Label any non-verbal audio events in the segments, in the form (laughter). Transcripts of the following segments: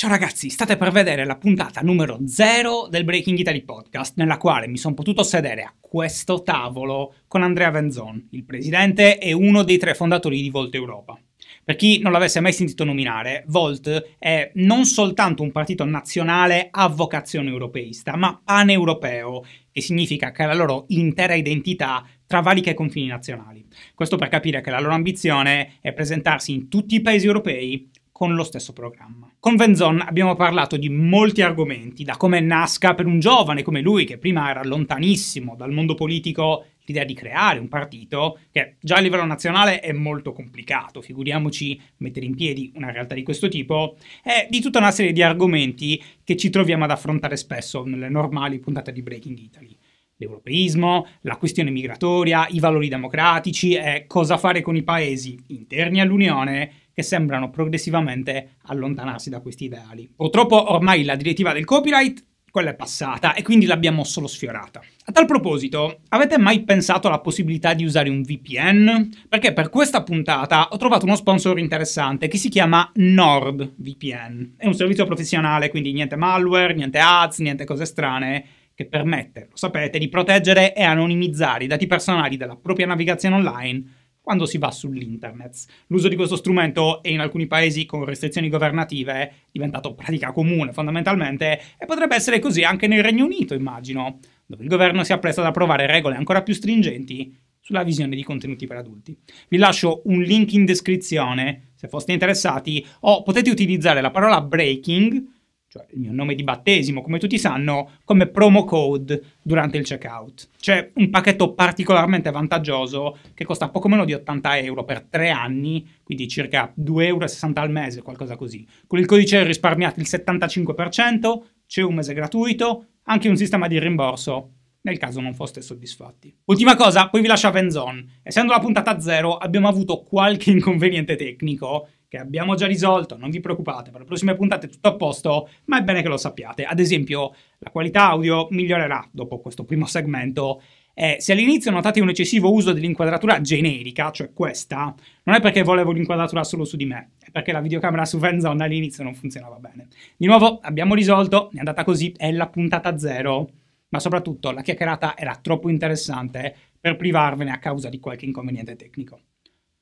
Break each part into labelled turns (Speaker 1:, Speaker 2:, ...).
Speaker 1: Ciao ragazzi, state per vedere la puntata numero 0 del Breaking Italy Podcast, nella quale mi sono potuto sedere a questo tavolo con Andrea Venzon, il presidente e uno dei tre fondatori di Volt Europa. Per chi non l'avesse mai sentito nominare, Volt è non soltanto un partito nazionale a vocazione europeista, ma paneuropeo, che significa che la loro intera identità travalica i confini nazionali. Questo per capire che la loro ambizione è presentarsi in tutti i paesi europei con lo stesso programma. Con Venzon abbiamo parlato di molti argomenti, da come nasca per un giovane come lui, che prima era lontanissimo dal mondo politico, l'idea di creare un partito, che già a livello nazionale è molto complicato, figuriamoci mettere in piedi una realtà di questo tipo, e di tutta una serie di argomenti che ci troviamo ad affrontare spesso nelle normali puntate di Breaking Italy l'europeismo, la questione migratoria, i valori democratici e cosa fare con i paesi interni all'Unione che sembrano progressivamente allontanarsi da questi ideali. Purtroppo ormai la direttiva del copyright quella è passata e quindi l'abbiamo solo sfiorata. A tal proposito, avete mai pensato alla possibilità di usare un VPN? Perché per questa puntata ho trovato uno sponsor interessante che si chiama NordVPN. È un servizio professionale, quindi niente malware, niente ads, niente cose strane, che permette, lo sapete, di proteggere e anonimizzare i dati personali della propria navigazione online quando si va sull'internet. L'uso di questo strumento è in alcuni paesi con restrizioni governative diventato pratica comune fondamentalmente e potrebbe essere così anche nel Regno Unito, immagino, dove il governo si appresta ad approvare regole ancora più stringenti sulla visione di contenuti per adulti. Vi lascio un link in descrizione se foste interessati o potete utilizzare la parola breaking cioè il mio nome di battesimo, come tutti sanno, come promo code durante il checkout. C'è un pacchetto particolarmente vantaggioso che costa poco meno di 80 euro per tre anni, quindi circa 2,60 euro al mese, qualcosa così. Con il codice risparmiate il 75%, c'è un mese gratuito, anche un sistema di rimborso nel caso non foste soddisfatti. Ultima cosa, poi vi lascio a Venzon. Essendo la puntata zero, abbiamo avuto qualche inconveniente tecnico che abbiamo già risolto, non vi preoccupate, per le prossime puntate è tutto a posto, ma è bene che lo sappiate. Ad esempio, la qualità audio migliorerà dopo questo primo segmento eh, se all'inizio notate un eccessivo uso dell'inquadratura generica, cioè questa, non è perché volevo l'inquadratura solo su di me, è perché la videocamera su Venzone all'inizio non funzionava bene. Di nuovo, abbiamo risolto, è andata così, è la puntata zero, ma soprattutto la chiacchierata era troppo interessante per privarvene a causa di qualche inconveniente tecnico.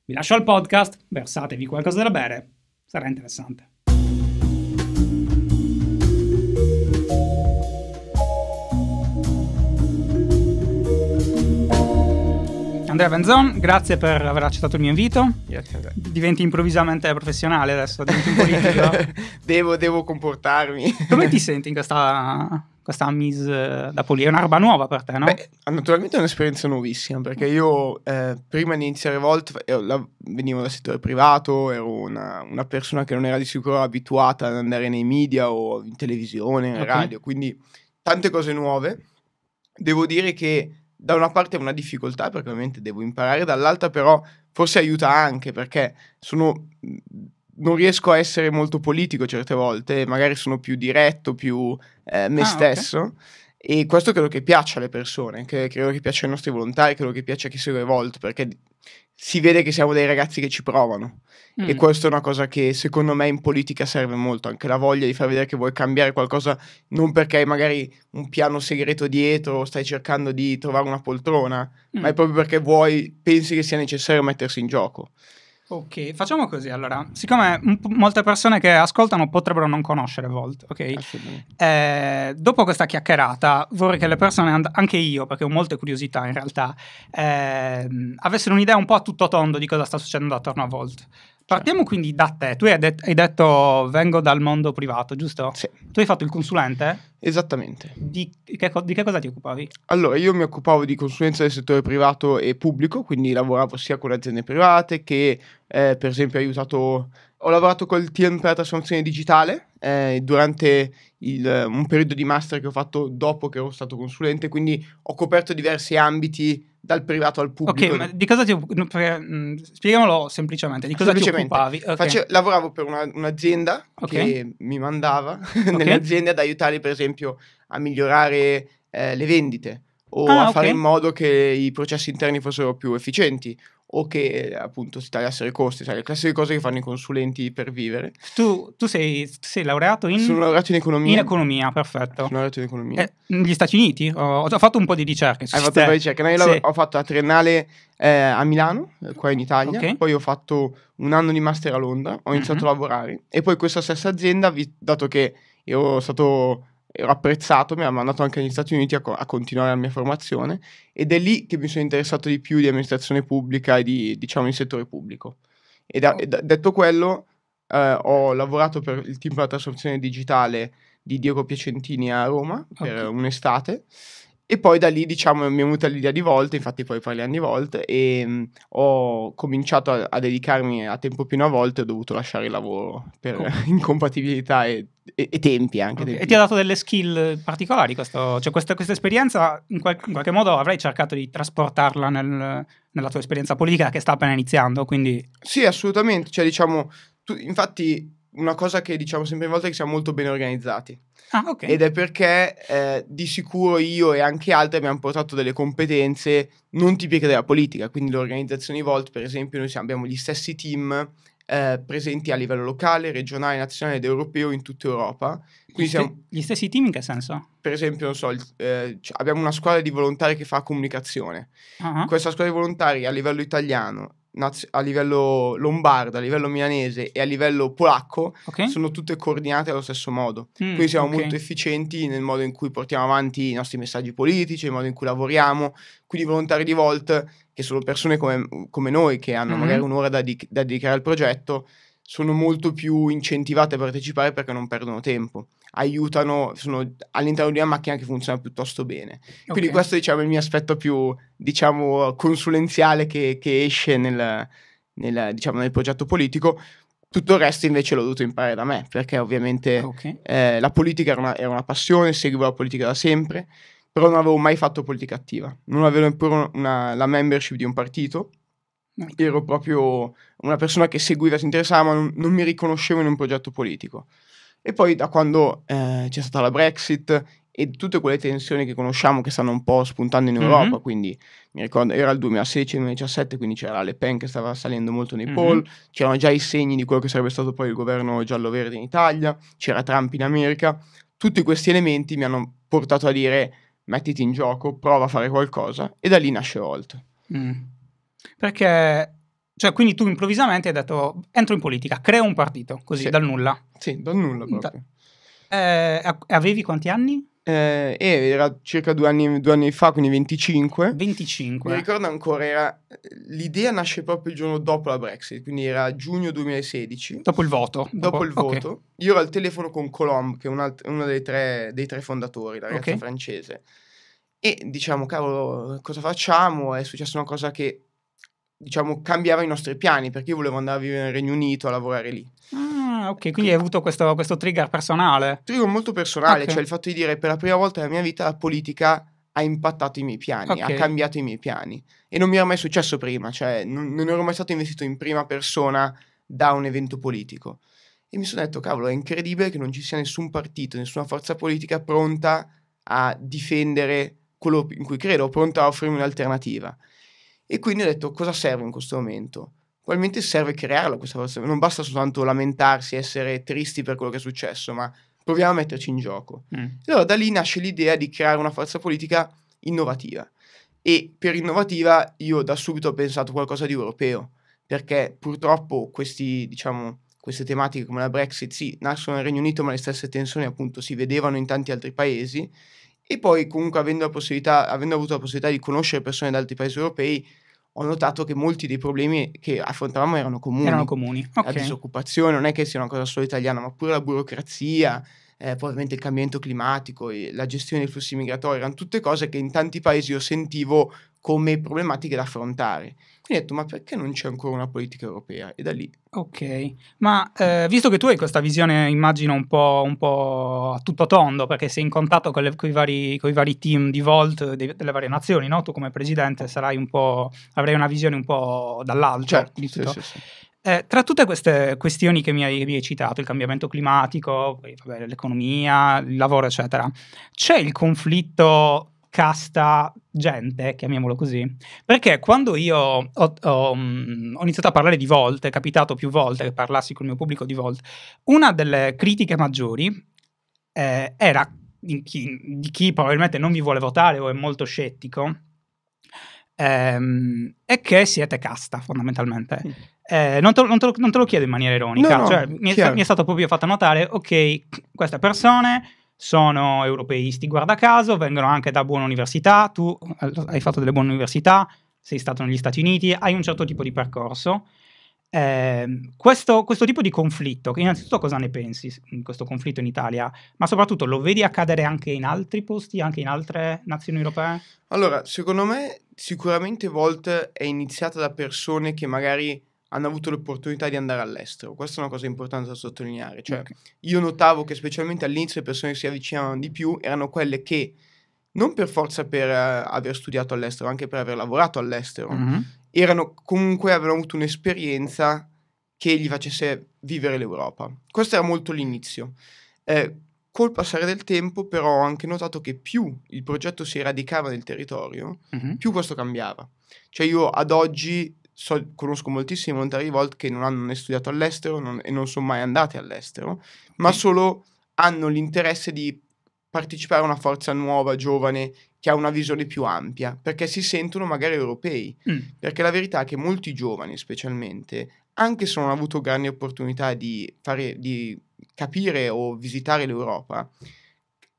Speaker 1: Vi lascio al podcast, versatevi qualcosa da bere, sarà interessante. Andrea Benzon, grazie per aver accettato il mio invito. Diventi improvvisamente professionale adesso, diventi un politico. (laughs) devo, devo comportarmi. Come ti senti in questa questa Miss eh, da pulire. È un'arba nuova per te, no? Beh, naturalmente è un'esperienza nuovissima, perché io eh, prima di iniziare Volt eh,
Speaker 2: la, venivo dal settore privato, ero una, una, persona che non era di sicuro abituata ad andare nei media o in televisione, in okay. radio, quindi tante cose nuove. Devo dire che da una parte è una difficoltà, perché ovviamente devo imparare, dall'altra però forse aiuta anche, perché sono non riesco a essere molto politico certe volte, magari sono più diretto, più eh, me ah, stesso. Okay. E questo credo che piaccia alle persone, che credo che piaccia ai nostri volontari, credo che piaccia a chi segue Volt, perché si vede che siamo dei ragazzi che ci provano. Mm. E questa è una cosa che secondo me in politica serve molto, anche la voglia di far vedere che vuoi cambiare qualcosa, non perché hai magari un piano segreto dietro o stai cercando di trovare una poltrona, mm. ma è mm. proprio perché vuoi, pensi che sia necessario mettersi in gioco.
Speaker 1: Ok, facciamo così allora. Siccome m- molte persone che ascoltano potrebbero non conoscere Volt, ok? Eh, dopo questa chiacchierata vorrei che le persone, and- anche io, perché ho molte curiosità in realtà, eh, avessero un'idea un po' a tutto tondo di cosa sta succedendo attorno a Volt. Cioè. Partiamo quindi da te. Tu hai, det- hai, detto vengo dal mondo privato, giusto? Sì. Tu hai fatto il consulente? Esattamente. Di che, co- di che, cosa ti occupavi?
Speaker 2: Allora, io mi occupavo di consulenza del settore privato e pubblico, quindi lavoravo sia con aziende private che, eh, per esempio, ho aiutato... Ho lavorato col team per la trasformazione digitale, eh, durante il, un periodo di master che ho fatto dopo che ero stato consulente, quindi ho coperto diversi ambiti dal privato al pubblico. Ok, ma
Speaker 1: di cosa ti occupavi? Mm, spieghiamolo semplicemente, di cosa semplicemente, ti occupavi? Okay. Face, lavoravo per una, un'azienda okay. che mi
Speaker 2: mandava (laughs) okay. aziende ad aiutare per esempio a migliorare eh, le vendite o ah, a fare in modo che i processi interni fossero più efficienti o che appunto si tagliassero i costi, cioè le classiche cose che fanno i consulenti per vivere. Tu, tu sei, sei, laureato in... Sono laureato in
Speaker 1: economia. In economia, perfetto. Sono laureato in economia. Eh, negli Stati Uniti? Ho, ho, fatto un po' di ricerche. Hai fatto un po' di ricerche? No, io sì. ho
Speaker 2: fatto la triennale eh, a Milano, eh, qua in Italia, okay. poi ho fatto un anno di master a Londra, ho iniziato mm-hmm. a mhm. lavorare e poi questa stessa azienda, dato che io sono stato ero apprezzato, mi hanno mandato anche negli Stati Uniti a, co- a, continuare la mia formazione ed è lì che mi sono interessato di più di amministrazione pubblica e di, diciamo, di settore pubblico. E, da, e da, detto quello, eh, ho lavorato per il team della trasformazione digitale di Diego Piacentini a Roma per okay. un'estate e poi da lì, diciamo, mi è venuta l'idea di volte, infatti poi parliamo di volte, e ehm, mh, ho cominciato a, a, dedicarmi a tempo pieno a e ho dovuto lasciare il lavoro per oh. (laughs) incompatibilità e, e, e, tempi anche. Okay. Tempi. E ti
Speaker 1: ha dato delle skill particolari, questo, cioè questa, questa esperienza, in, qual, in, qualche modo avrai cercato di trasportarla nel, nella tua esperienza politica che sta appena iniziando, quindi...
Speaker 2: Sì, assolutamente, cioè diciamo, tu, infatti una cosa che diciamo sempre in volta è che siamo molto ben organizzati Ah, okay. Ed è perché eh, di sicuro io e anche altri abbiamo portato delle competenze non tipiche della politica, quindi le organizzazioni Volt, per esempio, noi abbiamo gli stessi team eh, presenti a livello locale, regionale, nazionale ed europeo in tutta Europa. Gli, siamo, st-
Speaker 1: gli, stessi team in che senso?
Speaker 2: Per esempio, non so, il, eh, abbiamo una squadra di volontari che fa comunicazione. Uh-huh. Questa squadra di volontari a livello italiano a livello lombardo, a livello milanese e a livello polacco okay. sono tutte coordinate allo stesso modo. Mm, Quindi siamo okay. molto efficienti nel modo in cui portiamo avanti i nostri messaggi politici, il modo in cui lavoriamo. Quindi i volontari di Volt, che sono persone come, come noi, che hanno mm-hmm. magari un'ora da, di- da dedicare al progetto, sono molto più incentivate a partecipare perché non perdono tempo aiutano, sono all'interno di una macchina che funziona piuttosto bene. Quindi questo diciamo, è il mio aspetto più diciamo, consulenziale che, che esce nel, nel, diciamo, nel progetto politico. Tutto il resto invece l'ho dovuto imparare da me, perché ovviamente okay. eh, la politica era una, era una, passione, seguivo la politica da sempre, però non avevo mai fatto politica attiva, non avevo neppure una, la membership di un partito, okay. ero proprio una persona che seguiva, si interessava, ma non, non mi riconoscevo in un progetto politico. E poi da quando eh, c'è stata la Brexit e tutte quelle tensioni che conosciamo che stanno un po' spuntando in Europa, mm-hmm. quindi mi ricordo era il 2016-2017, quindi c'era Le Pen che stava salendo molto nei mm-hmm. poll, c'erano già i segni di quello che sarebbe stato poi il governo giallo-verde in Italia, c'era Trump in America, tutti questi elementi mi hanno portato a dire mettiti in gioco, prova a fare qualcosa e da lì nasce Holt.
Speaker 1: Mm. Perché cioè, quindi tu improvvisamente hai detto, entro in politica, creo un partito, così, sì. dal nulla. Sì, dal nulla proprio. eh, avevi quanti anni?
Speaker 2: Eh, era circa due anni, due anni, fa, quindi 25. 25. Mi ricordo ancora, era, l'idea nasce proprio il giorno dopo la Brexit, quindi era giugno 2016. Dopo il voto. Dopo, dopo il voto. Okay. Io ero al telefono con Colomb, che è un alt- uno dei tre, dei tre, fondatori, la ragazza okay. francese. E diciamo, cavolo, cosa facciamo? È successa una cosa che diciamo, cambiava i nostri piani, perché io volevo andare a vivere nel Regno Unito, a lavorare lì.
Speaker 1: Ah, ok,
Speaker 2: quindi hai avuto questo, questo trigger personale. Trigger molto personale, okay. cioè il fatto di dire per la prima volta nella mia vita la politica ha impattato i miei piani, okay. ha cambiato i miei piani. E non mi era mai successo prima, cioè non, non ero mai stato investito in prima persona da un evento politico. E mi sono detto, cavolo, è incredibile che non ci sia nessun partito, nessuna forza politica pronta a difendere quello in cui credo, pronta a offrirmi un'alternativa. E quindi ho detto cosa serve in questo momento? Probabilmente serve crearla questa forza, non basta soltanto lamentarsi, essere tristi per quello che è successo, ma proviamo a metterci in gioco. Mm. Allora da lì nasce l'idea di creare una forza politica innovativa. E per innovativa io da subito ho pensato qualcosa di europeo, perché purtroppo questi, diciamo, queste tematiche come la Brexit sì, nascono nel Regno Unito, ma le stesse tensioni appunto si vedevano in tanti altri paesi. E poi comunque avendo, avendo avuto la possibilità di conoscere persone da altri paesi europei, ho notato che molti dei problemi che affrontavamo erano comuni. Erano comuni. La disoccupazione non è che sia una cosa solo italiana, ma pure la burocrazia, eh, poi ovviamente il cambiamento climatico, la gestione dei flussi migratori, erano tutte cose che in tanti paesi io sentivo come problematiche da affrontare. Quindi ho detto, ma perché non c'è ancora una politica europea? E da lì.
Speaker 1: Ok, ma eh, visto che tu hai questa visione, immagino, un po', un po a tutto tondo, perché sei in contatto con, le, con, i, vari, con i, vari, team di Volt de, delle varie nazioni, no? Tu come presidente sarai un po', avrai una visione un po' dall'alto. Certo, sì, sì, sì. Eh, tra tutte queste questioni che mi hai, mi hai citato, il cambiamento climatico, vabbè, l'economia, il lavoro, eccetera, c'è il conflitto casta gente, chiamiamolo così, perché quando io ho, ho, mm, ho, iniziato a parlare di Volt, è capitato più volte che parlassi con il mio pubblico di Volt, una delle critiche maggiori eh, era di chi, di chi, probabilmente non vi vuole votare o è molto scettico, ehm, è che siete casta fondamentalmente. Mm. Eh, non, te, non, te lo, non, te, lo, chiedo in maniera ironica, no, cioè, mi, è, mi è stato proprio fatto notare, ok, queste persone sono europeisti, guarda caso, vengono anche da buone università, tu hai fatto delle buone università, sei stato negli Stati Uniti, hai un certo tipo di percorso. Eh, questo, questo, tipo di conflitto, innanzitutto cosa ne pensi di questo conflitto in Italia, ma soprattutto lo vedi accadere anche in altri posti, anche in altre nazioni europee?
Speaker 2: Allora, secondo me sicuramente Volt è iniziata da persone che magari hanno avuto l'opportunità di andare all'estero. Questa è una cosa importante da sottolineare. Cioè, okay. Io notavo che specialmente all'inizio le persone che si avvicinavano di più erano quelle che, non per forza per uh, aver studiato all'estero, anche per aver lavorato all'estero, mm-hmm. erano comunque, avevano avuto un'esperienza che gli facesse vivere l'Europa. Questo era molto l'inizio. Eh, col passare del tempo però ho anche notato che più il progetto si radicava nel territorio, mm-hmm. più questo cambiava. Cioè io ad oggi so, conosco moltissimi Monterey Volt che non hanno né studiato all'estero non, e non sono mai andati all'estero, ma solo hanno l'interesse di partecipare a una forza nuova, giovane, che ha una visione più ampia, perché si sentono magari europei. Mm. Perché la verità è che molti giovani, specialmente, anche se non hanno avuto grandi opportunità di, fare, di capire o visitare l'Europa,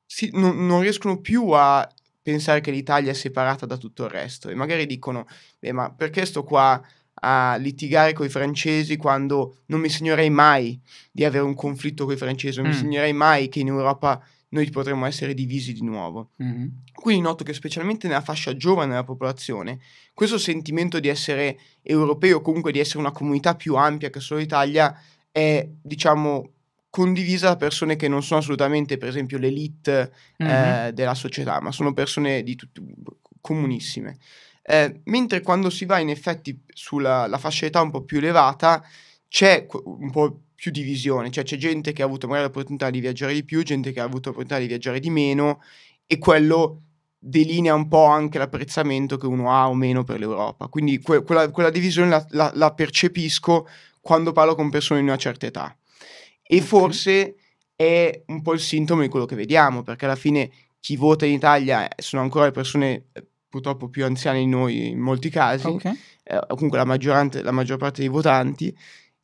Speaker 2: si, non, non riescono più a pensare che l'Italia è separata da tutto il resto e magari dicono, beh ma perché sto qua a litigare con i francesi quando non mi segnerei mai di avere un conflitto con i francesi, non mm. mi segnerei mai che in Europa noi potremmo essere divisi di nuovo. Mm-hmm. Quindi noto che specialmente nella fascia giovane della popolazione, questo sentimento di essere europeo, comunque di essere una comunità più ampia che solo l'Italia, è, diciamo, condivisa da persone che non sono assolutamente, per esempio, l'elite mm-hmm. eh, della società, ma sono persone di tutti, comunissime. Eh, mentre quando si va in effetti sulla fascia d'età un po' più elevata, c'è un po' più divisione, cioè c'è gente che ha avuto magari l'opportunità di viaggiare di più, gente che ha avuto l'opportunità di viaggiare di meno e quello delinea un po' anche l'apprezzamento che uno ha o meno per l'Europa. Quindi que- quella, quella, divisione la, la, la percepisco quando parlo con persone di una certa età. E forse è un po' il sintomo di quello che vediamo, perché alla fine chi vota in Italia sono ancora le persone eh, purtroppo più anziane di noi in molti casi, okay. eh, comunque la, la, maggior parte dei votanti,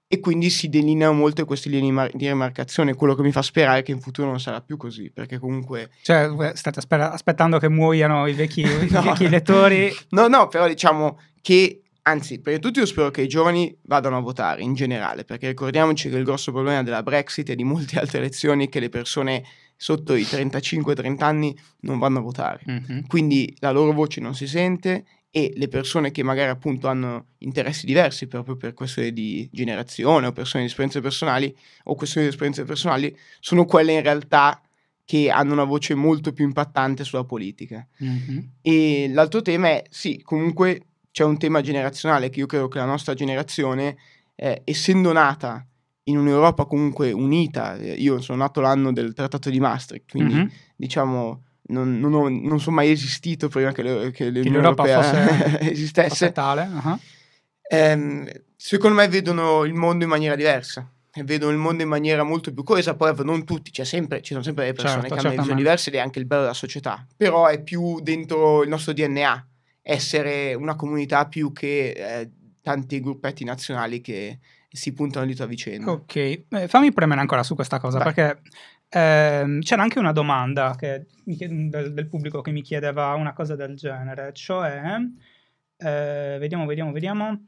Speaker 2: e quindi si delineano molte queste linee di, mar- di rimarcazione, quello che mi fa sperare che in futuro non sarà più così, perché comunque...
Speaker 1: Cioè, state aspettando che muoiano i vecchi, (laughs) no. i vecchi elettori?
Speaker 2: No, no, però diciamo che anzi, prima di tutto io spero che i giovani vadano a votare in generale, perché ricordiamoci che il grosso problema della Brexit e di molte (laughs) altre elezioni è che le persone sotto i 35-30 anni non vanno a votare. Mm-hmm. Quindi la loro voce non si sente e le persone che magari appunto hanno interessi diversi proprio per questioni di generazione o persone di esperienze personali o questioni di esperienze personali sono quelle in realtà che hanno una voce molto più impattante sulla politica. Mm-hmm. E l'altro tema è sì, comunque c'è un tema generazionale che io credo che la nostra generazione, eh, essendo nata in un'Europa comunque unita, eh, io sono nato l'anno del Trattato di Maastricht, quindi mm-hmm. diciamo non, non, ho, non, sono mai esistito prima che, le, che l'Unione che Europea fosse, (laughs) esistesse. tale, uh-huh. eh, secondo me vedono il mondo in maniera diversa vedono il mondo in maniera molto più coesa, poi non tutti, cioè sempre, ci sono sempre delle persone certo, che hanno visioni diverse ed è anche il bello della società, però è più dentro il nostro DNA essere una comunità più che eh, tanti gruppetti nazionali che si puntano dito a vicenda.
Speaker 1: Ok, eh, fammi premere ancora su questa cosa Vai. perché ehm, c'era anche una domanda che, mm, del, del, pubblico che mi chiedeva una cosa del genere, cioè, eh, vediamo, vediamo, vediamo.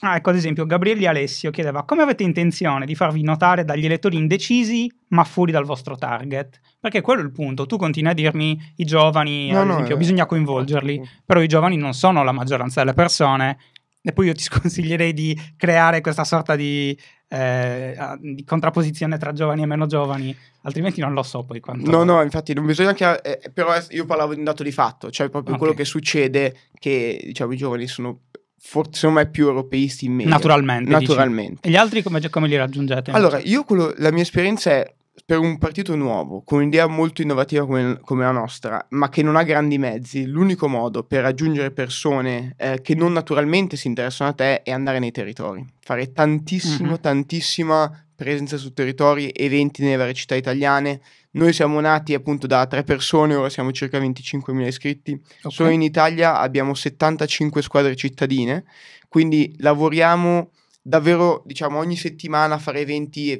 Speaker 1: Ah, ecco, ad esempio, Gabrielli Alessio chiedeva come avete intenzione di farvi notare dagli elettori indecisi ma fuori dal vostro target? Perché quello è il punto. Tu continui a dirmi i giovani, no, ad esempio, no, eh, bisogna coinvolgerli, no. Eh, eh. però i giovani non sono la maggioranza delle persone. E poi io ti (laughs) sconsiglierei di creare questa sorta di, eh, di contrapposizione tra giovani e meno giovani, altrimenti non lo so poi quanto. No,
Speaker 2: no, infatti non bisogna che. Eh, però io parlavo di un dato di fatto, cioè proprio okay. quello che succede che diciamo, i giovani sono forse secondo me più europeisti in media. Naturalmente. Naturalmente. E gli
Speaker 1: altri come, come li raggiungete? Allora,
Speaker 2: io quello, la mia esperienza è per un partito nuovo, con un'idea molto innovativa come, come, la nostra, ma che non ha grandi mezzi, l'unico modo per raggiungere persone eh, che non naturalmente si interessano a te è andare nei territori, fare tantissimo, mm-hmm. tantissima presenza su territori, eventi nelle varie città italiane, noi siamo nati appunto da tre persone, ora siamo circa 25.000 iscritti. Okay. Solo in Italia abbiamo 75 squadre cittadine, quindi lavoriamo davvero, diciamo, ogni settimana a fare eventi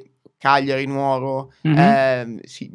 Speaker 2: Cagliari, Nuoro, mm-hmm.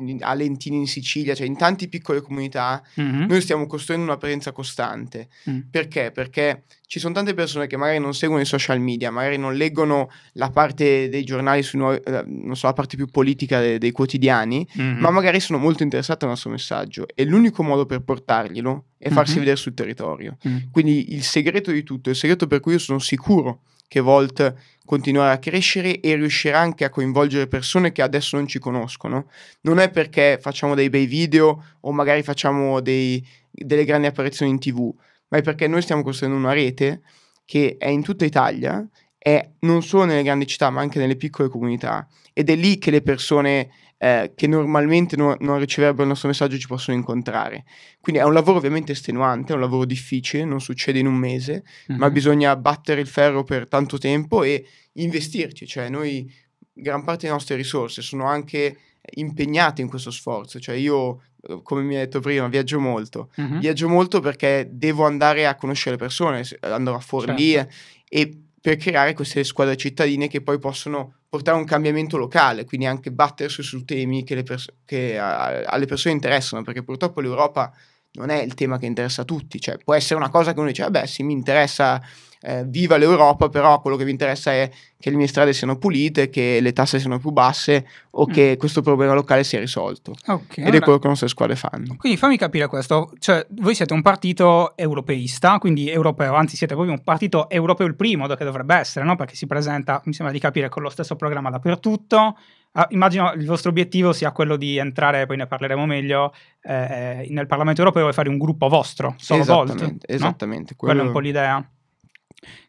Speaker 2: eh, Alentini in Sicilia, cioè in tante piccole comunità, mm-hmm. noi stiamo costruendo una presenza costante. Mm. Perché? Perché ci sono tante persone che magari non seguono i social media, magari non leggono la parte dei giornali, nuovi, eh, non so, la parte più politica de- dei quotidiani, mm-hmm. ma magari sono molto interessate al nostro messaggio e l'unico modo per portarglielo è farsi mhm. vedere sul territorio. Mm. Quindi il segreto di tutto, il segreto per cui io sono sicuro che Volt continuerà a crescere e riuscirà anche a coinvolgere persone che adesso non ci conoscono. Non è perché facciamo dei bei video o magari facciamo dei, delle grandi apparizioni in tv, ma è perché noi stiamo costruendo una rete che è in tutta Italia, è non solo nelle grandi città ma anche nelle piccole comunità ed è lì che le persone eh, che normalmente no, non riceverebbero il nostro messaggio ci possono incontrare. Quindi è un lavoro ovviamente estenuante, è un lavoro difficile, non succede in un mese, mm-hmm. ma mhm. bisogna battere il ferro per tanto tempo e investirci, cioè noi gran parte delle nostre risorse sono anche impegnate in questo sforzo, cioè io eh, come mi hai detto prima viaggio molto, mm-hmm. viaggio molto perché devo andare a conoscere le persone, eh, andrò a Forlì certo. e per creare queste squadre cittadine che poi possono portare un cambiamento locale, quindi anche battersi su temi che, le pers- che a- alle persone interessano, perché purtroppo l'Europa non è il tema che interessa a tutti, cioè può essere una cosa che uno dice, vabbè sì mi interessa, eh, viva l'Europa, però quello che vi interessa è che le mie strade siano pulite, che le tasse siano più basse o mm. che questo problema locale sia risolto. Okay, Ed allora... è quello che le nostre squadre fanno.
Speaker 1: Quindi fammi capire questo, cioè voi siete un partito europeista, quindi europeo, anzi siete proprio un partito europeo il primo che dovrebbe essere, no? perché si presenta, mi sembra di capire, con lo stesso programma dappertutto, Ah, immagino il vostro obiettivo sia quello di entrare, poi ne parleremo meglio, eh, nel Parlamento europeo e fare un gruppo vostro, solo esattamente, Volt. Esattamente. No? Quello... Quella è un po' l'idea.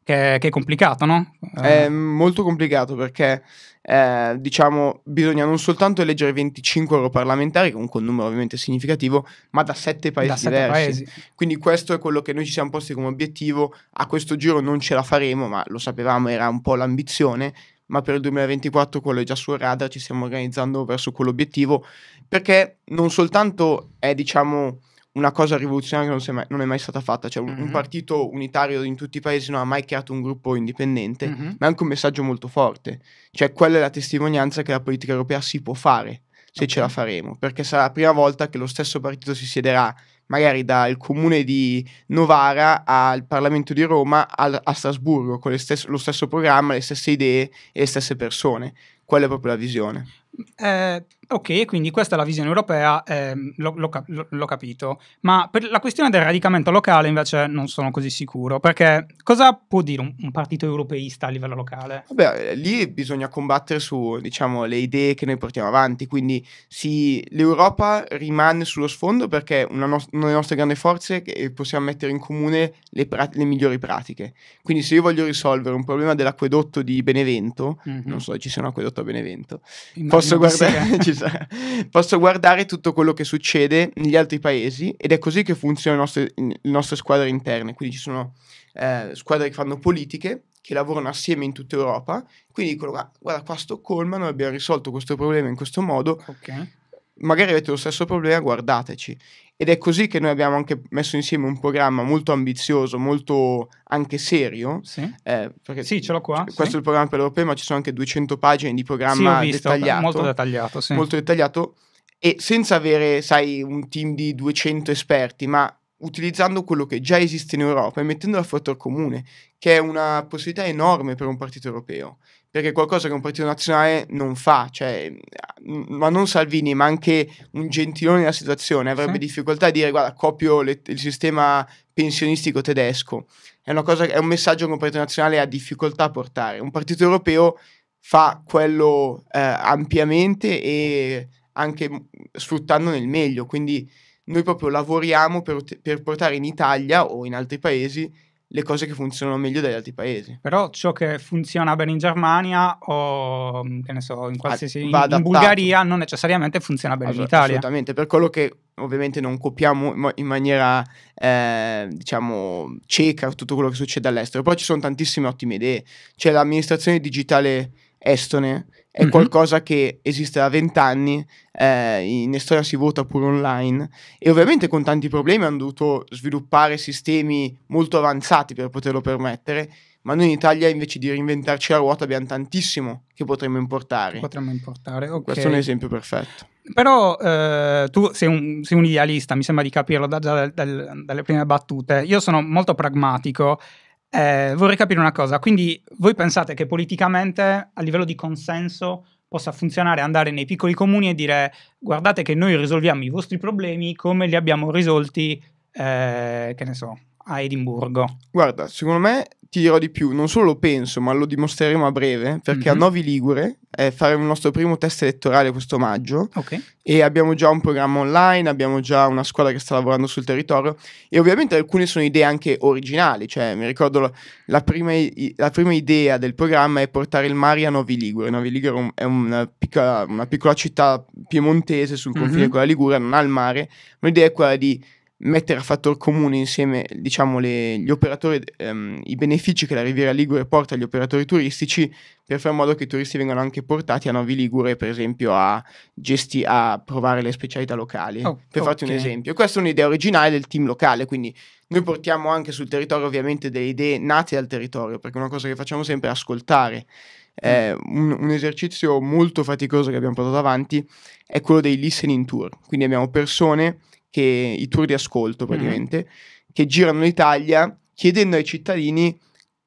Speaker 1: Che, che è complicato, no? È eh.
Speaker 2: molto complicato perché eh, diciamo, bisogna non soltanto eleggere 25 europarlamentari, comunque un numero ovviamente significativo, ma da 7 paesi da diversi. Paesi. Quindi questo è quello che noi ci siamo posti come obiettivo. A questo giro non ce la faremo, ma lo sapevamo, era un po' l'ambizione ma per il 2024 quello è già sul radar, ci stiamo organizzando verso quell'obiettivo, perché non soltanto è, diciamo, una cosa rivoluzionaria che non, mai, non, è mai stata fatta. Cioè, mm-hmm. un partito unitario in tutti i paesi non ha mai creato un gruppo indipendente, mm-hmm. ma è anche un messaggio molto forte. Cioè, quella è la testimonianza che la politica europea si può fare, se okay. ce la faremo, perché sarà la prima volta che lo stesso partito si siederà magari dal comune di Novara al Parlamento di Roma al, a Strasburgo, con stes- lo stesso programma, le stesse idee e le stesse persone. Quella è proprio la visione.
Speaker 1: Eh, ok, quindi questa è la visione europea, eh, l'ho, l'ho, capito, ma per la questione del radicamento locale invece non sono così sicuro, perché cosa può dire un, un partito europeista a livello locale?
Speaker 2: Vabbè, eh, lì bisogna combattere su, diciamo, le idee che noi portiamo avanti, quindi sì, l'Europa rimane sullo sfondo perché una, no- una delle nostre grandi forze è che eh, possiamo mettere in comune le, pra- le, migliori pratiche, quindi se io voglio risolvere un problema dell'acquedotto di Benevento, mm-hmm. non so se ci sia un acquedotto a Benevento, posso guardare, (laughs) posso guardare tutto quello che succede negli altri paesi ed è così che funzionano le, le nostre, squadre interne. Quindi ci sono eh, squadre che fanno politiche, che lavorano assieme in tutta Europa, quindi dicono guarda qua a Stoccolma noi abbiamo risolto questo problema in questo modo. Ok magari avete lo stesso problema, guardateci. Ed è così che noi abbiamo anche messo insieme un programma molto ambizioso, molto anche serio. Sì, eh, sì ce l'ho qua. Questo sì. è il programma per l'Europa, ma ci sono anche 200 pagine di programma sì, visto, dettagliato. Molto dettagliato, sì. Molto dettagliato e senza avere, sai, un team di 200 esperti, ma utilizzando quello che già esiste in Europa e mettendolo a fattore comune, che è una possibilità enorme per un partito europeo, perché è qualcosa che un partito nazionale non fa, cioè, mm, ma non Salvini, ma anche un gentilone della situazione avrebbe sì. difficoltà a dire guarda, copio le, il sistema pensionistico tedesco. È, cosa, è un messaggio che un partito nazionale ha difficoltà a portare. Un partito europeo fa quello eh, ampiamente e anche sfruttando nel meglio, quindi noi proprio lavoriamo per, per, portare in Italia o in altri paesi le cose che funzionano meglio degli altri paesi.
Speaker 1: Però ciò che funziona bene in Germania o mm, che ne so, in qualsiasi in, in Bulgaria non necessariamente funziona bene allora, in Italia.
Speaker 2: Assolutamente, per quello che ovviamente non copiamo in maniera eh, diciamo cieca tutto quello che succede all'estero. però ci sono tantissime ottime idee. C'è l'amministrazione digitale estone è mm-hmm. qualcosa che esiste da vent'anni, eh, in Estonia si vota pure online e ovviamente con tanti problemi hanno dovuto sviluppare sistemi molto avanzati per poterlo permettere, ma noi in Italia invece di reinventarci la ruota abbiamo tantissimo che potremmo importare. Potremmo importare, ok. Questo è un esempio perfetto.
Speaker 1: Però eh, tu sei un, sei un, idealista, mi sembra di capirlo da, da, da, dalle prime battute. Io sono molto pragmatico eh, vorrei capire una cosa, quindi voi pensate che politicamente a livello di consenso possa funzionare andare nei piccoli comuni e dire guardate che noi risolviamo i vostri problemi come li abbiamo risolti, eh, che ne so, a Edimburgo?
Speaker 2: Guarda, secondo me ti dirò di più, non solo lo penso, ma lo dimostreremo a breve, perché mm-hmm. a mhm. Novi Ligure eh, faremo il nostro primo test elettorale questo maggio okay. e abbiamo già un programma online, abbiamo già una squadra che sta lavorando sul territorio e ovviamente alcune sono idee anche originali, cioè mi ricordo la, la, prima, la prima, idea del programma è portare il mare a Novi Ligure, Novi Ligure è una piccola, una piccola città piemontese sul confine mm-hmm. con la Ligura, non ha il mare, ma l'idea è quella di mettere a fattor comune insieme diciamo, le, gli operatori, ehm, i benefici che la Riviera Ligure porta agli operatori turistici per fare in modo che i turisti vengano anche portati a Novi Ligure, per esempio, a, gesti- a provare le specialità locali. Oh, per okay. farti un esempio, questa è un'idea originale del team locale, quindi noi portiamo anche sul territorio ovviamente delle idee nate dal territorio, perché una cosa che facciamo sempre è ascoltare. Mm. Eh, un, un, esercizio molto faticoso che abbiamo portato avanti è quello dei listening tour, quindi abbiamo persone che, i tour di ascolto mm-hmm. praticamente, mm che girano l'Italia chiedendo ai cittadini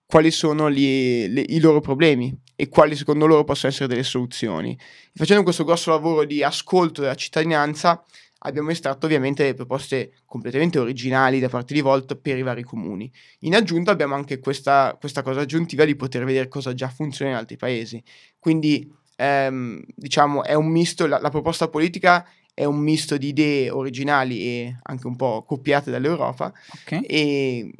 Speaker 2: quali sono gli, le, i loro problemi e quali secondo loro possono essere delle soluzioni. Facendo questo grosso lavoro di ascolto della cittadinanza abbiamo estratto ovviamente le proposte completamente originali da parte di Volt per i vari comuni. In aggiunta abbiamo anche questa, questa cosa aggiuntiva di poter vedere cosa già funziona in altri paesi. Quindi ehm, diciamo è un misto, la, la proposta politica è un misto di idee originali e anche un po' copiate dall'Europa. Okay. E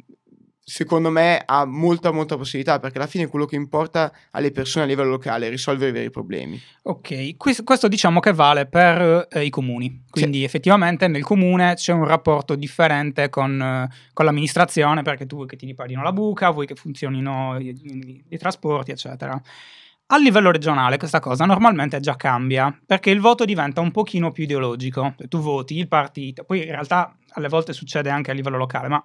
Speaker 2: secondo me ha molta molta possibilità perché alla fine è quello che importa alle persone a livello locale risolvere i veri problemi.
Speaker 1: Ok, questo, questo diciamo che vale per eh, i comuni, quindi sì. effettivamente nel comune c'è un rapporto differente con, eh, con, l'amministrazione perché tu vuoi che ti riparino la buca, vuoi che funzionino i, i, i trasporti eccetera. A livello regionale questa cosa normalmente già cambia, perché il voto diventa un pochino più ideologico. Cioè, tu voti il partito, poi in realtà alle volte succede anche a livello locale, ma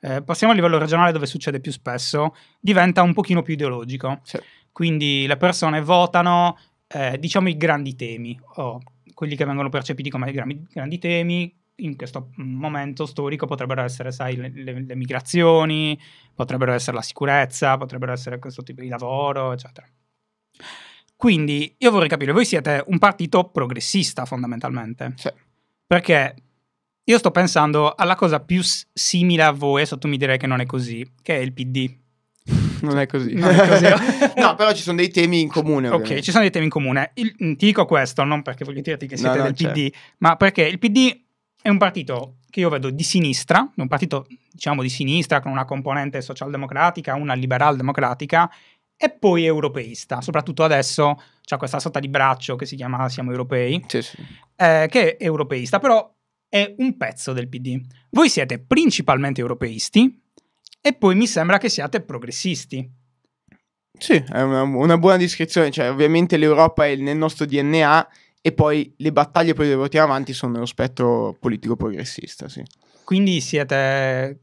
Speaker 1: eh, passiamo a livello regionale dove succede più spesso, diventa un pochino più ideologico. Sì. Quindi le persone votano, eh, diciamo, i grandi temi, o quelli che vengono percepiti come i grandi, grandi temi, in questo momento storico potrebbero essere, sai, le, le, le migrazioni, potrebbero essere la sicurezza, potrebbero essere questo tipo di lavoro, eccetera. Quindi io vorrei capire, voi siete un partito progressista fondamentalmente. Sì. Perché io sto pensando alla cosa più simile a voi, so tu mi direi che non è così, che è il PD. (laughs) non è così. Non è così. (laughs) no, però ci sono dei temi in comune. Ovviamente. Ok, ci sono dei temi in comune. Il, mm, ti dico questo, non perché voglio dirti che siete no, del c'è. PD, certo. ma perché il PD è un partito che io vedo di sinistra, un partito diciamo di sinistra con una componente socialdemocratica, una liberal democratica e poi europeista, soprattutto adesso c'è questa sorta di braccio che si chiama Siamo Europei, sì, sì. Eh, che è europeista, però è un pezzo del PD. Voi siete principalmente europeisti e poi mi sembra che siate progressisti. Sì, è una, una
Speaker 2: buona descrizione, cioè ovviamente l'Europa è nel nostro DNA e poi le battaglie per che portiamo avanti sono nello spettro politico progressista, sì.
Speaker 1: Quindi siete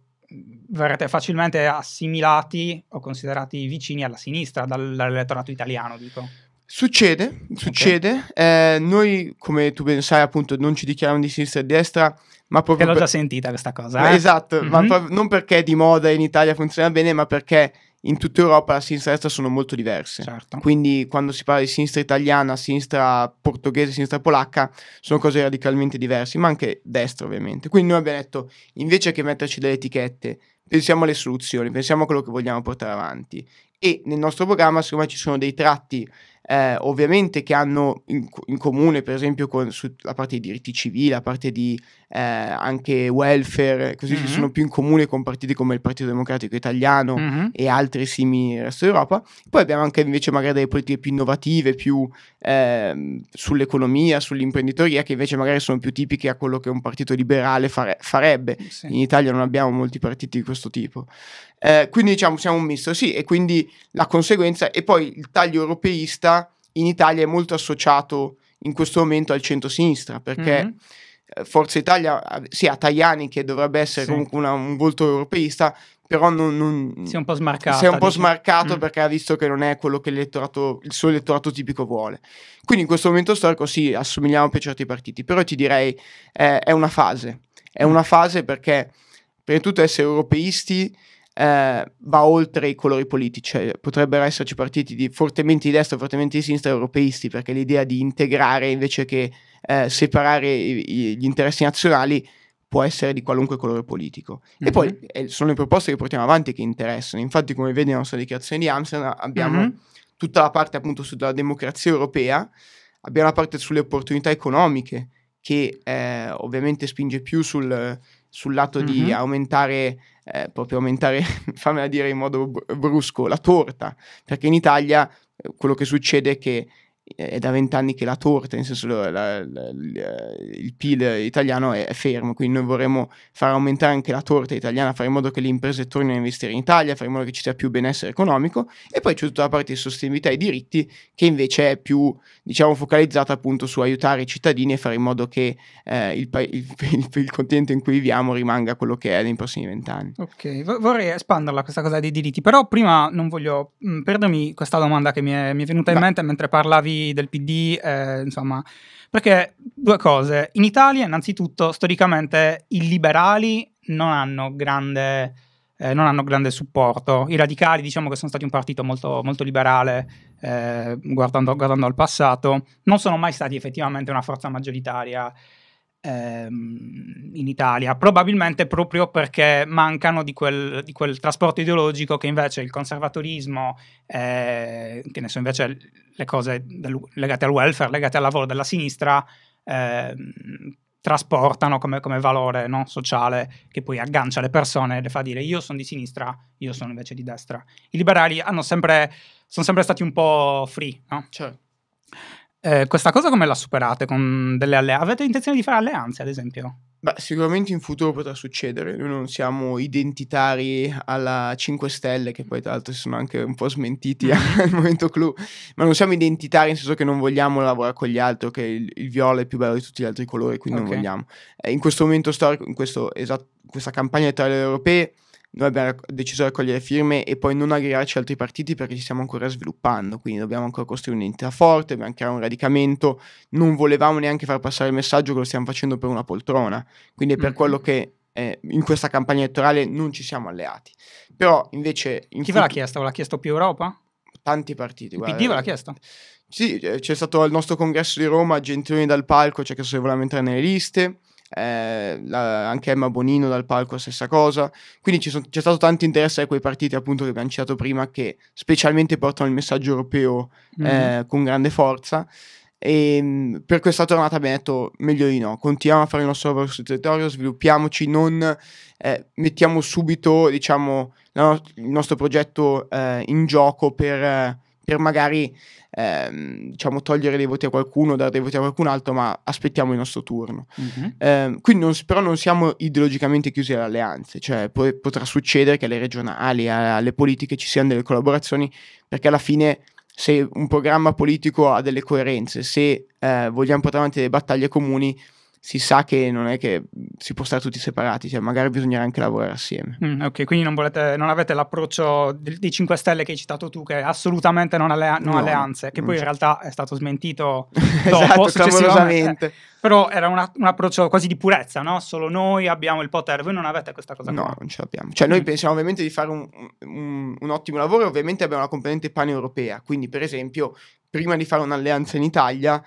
Speaker 1: verrete facilmente assimilati o considerati vicini alla sinistra dall'elettorato italiano, dico.
Speaker 2: Succede, succede. Okay. Eh, noi, come tu ben sai, appunto, non ci dichiariamo di sinistra e di destra, ma proprio... Te l'ho già per... sentita
Speaker 1: questa cosa, eh? Esatto, mm-hmm. ma mhm. pro-
Speaker 2: non perché di moda in Italia funziona bene, ma perché in tutta Europa la sinistra e destra sono molto diverse. Certo. Quindi quando si parla di sinistra italiana, sinistra portoghese, sinistra polacca, sono cose radicalmente diverse, ma anche destra ovviamente. Quindi noi abbiamo detto, invece che metterci delle etichette pensiamo alle soluzioni, pensiamo a quello che vogliamo portare avanti. E nel nostro programma, secondo me, ci sono dei tratti eh, ovviamente che hanno in, in, comune per esempio con la parte dei diritti civili, la parte di eh, anche welfare, così mm-hmm. che sono più in comune con partiti come il Partito Democratico Italiano mm-hmm. e altri simili nel resto d'Europa. Poi abbiamo anche invece magari delle politiche più innovative, più eh, sull'economia, sull'imprenditoria, che invece magari sono più tipiche a quello che un partito liberale fare, farebbe. Sì. In Italia non abbiamo molti partiti di questo tipo. Eh, quindi diciamo siamo un misto, sì, e quindi la conseguenza, e poi il taglio europeista in Italia è molto associato in questo momento al centro-sinistra, perché mm-hmm. Forza Italia, eh, sì, ha Tajani che dovrebbe essere sì. comunque una, un volto europeista, però non, non, si è un po' smarcato. Si è un po' smarcato mm. perché ha visto che non è quello che il suo elettorato tipico vuole. Quindi in questo momento storico sì, assomigliamo più a certi partiti, però ti direi eh, è una fase. È mm. una fase perché, prima di tutto, essere europeisti eh, va oltre i colori politici, cioè, potrebbero esserci partiti di fortemente di destra, fortemente di sinistra europeisti, perché l'idea di integrare invece che eh, separare i, gli interessi nazionali può essere di qualunque colore politico. Mm-hmm. E poi mhm. eh, sono le proposte che portiamo avanti che interessano. Infatti, come vede nella nostra dichiarazione di Amsterdam, abbiamo mm-hmm. tutta la parte appunto sulla democrazia europea, abbiamo la parte sulle opportunità economiche, che eh, ovviamente spinge più sul, sul lato mm-hmm. di mhm. aumentare eh, proprio aumentare, (laughs) fammela dire in modo brusco, la torta, perché in Italia eh, quello che succede è che è da vent'anni che la torta, nel senso la, la, la, eh, il PIL italiano è, è, fermo, quindi noi vorremmo far aumentare anche la torta italiana, fare in modo che le imprese tornino a investire in Italia, fare in modo che ci sia più benessere economico e poi c'è tutta la parte di sostenibilità e diritti che invece è più diciamo focalizzata appunto su aiutare i cittadini e fare in modo che eh, il, pa- il, (laughs) il, il, continente in cui viviamo rimanga quello che è nei prossimi vent'anni.
Speaker 1: Ok, v- vorrei espanderla questa cosa dei diritti, però prima non voglio mh, perdermi questa domanda che mi è, mi è venuta in Ma... mente mentre parlavi del PD, eh, insomma, perché due cose. In Italia, innanzitutto, storicamente i liberali non hanno grande... Eh, non hanno grande supporto. I radicali diciamo che sono stati un partito molto, molto liberale eh, guardando, guardando, al passato, non sono mai stati effettivamente una forza maggioritaria ehm, in Italia, probabilmente proprio perché mancano di quel, di quel trasporto ideologico che invece il conservatorismo, eh, che ne so, invece le cose del, legate al welfare, legate al lavoro della sinistra, ehm, trasportano come, come valore no? sociale che poi aggancia le persone e le fa dire io sono di sinistra, io sono invece di destra. I liberali sempre, sono sempre stati un po' free, no? Certo. Eh, questa cosa come la superate? Alle... Avete intenzione di fare alleanze, ad esempio?
Speaker 2: Beh, sicuramente in futuro potrà succedere. Noi non siamo identitari alla 5 Stelle, che poi tra l'altro si sono anche un po' smentiti mm. (laughs) al momento clou, ma non siamo identitari nel senso che non vogliamo lavorare con gli altri, che il, il viola è più bello di tutti gli altri colori, quindi okay. non vogliamo. Eh, in questo momento storico, in questo, esatto, questa campagna elettorale europea noi abbiamo deciso di raccogliere firme e poi non aggregarci altri partiti perché ci stiamo ancora sviluppando, quindi dobbiamo ancora costruire un'entità forte, dobbiamo creare un radicamento, non volevamo neanche far passare il messaggio che lo stiamo facendo per una poltrona, quindi è per mm-hmm. quello che eh, in questa campagna elettorale non ci siamo alleati. Però invece... In Chi ve l'ha
Speaker 1: chiesto? Ve l'ha chiesto più Europa? Tanti partiti. Il PD ve l'ha eh, chiesto?
Speaker 2: Sì, eh, c'è stato il nostro congresso di Roma, Gentiloni dal palco, c'è cioè che se voleva entrare nelle liste eh, la, anche Emma Bonino dal palco stessa cosa, quindi son, c'è stato tanto interesse a quei partiti appunto che abbiamo citato prima che specialmente portano il messaggio europeo mm-hmm. eh, con grande forza e ehm, per questa tornata abbiamo detto meglio di no, continuiamo a fare il nostro lavoro sul territorio, sviluppiamoci, non eh, mettiamo subito diciamo, no- il nostro progetto eh, in gioco per eh, per magari ehm, diciamo, togliere dei voti a qualcuno, dare dei voti a qualcun altro, ma aspettiamo il nostro turno. Mm-hmm. Eh, quindi non, però non siamo ideologicamente chiusi alle alleanze, cioè po- potrà succedere che alle regionali, alle politiche ci siano delle collaborazioni, perché alla fine se un programma politico ha delle coerenze, se eh, vogliamo portare avanti delle battaglie comuni, si sa che non è che si può stare tutti separati, cioè magari bisognerà anche lavorare assieme.
Speaker 1: Mm, ok, quindi non, volete, non avete l'approccio dei 5 Stelle che hai citato tu, che assolutamente non, alle, non no, alleanze, che non poi c'è. in realtà è stato smentito (laughs) dopo, esatto, Però era una, un approccio quasi di purezza, no? Solo noi abbiamo il potere, voi non avete questa cosa. No,
Speaker 2: qua. non ce l'abbiamo. Cioè noi mm. pensiamo ovviamente di fare un, un, un ottimo lavoro, ovviamente abbiamo una componente paneuropea, quindi per esempio prima di fare un'alleanza in Italia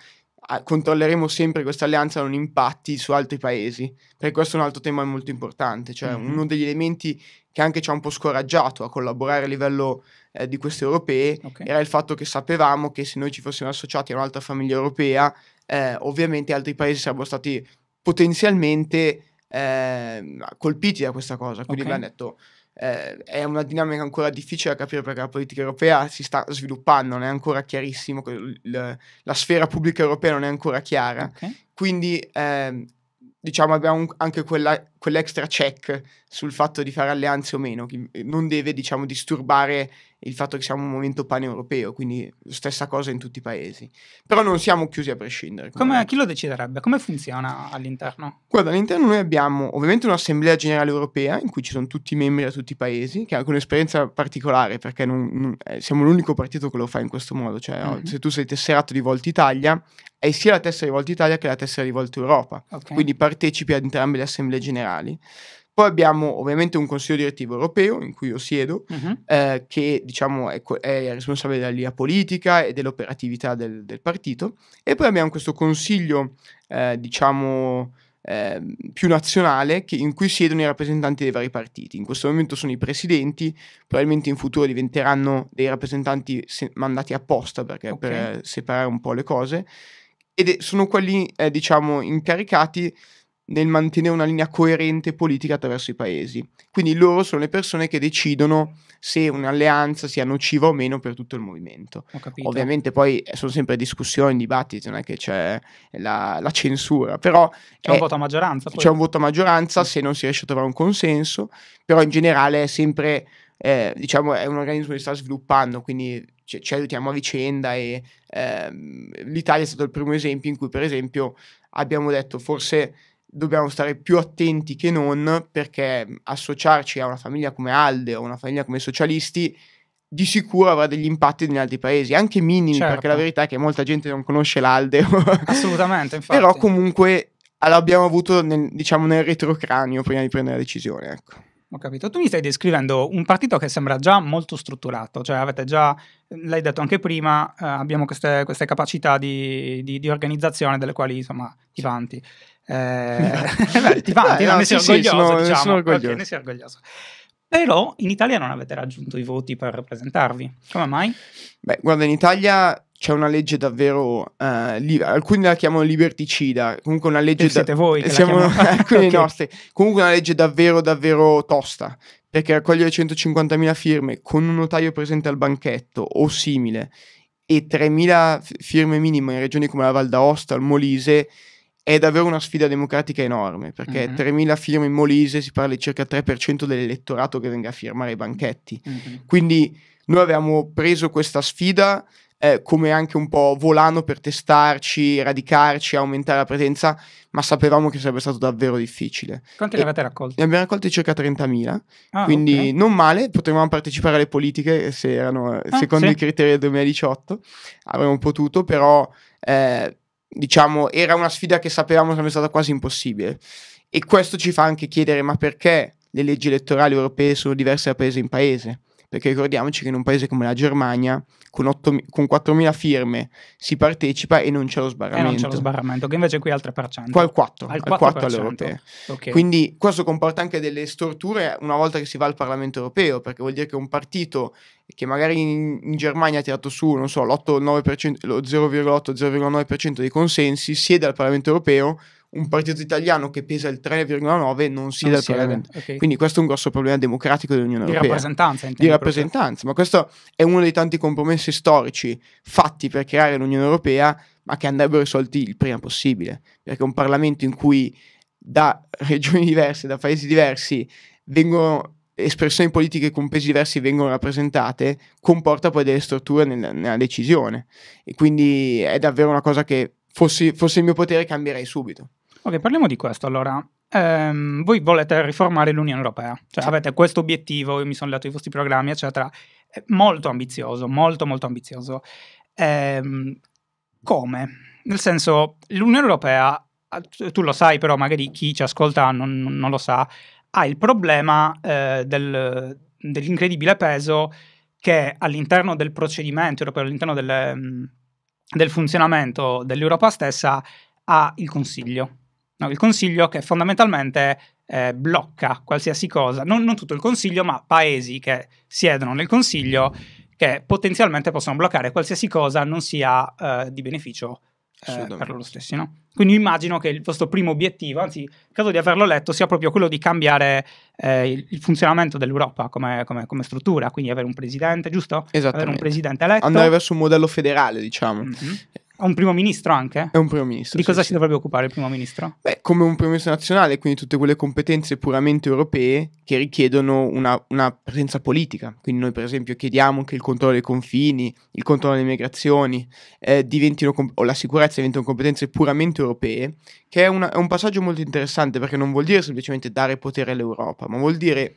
Speaker 2: controlleremo sempre questa alleanza non impatti su altri paesi, Per questo un altro tema molto importante, cioè mm-hmm. uno degli elementi che anche ci ha un po' scoraggiato a collaborare a livello eh, di queste europee okay. era il fatto che sapevamo che se noi ci fossimo associati a un'altra famiglia europea, eh, ovviamente altri paesi sarebbero stati potenzialmente eh, colpiti da questa cosa, quindi okay. abbiamo detto eh, è una dinamica ancora difficile da capire perché la politica europea si sta sviluppando, non è ancora chiarissimo, l- la sfera pubblica europea non è ancora chiara. Okay. Quindi eh, diciamo abbiamo anche quella quell'extra check sul fatto di fare alleanze o meno, che non deve diciamo, disturbare il fatto che siamo un momento paneuropeo, quindi stessa cosa in tutti i paesi. Però non siamo chiusi a prescindere. Come, chi lo deciderebbe? Come funziona
Speaker 1: all'interno?
Speaker 2: Guarda, all'interno noi abbiamo ovviamente un'Assemblea Generale Europea in cui ci sono tutti i membri da tutti i paesi, che ha anche un'esperienza particolare perché non, non, eh, siamo l'unico partito che lo fa in questo modo, cioè mm-hmm. se tu sei tesserato di Volta Italia, hai sia la tessera di Volta Italia che la tessera di Volta Europa, okay. quindi partecipi ad entrambe le Assemblee Generali generali. Poi abbiamo ovviamente un consiglio direttivo europeo in cui io siedo, uh-huh. eh, che diciamo è, è, responsabile della linea politica e dell'operatività del, del partito. E poi abbiamo questo consiglio, eh, diciamo, eh, più nazionale che, in cui siedono i rappresentanti dei vari partiti. In questo momento sono i presidenti, probabilmente in futuro diventeranno dei rappresentanti se- mandati apposta perché, okay. per separare un po' le cose. Ed sono quelli, eh, diciamo, incaricati nel mantenere una linea coerente politica attraverso i paesi. Quindi loro sono le persone che decidono se un'alleanza sia nociva o meno per tutto il movimento. Ovviamente poi sono sempre discussioni, dibattiti, non è che c'è la, la censura, però c'è è, un voto a
Speaker 1: maggioranza. Poi. C'è un
Speaker 2: voto a maggioranza se non si riesce a trovare un consenso, però in generale è sempre, eh, diciamo, è un organismo che sta sviluppando, quindi ci, ci aiutiamo a vicenda e ehm, l'Italia è stato il primo esempio in cui per esempio abbiamo detto forse dobbiamo stare più attenti che non perché associarci a una famiglia come Alde o una famiglia come socialisti di sicuro avrà degli impatti negli altri paesi, anche minimi, certo. perché la verità è che molta gente non conosce l'Alde. Assolutamente, (laughs) infatti. Però comunque l'abbiamo avuto nel, diciamo, nel retrocranio prima di prendere la decisione, ecco.
Speaker 1: Ho capito. Tu mi stai descrivendo un partito che sembra già molto strutturato, cioè avete già, l'hai detto anche prima, eh, abbiamo queste, queste capacità di, di, di, organizzazione delle quali insomma ti vanti. Eh, (laughs) beh, ti va, ne sei orgoglioso, sono, diciamo, orgoglioso. Okay, ne sei orgoglioso. Però in Italia non avete raggiunto i voti per presentarvi. Come mai? Beh, guarda, in Italia
Speaker 2: c'è una legge davvero eh, li- alcuni la chiamano liberticida comunque una legge da- siete voi che siamo alcuni (laughs) eh, okay. nostri comunque una legge davvero davvero tosta perché raccogliere 150.000 firme con un notaio presente al banchetto o simile e 3.000 firme minime in regioni come la Val d'Aosta, il Molise è davvero una sfida democratica enorme, perché uh-huh. Mhm. 3.000 firme in Molise si parla di circa 3% dell'elettorato che venga a firmare i banchetti. Uh-huh. Quindi noi avevamo preso questa sfida eh, come anche un po' volano per testarci, radicarci, aumentare la presenza, ma sapevamo che sarebbe stato davvero difficile. Quanti ne avete raccolti? Ne abbiamo raccolti circa 30.000,
Speaker 1: ah, quindi okay.
Speaker 2: non male, potremmo partecipare alle politiche se erano ah, secondo sì. i criteri del 2018, avremmo potuto, però... Eh, diciamo, era una sfida che sapevamo sarebbe stata quasi impossibile. E questo ci fa anche chiedere, ma perché le leggi elettorali europee sono diverse da paese in paese? perché ricordiamoci che in un paese come la Germania con, 8, con 4.000 firme si partecipa e non c'è lo sbarramento. E non c'è lo
Speaker 1: sbarramento, che invece qui è altre percentuali. Qua al 4, al 4, 4 Okay. Quindi
Speaker 2: questo comporta anche delle storture una volta che si va al Parlamento europeo, perché vuol dire che un partito che magari in, in Germania ha tirato su, non so, l'8-9%, lo 0,8-0,9% dei consensi, siede al Parlamento europeo un partito italiano che pesa il 3,9 non sia non del Parlamento. Okay. Quindi questo è un grosso problema democratico dell'Unione Europea. Di rappresentanza, Di rappresentanza, ma questo è uno dei tanti compromessi storici fatti per creare l'Unione Europea, ma che andrebbero risolti il prima possibile, perché un Parlamento in cui da regioni diverse, da paesi diversi, vengono espressioni politiche con pesi diversi vengono rappresentate, comporta poi delle strutture nella, nella decisione. E quindi è davvero una cosa che fosse il mio potere cambierei subito.
Speaker 1: Ok, parliamo di questo allora. Um, voi volete riformare l'Unione Europea, cioè sì. avete questo obiettivo, io mi sono letto i vostri programmi, eccetera, È molto ambizioso, molto molto ambizioso. Um, come? Nel senso, l'Unione Europea, ah, tu lo sai però, magari chi ci ascolta non, non lo sa, ha il problema eh, del, dell'incredibile peso che all'interno del procedimento europeo, all'interno delle, del funzionamento dell'Europa stessa, ha il Consiglio No, il consiglio che fondamentalmente eh, blocca qualsiasi cosa, non, non, tutto il consiglio, ma paesi che siedono nel consiglio che potenzialmente possono bloccare qualsiasi cosa non sia eh, di beneficio eh, per loro stessi. No? Quindi immagino che il vostro primo obiettivo, anzi, credo di averlo letto, sia proprio quello di cambiare eh, il, il, funzionamento dell'Europa come, come, come, struttura, quindi avere un presidente, giusto? Avere un presidente eletto. Andare verso
Speaker 2: un modello federale, diciamo. Mm-hmm
Speaker 1: è un primo ministro anche? È un primo ministro. Di sì, cosa sì. si dovrebbe occupare il primo ministro? Beh, come
Speaker 2: un primo ministro nazionale, quindi tutte quelle competenze puramente europee che richiedono una, una presenza politica. Quindi noi per esempio chiediamo che il controllo dei confini, il controllo delle migrazioni eh, o la sicurezza diventino competenze puramente europee, che è, una, è un passaggio molto interessante perché non vuol dire semplicemente dare potere all'Europa, ma vuol dire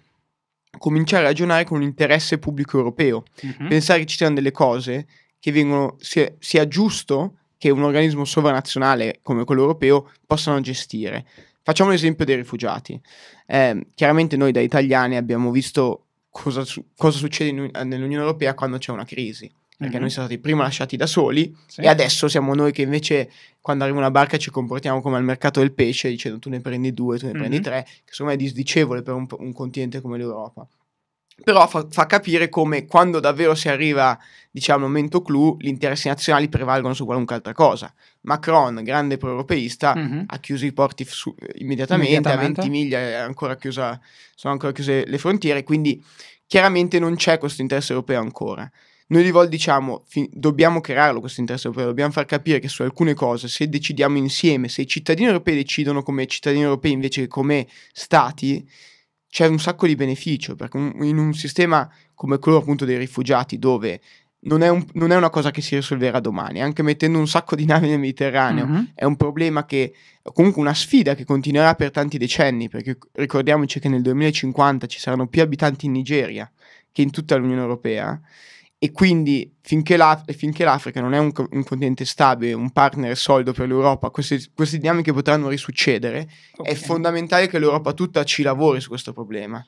Speaker 2: cominciare a ragionare con un interesse pubblico europeo, mm-hmm. pensare che ci siano delle cose che vengono, sia, sia giusto che un organismo sovranazionale come quello europeo possano gestire. Facciamo l'esempio dei rifugiati. Eh, chiaramente noi da italiani abbiamo visto cosa, cosa succede in, nell'Unione Europea quando c'è una crisi. Perché mm-hmm. noi siamo stati prima lasciati da soli sì. e adesso siamo noi che invece quando arriva una barca ci comportiamo come al mercato del pesce dicendo tu ne prendi due, tu ne mm-hmm. prendi mhm. tre, che secondo me è disdicevole per un, un continente come l'Europa però fa, fa, capire come quando davvero si arriva diciamo, al momento clou gli interessi nazionali prevalgono su qualunque altra cosa. Macron, grande pro-europeista, mm-hmm. ha chiuso i porti su, immediatamente, immediatamente, a 20 miglia ancora chiusa, sono ancora chiuse le frontiere, quindi chiaramente non c'è questo interesse europeo ancora. Noi di Vol diciamo, fi- dobbiamo crearlo questo interesse europeo, dobbiamo far capire che su alcune cose, se decidiamo insieme, se i cittadini europei decidono come cittadini europei invece che come stati, c'è un sacco di beneficio, perché in un sistema come quello appunto dei rifugiati, dove non è, un, non è una cosa che si risolverà domani, anche mettendo un sacco di (laughs) navi nel Mediterraneo, mm-hmm. è un problema che, comunque una sfida che continuerà per tanti decenni, perché ricordiamoci che nel 2050 ci saranno più abitanti in Nigeria che in tutta l'Unione Europea, e quindi finché, l'Af- finché l'Africa non è un, co- un, continente stabile, un partner solido per l'Europa, queste, queste dinamiche potranno risuccedere. Okay. È fondamentale che l'Europa tutta ci lavori su questo problema.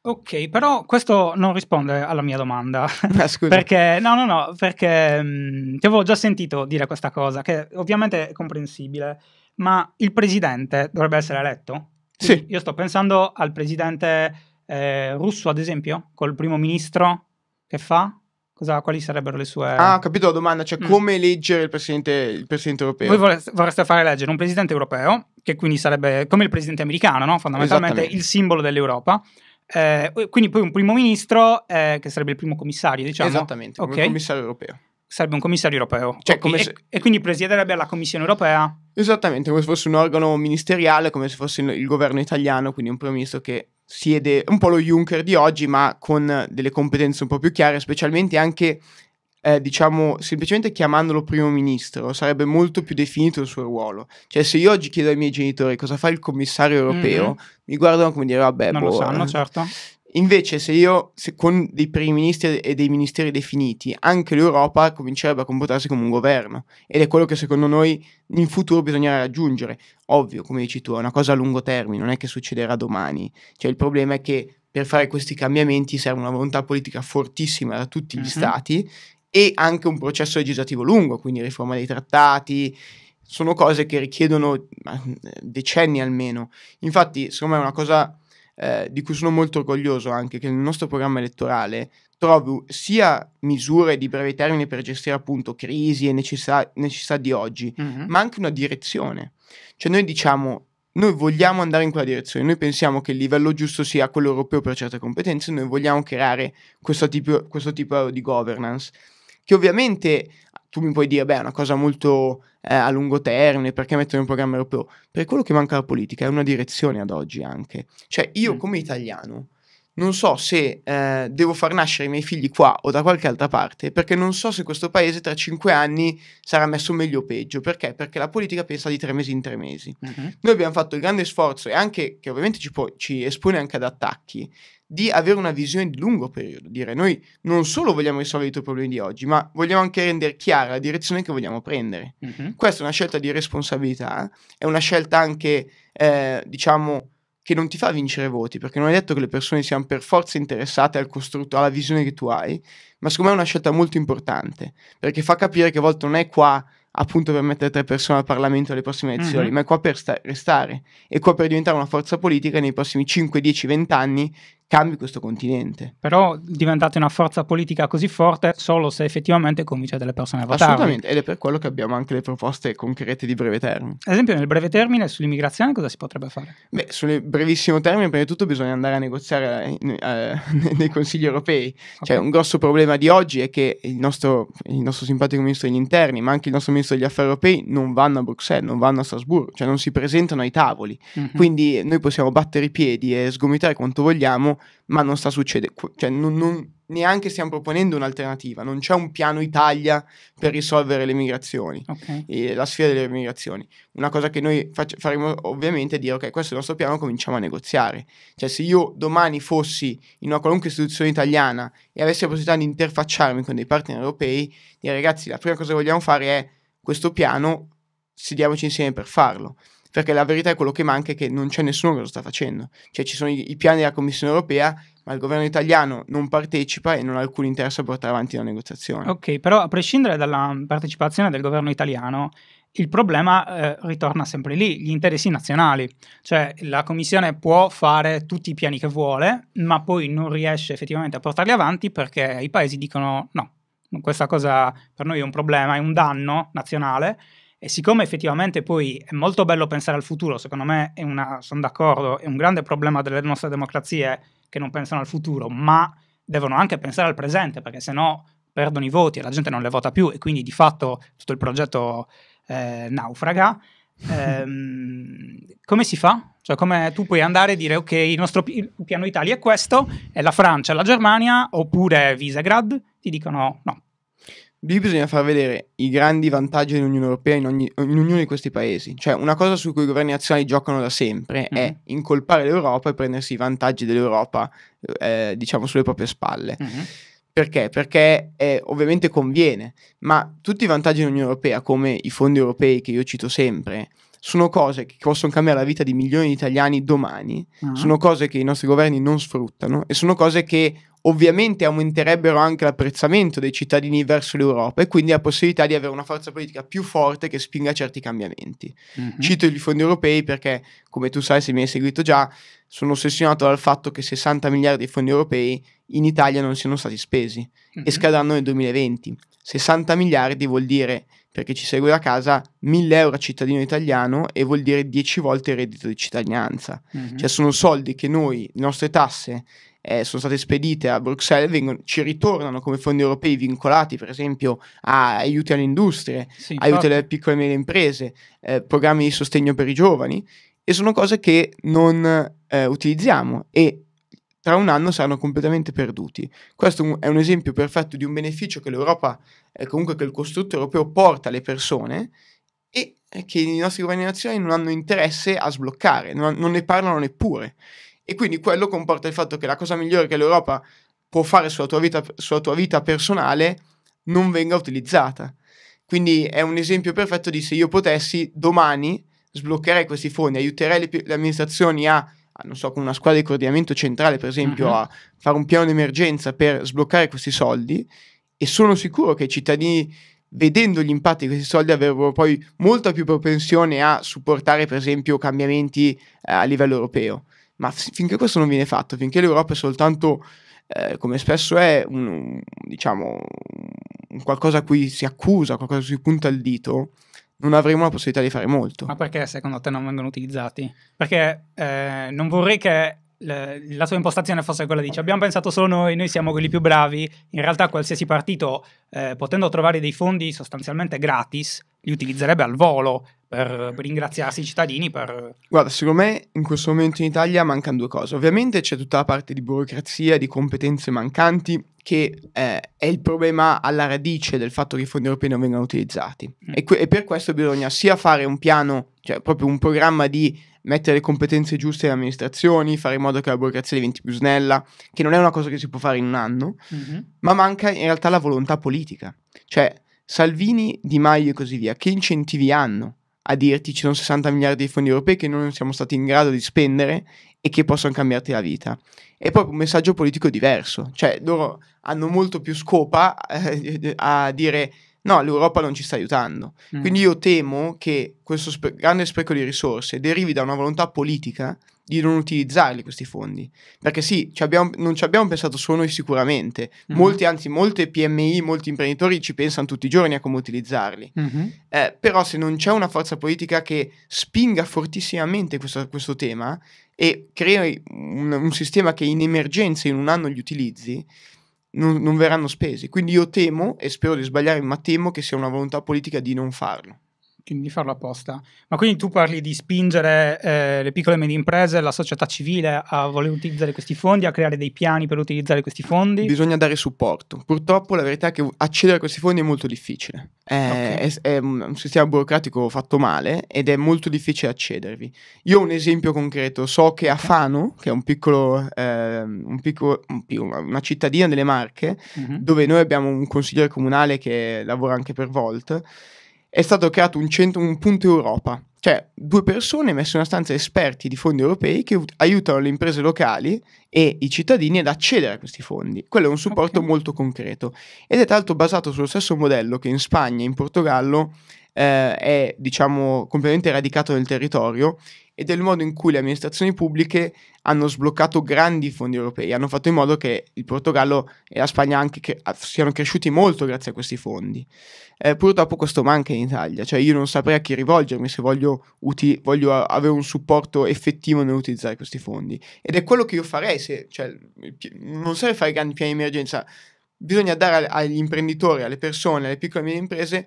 Speaker 1: Ok, però questo non risponde alla mia domanda. Ah, (laughs) scusa. perché, no, no, no, perché mh, mm, ti avevo già sentito dire questa cosa, che ovviamente è comprensibile, ma il presidente dovrebbe essere eletto? sì. Io sto pensando al presidente eh, russo, ad esempio, col primo ministro che fa? Cosa, quali sarebbero le sue... Ah, ho
Speaker 2: capito la domanda, cioè mm. come eleggere il presidente, il presidente europeo. Voi vorreste,
Speaker 1: vorreste fare eleggere un presidente europeo, che quindi sarebbe come il presidente americano, no? fondamentalmente il simbolo dell'Europa. Eh, quindi poi un primo ministro, eh, che sarebbe il primo commissario, diciamo. Esattamente, okay. il commissario europeo. Sarebbe un commissario europeo. Cioè, okay. se... e, e, quindi presiederebbe la Commissione europea.
Speaker 2: Esattamente, come se fosse un organo ministeriale, come se fosse il governo italiano, quindi un primo ministro che siede un po' lo Juncker di oggi, ma con delle competenze un po' più chiare, specialmente anche, eh, diciamo, semplicemente chiamandolo primo ministro, sarebbe molto più definito il suo ruolo. Cioè, se io oggi chiedo ai miei genitori cosa fa il commissario europeo, mm-hmm. mi guardano come dire, vabbè, non boh, lo sanno, eh. (laughs) certo. Invece, se io se con dei primi ministri e dei ministeri definiti, anche l'Europa comincerebbe a comportarsi come un governo. Ed è quello che secondo noi in futuro bisognerà raggiungere. Ovvio, come dici tu, è una cosa a lungo termine, non è che succederà domani. Cioè, il problema è che per fare questi cambiamenti serve una volontà politica fortissima da tutti gli uh-huh. stati e anche un processo legislativo lungo, quindi riforma dei trattati, sono cose che richiedono eh, decenni almeno. Infatti, secondo me è una cosa eh, di cui sono molto orgoglioso anche, che nel nostro programma elettorale trovi sia misure di breve termine per gestire appunto crisi e necessità, necessità di oggi, mm-hmm. ma anche una direzione. Cioè noi diciamo, noi vogliamo andare in quella direzione, noi pensiamo che il livello giusto sia quello europeo per certe competenze, noi vogliamo creare questo tipo, questo tipo di governance, che ovviamente tu mi puoi dire, beh, è una cosa molto eh, a lungo termine, perché mettere un programma europeo? Per quello che manca la politica, è una direzione ad oggi anche. Cioè, io mm. come italiano non so se eh, devo far nascere i miei figli qua o da qualche altra parte, perché non so se questo paese tra cinque anni sarà messo meglio o peggio. Perché? Perché la politica pensa di tre mesi in tre mesi. Uh-huh. Noi abbiamo fatto il grande sforzo e anche che ovviamente ci, può, ci espone anche ad attacchi di avere una visione di lungo periodo, dire noi non solo vogliamo risolvere i tuoi problemi di oggi, ma vogliamo anche rendere chiara la direzione che vogliamo prendere. Mm-hmm. Questa è una scelta di responsabilità, è una scelta anche, eh, diciamo, che non ti fa vincere voti, perché non è detto che le persone siano per forza interessate al costrutto, alla visione che tu hai, ma secondo me è una scelta molto importante, perché fa capire che a volte non è qua appunto per mettere tre persone al Parlamento alle prossime elezioni, mm-hmm. ma è qua per sta- restare, è qua per diventare una forza politica nei prossimi 5, 10, 20 anni cambi questo continente.
Speaker 1: Però diventate una forza politica così forte solo se effettivamente convince delle persone a votare. Assolutamente,
Speaker 2: ed è per quello che abbiamo anche le proposte concrete di breve termine.
Speaker 1: Ad esempio, nel breve termine sull'immigrazione cosa si potrebbe fare?
Speaker 2: Beh, sul brevissimo termine, prima di tutto bisogna andare a negoziare eh, eh, nei consigli europei. Okay. Cioè, un grosso problema di oggi è che il nostro, il nostro simpatico ministro degli interni, ma anche il nostro ministro degli affari europei, non vanno a Bruxelles, non vanno a Strasburgo, cioè non si presentano ai tavoli. Mm-hmm. Quindi noi possiamo battere i piedi e sgomitare quanto vogliamo, ma non sta succedendo, cioè non, non, neanche stiamo proponendo un'alternativa, non c'è un piano Italia per risolvere le migrazioni, okay. la sfida delle migrazioni. Una cosa che noi fac- faremo ovviamente è dire ok, questo è il nostro piano, cominciamo a negoziare. Cioè se io domani fossi in una qualunque istituzione italiana e avessi la possibilità di interfacciarmi con dei partner europei, dire ragazzi la prima cosa che vogliamo fare è questo piano, sediamoci insieme per farlo perché la verità è quello che manca è che non c'è nessuno che lo sta facendo, cioè ci sono i, i piani della Commissione europea, ma il governo italiano non partecipa e non ha alcun interesse a portare avanti la negoziazione.
Speaker 1: Ok, però a prescindere dalla partecipazione del governo italiano, il problema eh, ritorna sempre lì, gli interessi nazionali, cioè la Commissione può fare tutti i piani che vuole, ma poi non riesce effettivamente a portarli avanti perché i paesi dicono no, questa cosa per noi è un problema, è un danno nazionale e siccome effettivamente poi è molto bello pensare al futuro, secondo me sono d'accordo, è un grande problema delle nostre democrazie che non pensano al futuro, ma devono anche pensare al presente, perché sennò perdono i voti e la gente non le vota più e quindi di fatto tutto il progetto eh, naufraga. ehm, (laughs) come si fa? Cioè, come tu puoi andare e dire ok, il nostro pi- piano Italia è questo, è la Francia, la Germania, oppure Visegrad, ti dicono no, Lì bisogna far vedere i
Speaker 2: grandi vantaggi dell'Unione Europea in, ogni, in ognuno di questi paesi. Cioè, una cosa su cui i governi nazionali giocano da sempre mm-hmm. è incolpare l'Europa e prendersi i vantaggi dell'Europa, eh, diciamo, sulle proprie spalle. Mm-hmm. Perché? Perché eh, ovviamente conviene, ma tutti i vantaggi dell'Unione Europea, come i fondi europei che io cito sempre, sono cose che possono cambiare la vita di milioni di italiani domani, uh-huh. sono cose che i nostri governi non sfruttano e sono cose che ovviamente aumenterebbero anche l'apprezzamento dei cittadini verso l'Europa e quindi la possibilità di avere una forza politica più forte che spinga certi cambiamenti. Uh-huh. Cito i fondi europei perché, come tu sai se mi hai seguito già, sono ossessionato dal fatto che 60 miliardi di fondi europei in Italia non siano stati spesi uh-huh. e scadranno nel 2020. 60 miliardi vuol dire perché ci segue da casa 1000 euro a cittadino italiano e vuol dire 10 volte il reddito di cittadinanza. Mm-hmm. Cioè sono soldi che noi, le nostre tasse, eh, sono state spedite a Bruxelles, vengono, ci ritornano come fondi europei vincolati per esempio a aiuti alle industrie, sì, aiuti alle piccole e medie imprese, eh, programmi di sostegno per i giovani e sono cose che non eh, utilizziamo e tra un anno saranno completamente perduti. Questo è un esempio perfetto di un beneficio che l'Europa, eh, comunque che il costrutto europeo porta alle persone e eh, che i nostri governi nazionali non hanno interesse a sbloccare, non, non ne parlano neppure. E quindi quello comporta il fatto che la cosa migliore che l'Europa può fare sulla tua vita, sulla tua vita personale non venga utilizzata. Quindi è un esempio perfetto di se io potessi domani sbloccherei questi fondi, aiuterei le, le amministrazioni a non so, con una squadra di coordinamento centrale, per esempio, uh-huh. a fare un piano d'emergenza per sbloccare questi soldi e sono sicuro che i cittadini vedendo gli impatti di questi soldi avrebbero poi molta più propensione a supportare per esempio cambiamenti eh, a livello europeo. Ma f- finché questo non viene fatto, finché l'Europa è soltanto, eh, come spesso è, un, un, diciamo, un qualcosa a cui si accusa, qualcosa a cui si punta il dito, non avremo la possibilità di fare molto.
Speaker 1: Ma perché secondo te non vengono utilizzati? Perché eh, non vorrei che la sua impostazione fosse quella di cioè, abbiamo pensato solo noi, noi siamo quelli più bravi, in realtà qualsiasi partito eh, potendo trovare dei fondi sostanzialmente gratis li utilizzerebbe al volo per, per ringraziarsi i cittadini. Per...
Speaker 2: Guarda, secondo me in questo momento in Italia mancano due cose. Ovviamente c'è tutta la parte di burocrazia, di competenze mancanti, che eh, è il problema alla radice del fatto che i fondi europei non vengano utilizzati. Mm. E, que- e per questo bisogna sia fare un piano, cioè proprio un programma di mettere le competenze giuste alle amministrazioni, fare in modo che la burocrazia diventi più snella, che non è una cosa che si può fare in un anno, mm-hmm. ma manca in realtà la volontà politica. Cioè, Salvini, Di Maio e così via, che incentivi hanno a dirti ci sono 60 miliardi di fondi europei che noi non siamo stati in grado di spendere e che possono cambiarti la vita? È proprio un messaggio politico diverso, cioè loro hanno molto più scopa eh, (laughs) a dire No, l'Europa non ci sta aiutando. Mm. Quindi io temo che questo spe- grande spreco di risorse derivi da una volontà politica di non utilizzarli questi fondi. Perché sì, ci abbiamo, non ci abbiamo pensato solo noi sicuramente, mm-hmm. molti, anzi molte PMI, molti imprenditori ci pensano tutti i giorni a come utilizzarli. Mm-hmm. Eh, però se non c'è una forza politica che spinga fortissimamente questo, questo tema e crei un, un sistema che in emergenza in un anno li utilizzi, non, non verranno spesi. Quindi io temo, e spero di sbagliare, ma temo che sia una volontà politica di non farlo di farlo apposta.
Speaker 1: Ma quindi tu parli di spingere eh, le piccole e medie imprese, la società civile a voler utilizzare questi fondi, a creare dei piani per utilizzare questi fondi?
Speaker 2: Bisogna dare supporto. Purtroppo la verità è che accedere a questi fondi è molto difficile. È, okay. è, è un sistema burocratico fatto male ed è molto difficile accedervi. Io ho un esempio concreto. So che a Fano, che è un piccolo, eh, un piccolo un, una cittadina delle Marche, mm-hmm. dove noi abbiamo un consigliere comunale che lavora anche per Volt, è stato creato un, centro, un punto Europa, cioè due persone messe in una stanza esperti di fondi europei che aiutano le imprese locali e i cittadini ad accedere a questi fondi. Quello è un supporto okay. molto concreto ed è tra l'altro basato sullo stesso modello che in Spagna e in Portogallo eh, è diciamo completamente radicato nel territorio e del modo in cui le amministrazioni pubbliche hanno sbloccato grandi fondi europei, hanno fatto in modo che il Portogallo e la Spagna anche cre- ah, siano cresciuti molto grazie a questi fondi. Eh, purtroppo questo manca in Italia, cioè io non saprei a chi rivolgermi se voglio, uti- voglio a- avere un supporto effettivo nell'utilizzare questi fondi. Ed è quello che io farei, se, cioè, non serve fare grandi piani di emergenza, bisogna dare a- agli imprenditori, alle persone, alle piccole e medie imprese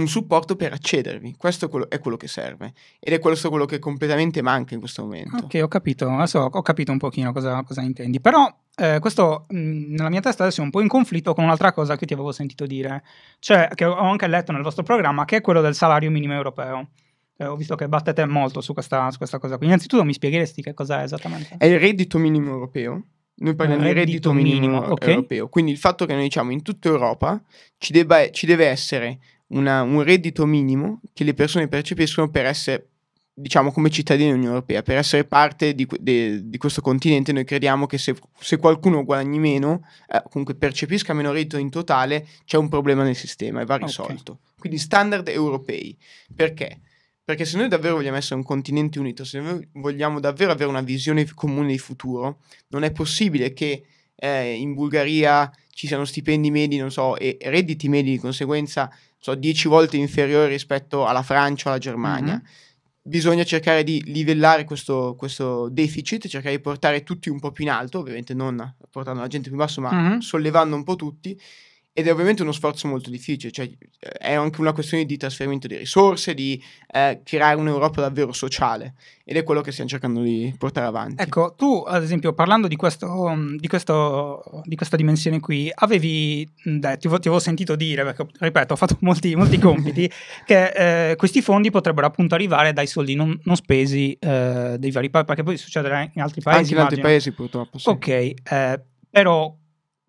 Speaker 2: un supporto per accedervi. Questo è quello, che serve ed è questo quello che completamente
Speaker 1: manca in questo momento. Ok, ho capito, adesso ho capito un pochino cosa, cosa intendi, però eh, questo mh, mm, nella mia testa adesso è un po' in conflitto con un'altra cosa che ti avevo sentito dire, cioè che ho anche letto nel vostro programma, che è quello del salario minimo europeo. Eh, ho visto che battete molto su questa, su questa cosa qui. Innanzitutto mi spiegheresti che cos'è esattamente?
Speaker 2: È il reddito minimo europeo. Noi parliamo di reddito, reddito minimo, minimo okay. europeo, quindi il fatto che noi diciamo in tutta Europa ci, debba, ci deve essere una, un reddito minimo che le persone percepiscono per essere, diciamo, come cittadini dell'Unione Europea, per essere parte di, de, di, questo continente. Noi crediamo che se, se qualcuno guadagni meno, eh, comunque percepisca meno reddito in totale, c'è un problema nel sistema e va risolto. Okay. Quindi standard europei. Perché? Perché se noi davvero vogliamo essere un continente unito, se noi vogliamo davvero avere una visione comune di futuro, non è possibile che eh, in Bulgaria ci siano stipendi medi, non so, e redditi medi di conseguenza so, 10 volte inferiore rispetto alla Francia o alla Germania. Mm-hmm. Bisogna cercare di livellare questo, questo, deficit, cercare di portare tutti un po' più in alto, ovviamente non portando la gente più in basso, ma mm-hmm. sollevando un po' tutti ed è ovviamente uno sforzo molto difficile, cioè è anche una questione di trasferimento di risorse, di eh, creare un'Europa davvero sociale ed è quello che stiamo cercando di portare avanti.
Speaker 1: Ecco, tu ad esempio parlando di, questo, di, questo, di questa dimensione qui, avevi, detto, ti, avevo sentito dire, perché ripeto ho fatto (laughs) molti, molti compiti, che eh, questi fondi potrebbero appunto arrivare dai soldi non, non spesi eh, dei vari paesi, perché poi succederà in altri paesi. Anche in altri paesi purtroppo. Sì. Ok, eh, però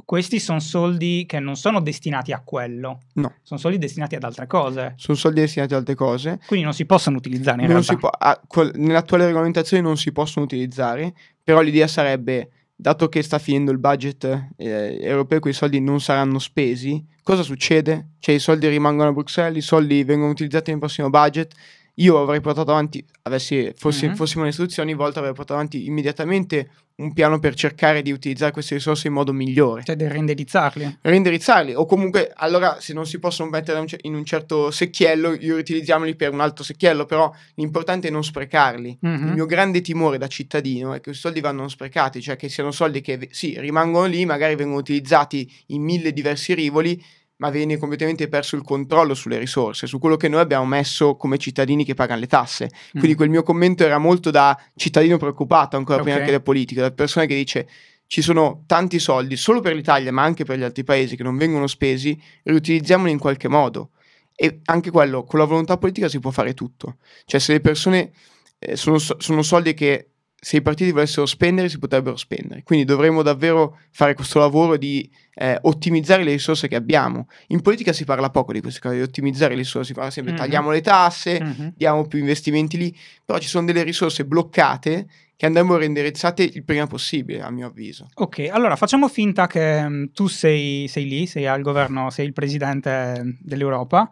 Speaker 1: questi sono soldi che non sono destinati a quello. No. Sono soldi destinati ad altre cose.
Speaker 2: Sono soldi destinati ad altre cose. Quindi non si possono utilizzare in non realtà. Po- a, ah, col- nell'attuale regolamentazione non si possono utilizzare, però l'idea sarebbe, dato che sta finendo il budget eh, europeo, quei soldi non saranno spesi, cosa succede? Cioè i soldi rimangono a Bruxelles, i soldi vengono utilizzati nel prossimo budget, io avrei portato avanti, avessi, fossi, mm-hmm. fossimo le istituzioni, Volta avrei portato avanti immediatamente un piano per cercare di utilizzare queste risorse in modo
Speaker 1: migliore. Cioè di renderizzarli.
Speaker 2: Renderizzarli, o comunque, allora se non si possono mettere in un certo secchiello, io utilizziamoli per un altro secchiello, però l'importante è non sprecarli. Mm-hmm. Il mhm. mio grande timore da cittadino è che i soldi vanno sprecati, cioè che siano soldi che sì, rimangono lì, magari vengono utilizzati in mille diversi rivoli, ma viene completamente perso il controllo sulle risorse, su quello che noi abbiamo messo come cittadini che pagano le tasse. Quindi mm. quel mio commento era molto da cittadino preoccupato, ancora okay. prima che da politico, da persona che dice ci sono tanti soldi solo per l'Italia, ma anche per gli altri paesi che non vengono spesi, riutilizziamoli in qualche modo. E anche quello, con la volontà politica si può fare tutto. Cioè se le persone eh, sono, sono soldi che se i partiti volessero spendere si potrebbero spendere. Quindi dovremmo davvero fare questo lavoro di eh, ottimizzare le risorse che abbiamo. In politica si parla poco di queste cose, di ottimizzare le risorse, si parla sempre mm-hmm. tagliamo le tasse, mm-hmm. diamo più investimenti lì, però ci sono delle risorse bloccate che andremo renderizzate il prima possibile, a mio avviso.
Speaker 1: Ok, allora facciamo finta che mh, mm, tu sei, sei, lì, sei al governo, sei il presidente mm, dell'Europa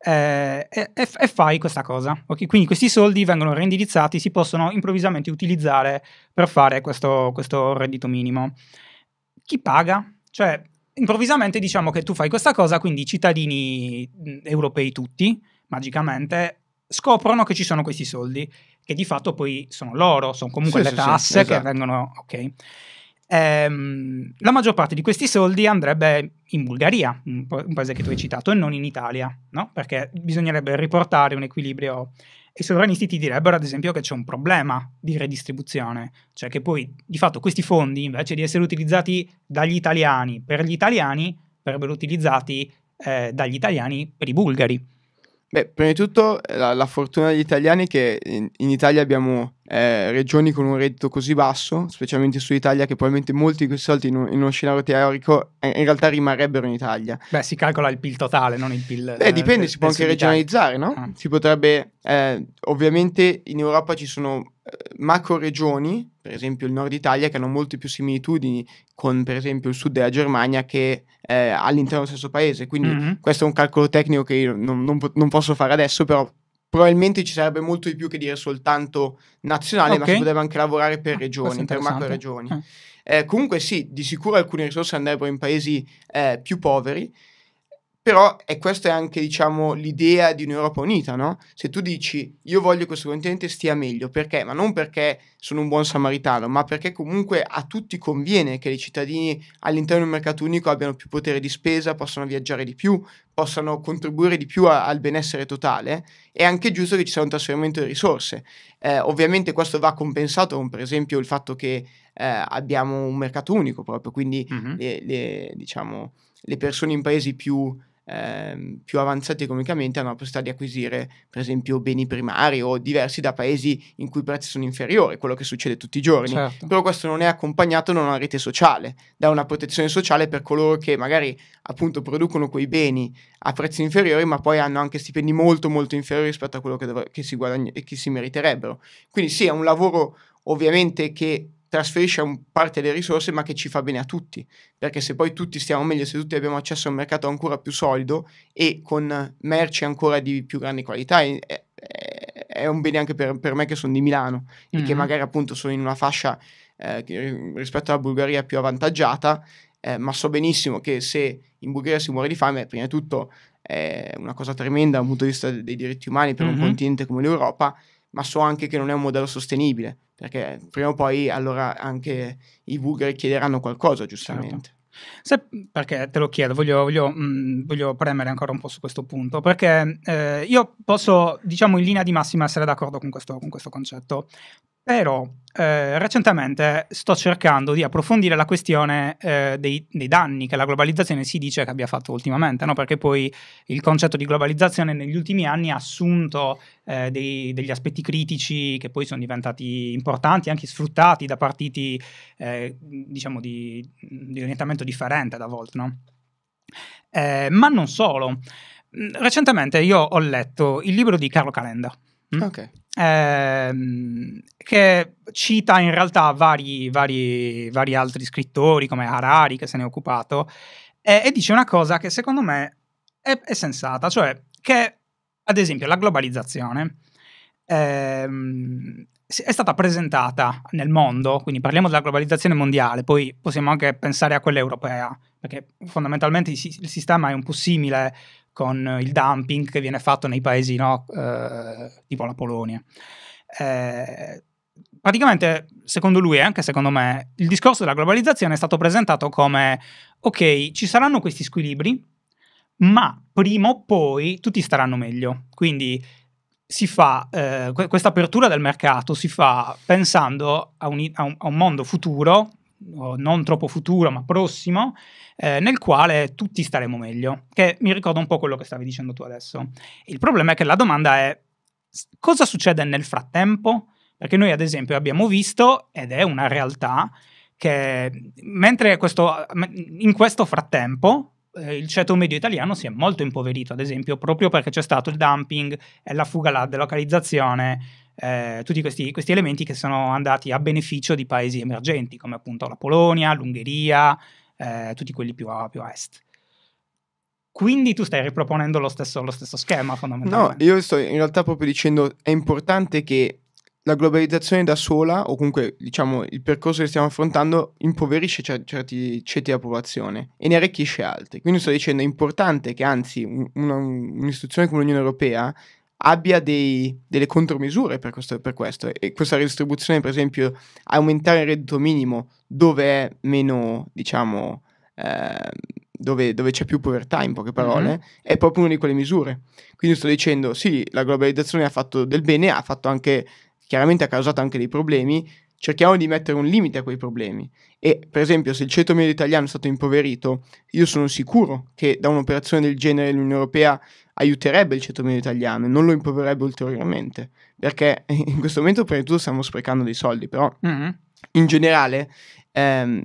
Speaker 1: eh, e, e, fai questa cosa. Okay? Quindi questi soldi vengono reindirizzati, si possono improvvisamente utilizzare per fare questo, questo reddito minimo. Chi paga? Cioè, improvvisamente diciamo che tu fai questa cosa, quindi i cittadini europei tutti, magicamente, scoprono che ci sono questi soldi, che di fatto poi sono loro, sono comunque sì, le tasse sì, esatto. che vengono... Okay ehm, la maggior parte di questi soldi andrebbe in Bulgaria, un, paese che tu hai citato, e non in Italia, no? perché bisognerebbe riportare un equilibrio. I sovranisti ti direbbero, ad esempio, che c'è un problema di redistribuzione, cioè che poi di fatto questi fondi, invece di essere utilizzati dagli italiani per gli italiani, verrebbero utilizzati eh, dagli italiani per i bulgari.
Speaker 2: Beh, prima di tutto eh, la, la fortuna degli italiani è che in, in Italia abbiamo eh, regioni con un reddito così basso, specialmente Italia, che probabilmente molti di questi soldi in, un, in uno scenario teorico eh, in realtà rimarrebbero in Italia.
Speaker 1: Beh, si calcola il PIL totale, non il PIL. Beh, dipende, del, eh, si può anche regionalizzare, no? Ah.
Speaker 2: Si potrebbe, eh, ovviamente in Europa ci sono eh, macro regioni, per esempio il nord Italia, che hanno molte più similitudini con per esempio il sud della Germania che eh, all'interno dello stesso paese. Quindi mm-hmm. questo è un calcolo tecnico che io non, non, non posso fare adesso, però probabilmente ci sarebbe molto di più che dire soltanto nazionale, okay. ma si potrebbe anche lavorare per ah, regioni, per macro regioni. Eh. Ah. Eh, comunque sì, di sicuro alcune risorse andrebbero in paesi eh, più poveri. Però è questa è anche, diciamo, l'idea di un'Europa unita, no? Se tu dici io voglio che questo continente stia meglio, perché? Ma non perché sono un buon samaritano, ma perché comunque a tutti conviene che i cittadini all'interno di un mercato unico abbiano più potere di spesa, possano viaggiare di più, possano contribuire di più a, al benessere totale, è anche giusto che ci sia un trasferimento di risorse. Eh, ovviamente questo va compensato con per esempio il fatto che eh, abbiamo un mercato unico proprio, quindi mm-hmm. le, le, diciamo, le persone in paesi più Ehm, più avanzati economicamente hanno la possibilità di acquisire, per esempio, beni primari o diversi da paesi in cui i prezzi sono inferiori, quello che succede tutti i giorni. Certo. Però questo non è accompagnato da una rete sociale, da una protezione sociale per coloro che magari appunto producono quei beni a prezzi inferiori, ma poi hanno anche stipendi molto molto inferiori rispetto a quello che, dov- che si guadagna- che si meriterebbero. Quindi sì, è un lavoro ovviamente che trasferisce parte delle risorse ma che ci fa bene a tutti, perché se poi tutti stiamo meglio, se tutti abbiamo accesso a un mercato ancora più solido e con merci ancora di più grande qualità, è, è un bene anche per, per, me che sono di Milano mm-hmm. e che magari appunto sono in una fascia eh, rispetto alla Bulgaria più avvantaggiata, eh, ma so benissimo che se in Bulgaria si muore di fame, prima di tutto è una cosa tremenda dal punto di vista dei diritti umani per mm-hmm. un continente come l'Europa, ma so anche che non è un modello sostenibile, perché prima o poi allora anche i bulgari chiederanno qualcosa, giustamente. Certo.
Speaker 1: Se, perché te lo chiedo, voglio, voglio, mh, mm, voglio, premere ancora un po' su questo punto, perché eh, io posso, diciamo, in linea di massima essere d'accordo con questo, con questo concetto, però eh, recentemente sto cercando di approfondire la questione eh, dei, dei, danni che la globalizzazione si dice che abbia fatto ultimamente, no? perché poi il concetto di globalizzazione negli ultimi anni ha assunto eh, dei, degli aspetti critici che poi sono diventati importanti, anche sfruttati da partiti eh, diciamo di, di, orientamento differente da volte. No? Eh, ma non solo. Recentemente io ho letto il libro di Carlo Calenda, Mm? Okay. Eh, che cita in realtà vari, vari, vari, altri scrittori come Harari che se ne è occupato eh, e dice una cosa che secondo me è, è sensata, cioè che ad esempio la globalizzazione ehm, è stata presentata nel mondo, quindi parliamo della globalizzazione mondiale, poi possiamo anche pensare a quella europea, perché fondamentalmente il sistema è un po' simile con il dumping che viene fatto nei paesi no, eh, tipo la Polonia. Eh, praticamente, secondo lui e anche secondo me, il discorso della globalizzazione è stato presentato come, ok, ci saranno questi squilibri, ma prima o poi tutti staranno meglio. Quindi si fa, eh, questa apertura del mercato si fa pensando a un, a un mondo futuro non troppo futuro, ma prossimo, eh, nel quale tutti staremo meglio, che mi ricorda un po' quello che stavi dicendo tu adesso. Il problema è che la domanda è cosa succede nel frattempo? Perché noi ad esempio abbiamo visto, ed è una realtà, che mentre questo, in questo frattempo eh, il ceto medio italiano si è molto impoverito, ad esempio, proprio perché c'è stato il dumping e la fuga dalla delocalizzazione eh, tutti questi, questi, elementi che sono andati a beneficio di paesi emergenti come appunto la Polonia, l'Ungheria, eh, tutti quelli più a, più a, est. Quindi tu stai riproponendo lo stesso, lo stesso schema
Speaker 2: fondamentalmente. No, io sto in realtà proprio dicendo è importante che la globalizzazione da sola, o comunque diciamo il percorso che stiamo affrontando, impoverisce cer- certi ceti della popolazione e ne arricchisce altri. Quindi sto dicendo è importante che anzi un, una, un'istituzione come l'Unione Europea abbia dei, delle contromisure per questo, per questo, e questa redistribuzione per esempio aumentare il reddito minimo dove è meno diciamo eh, dove, dove, c'è più povertà in poche parole mm-hmm. è proprio una di quelle misure quindi sto dicendo sì la globalizzazione ha fatto del bene ha fatto anche chiaramente ha causato anche dei problemi cerchiamo di mettere un limite a quei problemi. E per esempio, se il ceto medio italiano è stato impoverito, io sono sicuro che da un'operazione del genere l'Unione Europea aiuterebbe il ceto medio italiano e non lo impovererebbe ulteriormente, perché (laughs) in questo momento prima di tutto stiamo sprecando dei soldi, però mm-hmm. in generale ehm,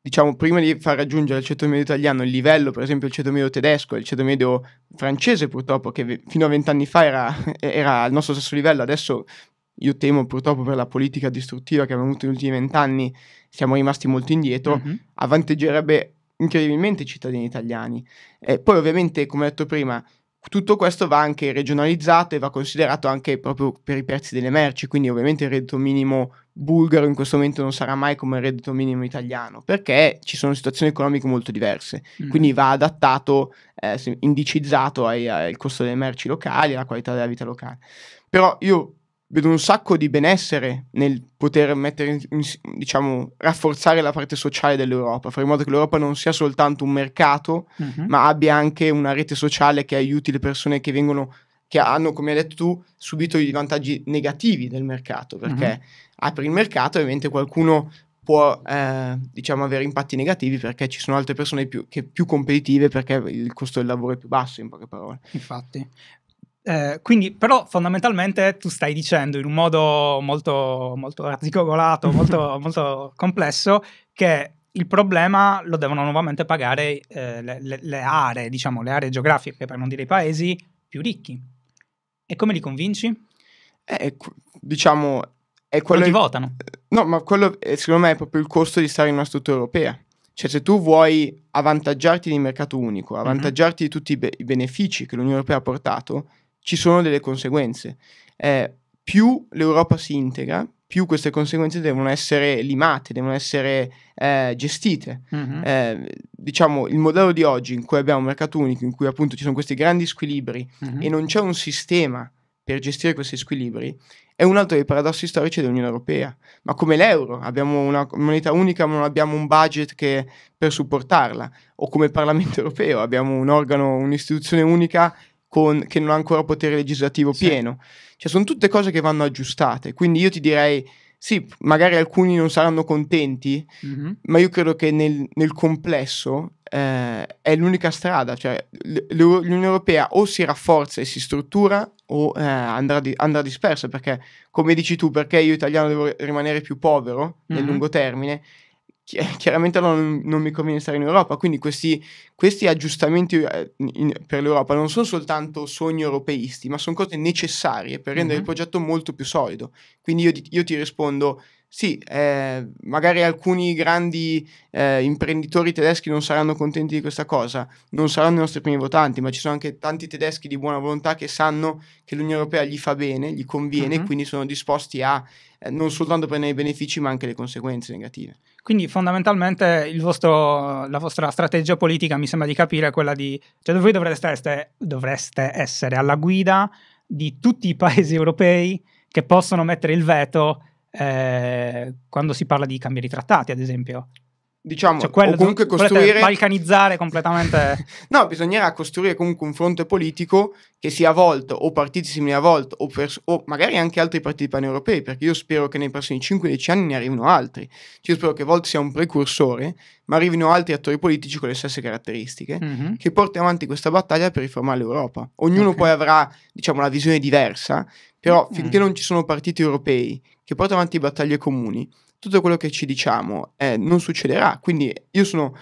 Speaker 2: diciamo, prima di far raggiungere il ceto medio italiano il livello, per esempio, il ceto medio tedesco e il ceto medio francese, purtroppo, che fino a vent'anni fa era, (laughs) era, al nostro stesso livello, adesso io temo purtroppo per la politica distruttiva che abbiamo avuto negli ultimi vent'anni, siamo rimasti molto indietro, mm-hmm. avvanteggerebbe incredibilmente i cittadini italiani. Eh, poi ovviamente, come ho detto prima, tutto questo va anche regionalizzato e va considerato anche proprio per i prezzi delle merci, quindi ovviamente il reddito minimo bulgaro in questo momento non sarà mai come il reddito minimo italiano, perché ci sono situazioni economiche molto diverse, mm. quindi va adattato, eh, indicizzato al costo delle merci locali, alla qualità della vita locale. Però io vedo un sacco di benessere nel poter mettere, in, diciamo, rafforzare la parte sociale dell'Europa, fare in modo che l'Europa non sia soltanto un mercato, mm-hmm. ma abbia anche una rete sociale che aiuti le persone che vengono che hanno, come hai detto tu, subito i vantaggi negativi del mercato, perché mm-hmm. apri il mercato ovviamente qualcuno può eh, diciamo avere impatti negativi perché ci sono altre persone più, che più competitive perché il costo del lavoro è più basso in poche parole.
Speaker 1: Infatti, eh, quindi, però, fondamentalmente tu stai dicendo in un modo molto, molto articolato, (laughs) molto, molto complesso, che il problema lo devono nuovamente pagare eh, le, le, le, aree, diciamo, le aree geografiche, per non dire i paesi più ricchi. E come li convinci? Eh, diciamo, è quello. Non ti
Speaker 2: votano. No, ma quello eh, secondo me è proprio il costo di stare in una struttura europea. Cioè, se tu vuoi avvantaggiarti di mercato unico, mhm. avvantaggiarti mm-hmm. di tutti i, be- i benefici che l'Unione Europea ha portato, ci sono delle conseguenze. Eh, più l'Europa si integra, più queste conseguenze devono essere limate, devono essere eh, gestite. Mm-hmm. Eh, diciamo, il modello di oggi in cui abbiamo un mercato unico, in cui appunto ci sono questi grandi squilibri mm-hmm. e non c'è un sistema per gestire questi squilibri, è un altro dei paradossi storici dell'Unione Europea. Ma come l'euro, abbiamo una moneta unica ma non abbiamo un budget che, per supportarla, o come Parlamento (laughs) Europeo, abbiamo un organo, un'istituzione unica con, che non ha ancora potere legislativo sì. pieno. Cioè, sono tutte cose che vanno aggiustate. Quindi io ti direi, sì, magari alcuni non saranno contenti, mm-hmm. ma io credo che nel, nel complesso eh, è l'unica strada. Cioè, l'Unione Europea o si rafforza e si struttura o eh, andrà, di, andrà, dispersa, perché come dici tu, perché io italiano devo rimanere più povero mm-hmm. nel lungo termine, eh, chiaramente non, non, mi conviene stare in Europa. Quindi questi, questi aggiustamenti eh, per l'Europa non sono soltanto sogni europeisti, ma sono cose necessarie per rendere mm-hmm. il progetto molto più solido. Quindi io, io ti rispondo. Sì, eh, magari alcuni grandi eh, imprenditori tedeschi non saranno contenti di questa cosa, non saranno i nostri primi votanti, ma ci sono anche tanti tedeschi di buona volontà che sanno che l'Unione Europea gli fa bene, gli conviene, mm-hmm. quindi sono disposti a eh, non soltanto prendere i benefici, ma anche le conseguenze negative.
Speaker 1: Quindi fondamentalmente vostro, la vostra strategia politica mi sembra di capire è quella di... cioè voi dovreste essere, dovreste essere alla guida di tutti i paesi europei che possono mettere il veto eh, quando si parla di cambiare i trattati, ad esempio diciamo, cioè quello, comunque costruire... balcanizzare completamente... (laughs) no, bisognerà costruire comunque un fronte politico che sia
Speaker 2: volto o partiti simili a Volt o, pers- o magari anche altri partiti paneuropei, perché io spero che nei prossimi 5-10 anni ne arrivino altri. Cioè, io spero che Volt sia un precursore, ma arrivino altri attori politici con le stesse caratteristiche, mm-hmm. che portino avanti questa battaglia per riformare l'Europa. Ognuno okay. poi avrà, diciamo, una visione diversa, però mm-hmm. finché non ci sono partiti europei che portano avanti battaglie comuni, tutto quello che ci diciamo eh, non succederà. Quindi io sono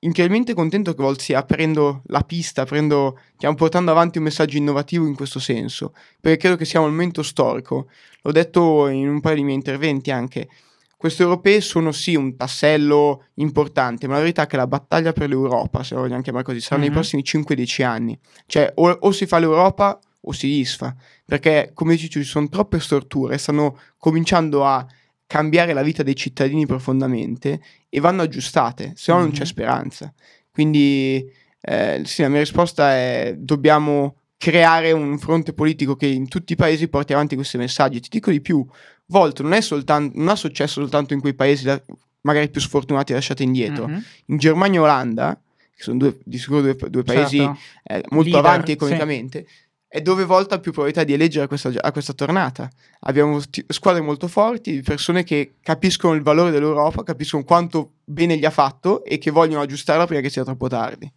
Speaker 2: incredibilmente contento che Volt sia aprendo la pista, aprendo, stiamo portando avanti un messaggio innovativo in questo senso, perché credo che sia un momento storico. L'ho detto in un paio di miei interventi anche. Queste europee sono sì un tassello importante, ma la verità è che la battaglia per l'Europa, se vogliamo chiamare così, sarà mm-hmm. nei prossimi 5-10 anni. Cioè, o, o si fa l'Europa o si disfa, perché come dici ci sono troppe storture, stanno cominciando a cambiare la vita dei cittadini profondamente e vanno aggiustate, se no mm-hmm. non c'è mhm. speranza. Quindi eh, sì, la mia risposta è dobbiamo creare un fronte politico che in tutti i paesi porti avanti questi messaggi. Ti dico di più, Volt non, soltanto, non ha successo soltanto in quei paesi da, magari più sfortunati lasciati indietro. Mm-hmm. In Germania e Olanda, che sono due, di sicuro due, due paesi certo. eh, molto Leader, avanti economicamente, sì è dove volta più probabilità di eleggere a questa, a questa tornata. Abbiamo t- squadre molto forti, persone che capiscono il valore dell'Europa, capiscono quanto bene gli ha fatto e che vogliono aggiustarla prima che sia troppo tardi.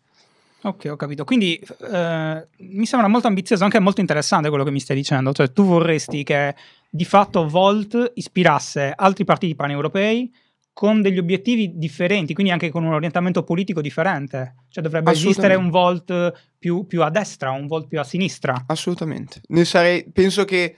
Speaker 1: Ok, ho capito. Quindi eh, mi sembra molto ambizioso, anche molto interessante quello che mi stai dicendo. Cioè, tu vorresti che di fatto Volt ispirasse altri partiti paneuropei con degli obiettivi differenti, quindi anche con un orientamento politico differente. Cioè dovrebbe esistere un volt più, più, a destra, un volt più a sinistra. Assolutamente.
Speaker 2: Sarei, penso che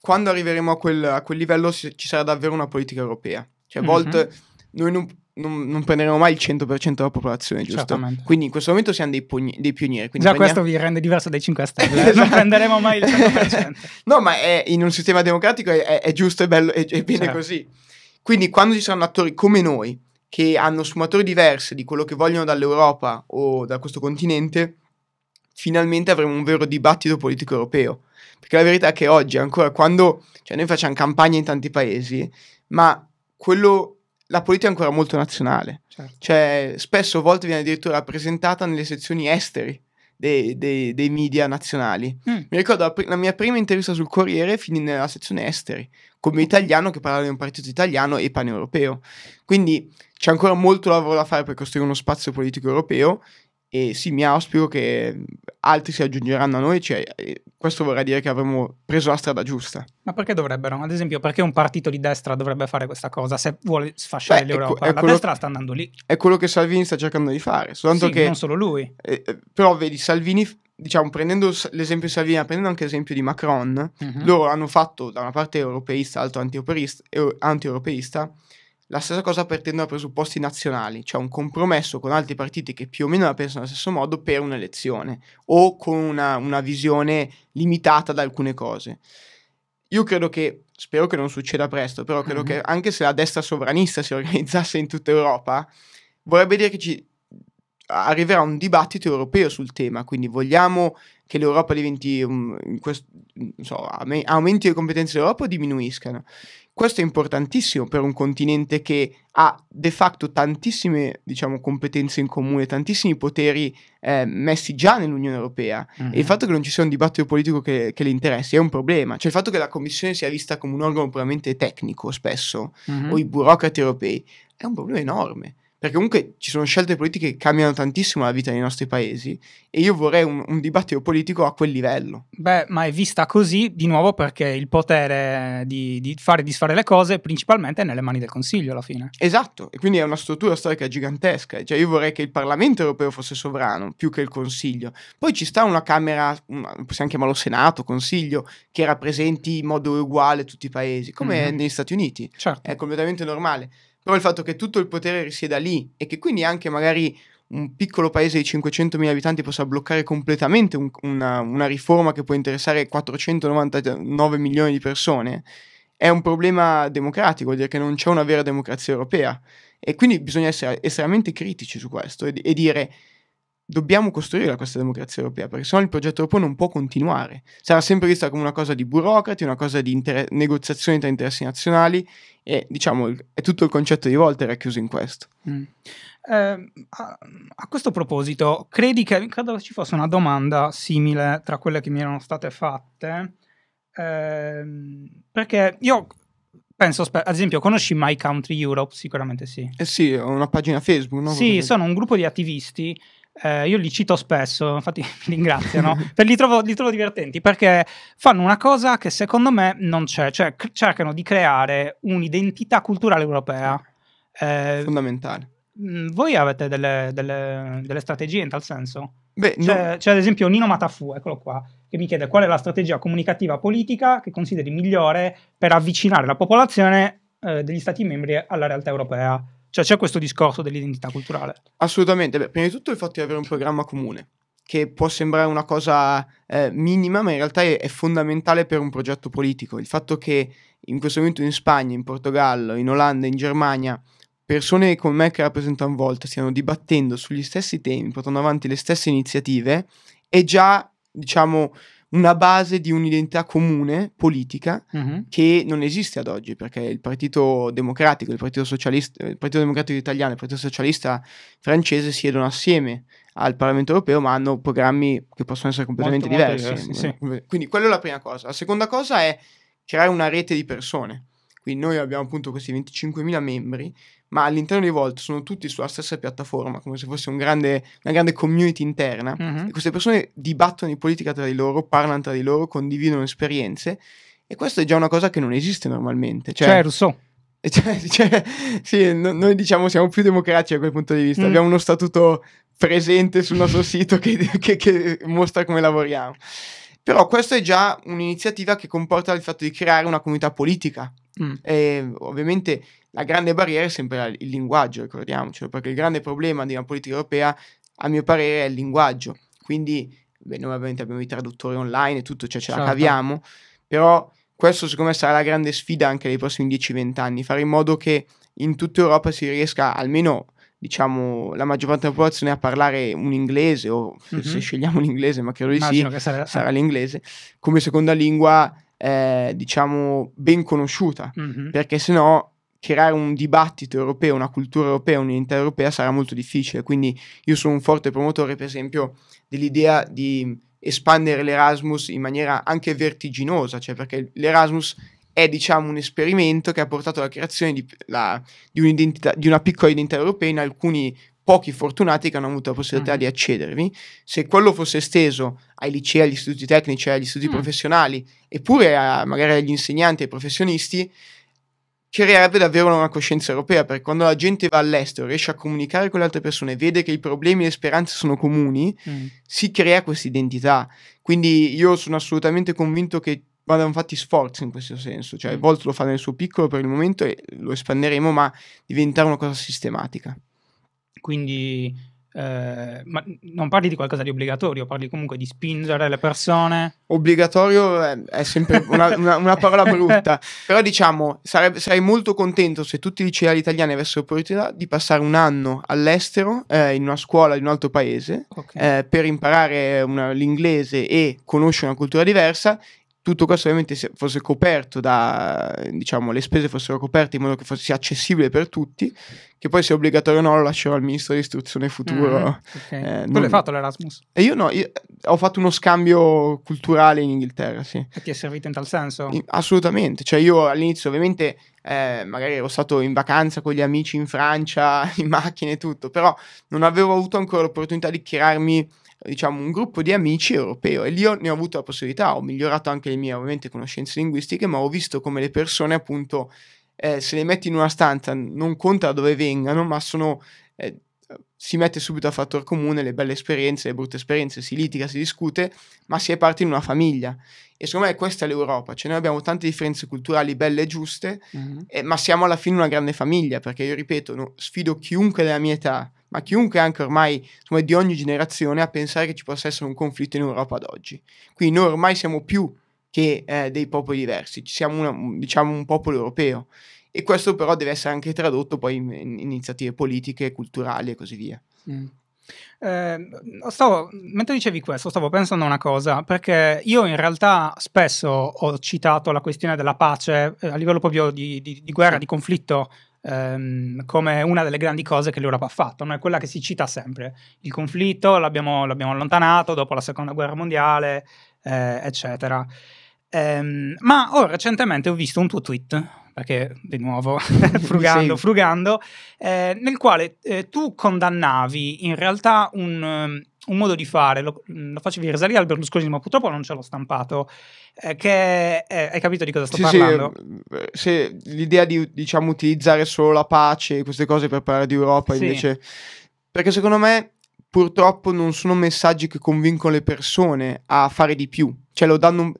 Speaker 2: quando arriveremo a quel, a quel, livello ci sarà davvero una politica europea. Cioè, a mhm. volte mm-hmm. noi non, non, non, prenderemo mai il 100% della popolazione, giusto? Quindi in questo momento siamo dei, pogni, dei pionieri. Già prendiamo... questo
Speaker 1: vi rende diverso dai 5 (laughs) Stelle, eh. esatto. non prenderemo mai il 100%.
Speaker 2: (laughs) no, ma è, in un sistema democratico è, è, è giusto e bello, è, bene certo. così. Quindi quando ci saranno attori come noi, che hanno sfumature diverse di quello che vogliono dall'Europa o da questo continente, finalmente avremo un vero dibattito politico europeo. Perché la verità è che oggi ancora quando cioè noi facciamo campagna in tanti paesi, ma quello, la politica è ancora molto nazionale. Certo. Cioè, spesso a volte viene addirittura rappresentata nelle sezioni esteri dei, dei, dei media nazionali. Mm. Mi ricordo la, pr- la, mia prima intervista sul Corriere finì nella sezione esteri, come italiano che parlava di un partito italiano e paneuropeo. Quindi c'è ancora molto lavoro da fare per costruire uno spazio politico europeo e sì, mi auspico che altri si aggiungeranno a noi, cioè, eh, questo vorrà dire che avremo preso la strada giusta.
Speaker 1: Ma perché dovrebbero? Ad esempio, perché un partito di destra dovrebbe fare questa cosa se vuole sfasciare Beh, l'Europa? la destra che, sta andando lì. È quello
Speaker 2: che Salvini sta cercando di fare, soltanto sì, che... non solo lui. Eh, eh però vedi, Salvini, diciamo, prendendo l'esempio di Salvini, prendendo anche l'esempio di Macron, uh-huh. loro hanno fatto da una parte europeista, l'altro anti-europeista, anti-europeista la stessa cosa partendo da presupposti nazionali, cioè un compromesso con altri partiti che più o meno la pensano allo stesso modo per un'elezione o con una, una visione limitata da alcune cose. Io credo che, spero che non succeda presto, però credo mm-hmm. che anche se la destra sovranista si (laughs) organizzasse in tutta Europa, vorrebbe dire che ci arriverà un dibattito europeo sul tema, quindi vogliamo che l'Europa diventi, um, quest, so, aumenti le competenze dell'Europa o diminuiscano? Questo è importantissimo per un continente che ha de facto tantissime diciamo, competenze in comune, tantissimi poteri eh, messi già nell'Unione Europea mm-hmm. e il mhm. fatto che non ci sia un dibattito politico che, che, le interessi è un problema, cioè il fatto che la Commissione sia vista come un organo puramente tecnico spesso mm-hmm. o i burocrati europei è un problema enorme perché comunque ci sono scelte politiche che cambiano tantissimo la vita dei nostri paesi e io vorrei un, un dibattito politico a quel livello.
Speaker 1: Beh, ma è vista così di nuovo perché il potere di, di fare e disfare le cose principalmente è nelle mani del Consiglio alla fine.
Speaker 2: Esatto, e quindi è una struttura storica gigantesca. Cioè io vorrei che il Parlamento europeo fosse sovrano più che il Consiglio. Poi ci sta una Camera, una, possiamo chiamarlo Senato, Consiglio, che rappresenti in modo uguale tutti i paesi, come mm-hmm. negli Stati Uniti. Certo. È completamente normale però il fatto che tutto il potere risieda lì e che quindi anche magari un piccolo paese di 500.000 abitanti possa bloccare completamente un, una, una, riforma che può interessare 499 milioni di persone, è un problema democratico, vuol dire che non c'è una vera democrazia europea. E quindi bisogna essere estremamente critici su questo e, e dire dobbiamo costruire questa democrazia europea, perché sennò il progetto europeo non può continuare. Sarà sempre vista come una cosa di burocrati, una cosa di inter- negoziazioni tra interessi nazionali e diciamo il, è tutto il concetto di Voltaire è chiuso in questo.
Speaker 1: Mm. Eh, a, a, questo proposito, credi che credo ci fosse una domanda simile tra quelle che mi erano state fatte? Eh, perché io penso, ad esempio, conosci My Country Europe? Sicuramente sì. Eh sì, ho una pagina Facebook, no? Sì, sono un gruppo di attivisti eh, io li cito spesso, infatti ringrazio, (laughs) ringraziano, (laughs) li, trovo, li trovo divertenti perché fanno una cosa che secondo me non c'è, cioè c- cercano di creare un'identità culturale europea. Eh, eh Fondamentale. Mm, voi avete delle, delle, delle, strategie in tal senso? Beh, cioè, no. C'è ad esempio Nino Matafu, eccolo qua, che mi chiede qual è la strategia comunicativa politica che consideri migliore per avvicinare la popolazione eh, degli Stati membri alla realtà europea. Cioè c'è questo discorso dell'identità culturale.
Speaker 2: Assolutamente, Beh, prima di tutto il fatto di avere un programma comune, che può sembrare una cosa eh, minima, ma in realtà è, è, fondamentale per un progetto politico. Il fatto che in questo momento in Spagna, in Portogallo, in Olanda, in Germania, persone come me che rappresentano Volta stiano dibattendo sugli stessi temi, portando avanti le stesse iniziative, è già, diciamo, una base di un'identità comune politica uh-huh. che non esiste ad oggi, perché il Partito Democratico, il Partito Socialista, il Partito Democratico Italiano e il Partito Socialista francese siedono assieme al Parlamento Europeo, ma hanno programmi che possono essere completamente molto, diversi. Molto diversi sì. Quindi quella è la prima cosa. La seconda cosa è creare una rete di persone. Quindi noi abbiamo appunto questi 25.000 membri, ma all'interno di Volt sono tutti sulla stessa piattaforma, come se fosse un grande, una grande community interna. Mm-hmm. queste persone dibattono di politica tra di loro, parlano tra di loro, condividono esperienze. E questo è già una cosa che non esiste normalmente. Cioè, cioè Rousseau. (laughs) Cioè, cioè, sì, no, noi diciamo siamo più democratici da quel punto di vista. Mm. Abbiamo uno statuto presente sul nostro (laughs) sito che, che, che mostra come lavoriamo. Però questa è già un'iniziativa che comporta il fatto di creare una comunità politica. Mm. E, ovviamente la grande barriera è sempre il linguaggio, ricordiamocelo, perché il grande problema di una politica europea, a mio parere, è il linguaggio. Quindi beh, noi ovviamente abbiamo i traduttori online e tutto, cioè ce certo. la caviamo, però questo secondo me sarà la grande sfida anche nei prossimi 10-20 anni, fare in modo che in tutta Europa si riesca almeno diciamo la maggior parte della popolazione a parlare un inglese o mm-hmm. se mhm. scegliamo l'inglese ma credo Immagino di sì sarà... sarà... l'inglese come seconda lingua eh, diciamo ben conosciuta mm-hmm. perché se no creare un dibattito europeo, una cultura europea, un'identità europea sarà molto difficile. Quindi io sono un forte promotore, per esempio, dell'idea di espandere l'Erasmus in maniera anche vertiginosa, cioè perché l'Erasmus è diciamo un esperimento che ha portato alla creazione di, la, di, di una piccola identità europea in alcuni pochi fortunati che hanno avuto la possibilità mm. di accedervi. Se quello fosse esteso ai licei, agli istituti tecnici, agli istituti mm. professionali, eppure a, magari agli insegnanti e ai professionisti, creerebbe davvero una coscienza europea, perché quando la gente va all'estero, riesce a comunicare con le altre persone, vede che i problemi e le speranze sono comuni, mm. si crea questa identità. Quindi io sono assolutamente convinto che vadano fatti sforzi in questo senso, cioè mm. Volt lo fa nel suo piccolo per il momento e lo espanderemo, ma diventare una cosa sistematica.
Speaker 1: Quindi eh, ma non parli di qualcosa di obbligatorio, parli comunque di spingere le persone.
Speaker 2: Obbligatorio è, è sempre una, una, una, parola brutta, (laughs) però diciamo
Speaker 1: sareb- sarei molto
Speaker 2: contento se tutti i liceali italiani avessero l'opportunità di passare un anno all'estero, eh, in una scuola di un altro paese, okay. eh, per imparare una, l'inglese e conoscere una cultura diversa tutto questo ovviamente fosse coperto da, diciamo, le spese fossero coperte in modo che fosse accessibile per tutti, che poi se è obbligatorio o no lo lascerò al ministro di istruzione futuro. Mm,
Speaker 1: okay. eh, non... l'hai fatto l'Erasmus?
Speaker 2: E io no, io ho fatto uno scambio culturale in Inghilterra, sì. E
Speaker 1: ti è servito in tal senso? Assolutamente,
Speaker 2: cioè io all'inizio ovviamente eh, magari ero stato in vacanza con gli amici in Francia, (laughs) in macchina e tutto, però non avevo avuto ancora l'opportunità di crearmi diciamo, un gruppo di amici europeo e lì ho, ne ho avuto la possibilità, ho migliorato anche le mie ovviamente conoscenze linguistiche, ma ho visto come le persone appunto eh, se le metti in una stanza non conta da dove vengano, ma sono, eh, si mette subito a fattor comune le belle esperienze, le brutte esperienze, si litiga, si discute, ma si è parte in una famiglia. E secondo me questa è l'Europa, cioè noi abbiamo tante differenze culturali belle e giuste, mm-hmm. eh, ma siamo alla fine una grande famiglia, perché io ripeto, no, sfido chiunque della mia età ma chiunque anche ormai insomma, di ogni generazione a pensare che ci possa essere un conflitto in Europa ad oggi. Quindi noi ormai siamo più che eh, dei popoli diversi, siamo una, diciamo un popolo europeo e questo però deve essere anche tradotto poi in, in iniziative politiche, culturali e così via.
Speaker 1: Mm. Eh, stavo, mentre dicevi questo, stavo pensando a una cosa, perché io in realtà spesso ho citato la questione della pace eh, a livello proprio di, di, di guerra, di conflitto ehm, come una delle grandi cose che l'Europa ha fatto, no? è quella che si cita sempre. Il conflitto l'abbiamo, l'abbiamo allontanato dopo la seconda guerra mondiale, eh, eccetera. Ehm, ma ho oh, recentemente ho visto un tuo tweet perché di nuovo (laughs) frugando, frugando eh, nel quale eh, tu condannavi in realtà un, ehm, un modo di fare, lo, lo facevi risalire al Berlusconi, ma purtroppo non ce l'ho stampato, eh, che eh, hai capito di cosa sto sì, parlando?
Speaker 2: Eh, sì, l'idea di diciamo, utilizzare solo la pace e queste cose per parlare di Europa sì. invece... Perché secondo me purtroppo non sono messaggi che convincono le persone a fare di più. Cioè un...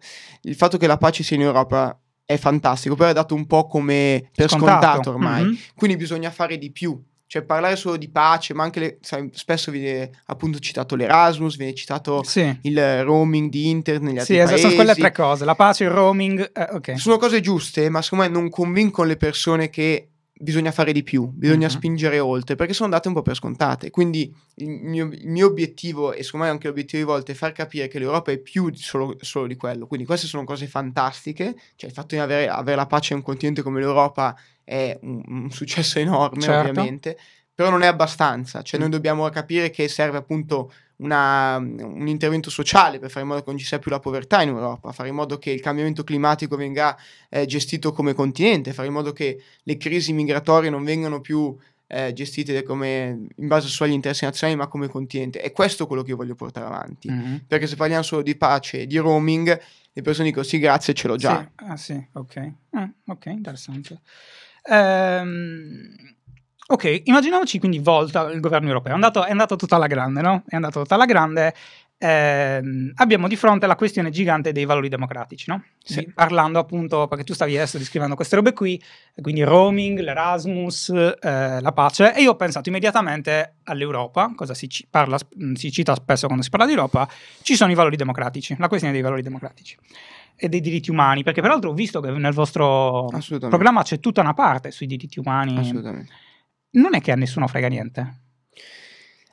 Speaker 2: Il fatto che la pace sia in Europa è fantastico, però è dato un po' come per scontato, scontato ormai. Mm-hmm. Quindi bisogna fare di più cioè parlare solo di pace, ma anche le, sai, spesso viene appunto citato l'Erasmus, viene citato sì. il roaming di internet negli sì, altri esatto, sono quelle tre cose, la pace, il roaming, eh, okay. Sono cose giuste, ma secondo me non convincono le persone che bisogna fare di più, bisogna mm-hmm. spingere oltre, perché sono date un po' per scontate. Quindi il mio, il mio, obiettivo, e secondo me anche l'obiettivo di volte, è far capire che l'Europa è più di solo, solo, di quello. Quindi queste sono cose fantastiche, cioè il fatto di avere, avere la pace in un continente come l'Europa è un, un successo enorme certo. ovviamente, però non è abbastanza, cioè noi mm. dobbiamo capire che serve appunto una, un intervento sociale per fare in modo che non ci sia più la povertà in Europa, fare in modo che il cambiamento climatico venga eh, gestito come continente, fare in modo che le crisi migratorie non vengano più eh, gestite come, in base solo agli interessi nazionali ma come continente. È questo quello che io voglio portare avanti, mm-hmm. perché se parliamo solo di pace e di roaming, le persone dicono sì grazie ce l'ho già.
Speaker 1: Sì. Ah sì, ok, ah, ok, interessante. Ehm, ok, immaginiamoci quindi volta il governo europeo, è andato, è andato tutta alla grande, no? È andato tutta alla grande eh, abbiamo di fronte la questione gigante dei valori democratici, no? sì. parlando appunto, perché tu stavi adesso descrivendo queste robe qui, quindi il roaming, l'Erasmus, eh, la pace, e io ho pensato immediatamente all'Europa, cosa si, parla, mm, si cita spesso quando si parla di Europa, ci sono i valori democratici, la questione dei valori democratici e dei diritti umani, perché peraltro ho visto che nel vostro programma c'è tutta una parte sui diritti umani. Non è che a nessuno frega niente.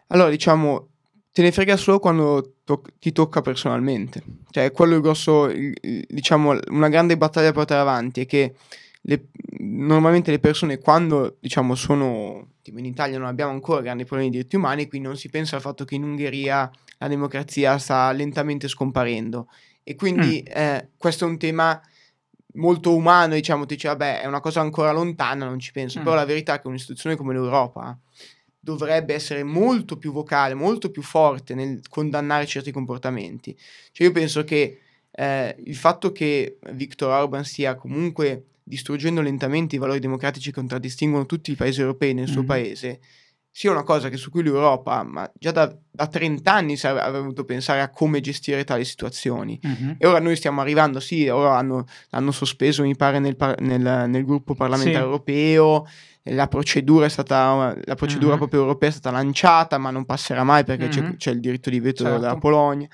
Speaker 2: Allora, diciamo, te ne frega solo quando to- ti tocca personalmente. Cioè, quello è il grosso, il, il, diciamo, una grande battaglia da portare avanti è che le, normalmente le persone quando, diciamo, sono... Tipo in Italia non abbiamo ancora grandi problemi di diritti umani, quindi non si pensa al fatto che in Ungheria la democrazia sta lentamente scomparendo. E quindi mm. eh, questo è un tema molto umano, diciamo, ti dice, vabbè, è una cosa ancora lontana, non ci penso. Mm. Però la verità è che un'istituzione come l'Europa dovrebbe essere molto più vocale, molto più forte nel condannare certi comportamenti. Cioè io penso che eh, il fatto che Viktor Orban stia comunque distruggendo lentamente i valori democratici che contraddistinguono tutti i paesi europei nel mm suo mm-hmm. paese sia una cosa che su cui l'Europa, ma già da, da 30 anni avrebbe dovuto pensare a come gestire tali situazioni. Uh-huh. E ora noi stiamo arrivando, sì, ora hanno, hanno sospeso, mi pare, nel, nel, nel gruppo parlamentare sì. europeo, la procedura è stata la procedura mm-hmm. proprio europea è stata lanciata ma non passerà mai perché mm-hmm. c'è, c'è, il diritto di veto certo. della Polonia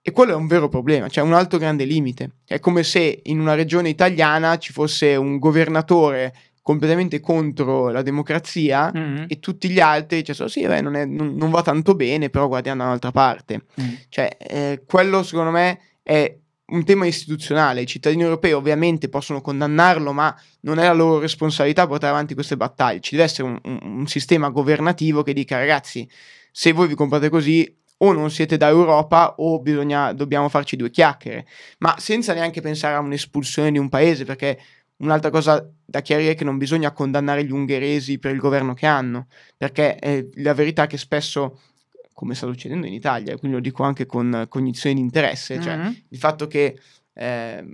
Speaker 2: e quello è un vero problema, cioè un altro grande limite. È come se in una regione italiana ci fosse un governatore completamente contro la democrazia mm-hmm. e tutti gli altri dicessero sì, beh, non, è, non, non, va tanto bene, però guardiamo da un'altra parte. Mm. Cioè, eh, quello secondo me è un tema istituzionale. I cittadini europei ovviamente possono condannarlo, ma non è la loro responsabilità portare avanti queste battaglie. Ci deve essere un, un, un sistema governativo che dica ragazzi, se voi vi comprate così o non siete da Europa o bisogna, dobbiamo farci due chiacchiere, ma senza neanche pensare a un'espulsione di un paese, perché un'altra cosa da chiarire è che non bisogna condannare gli ungheresi per il governo che hanno, perché la verità è che spesso come sta succedendo in Italia, quindi lo dico anche con cognizione di interesse, cioè mm-hmm. il fatto che eh,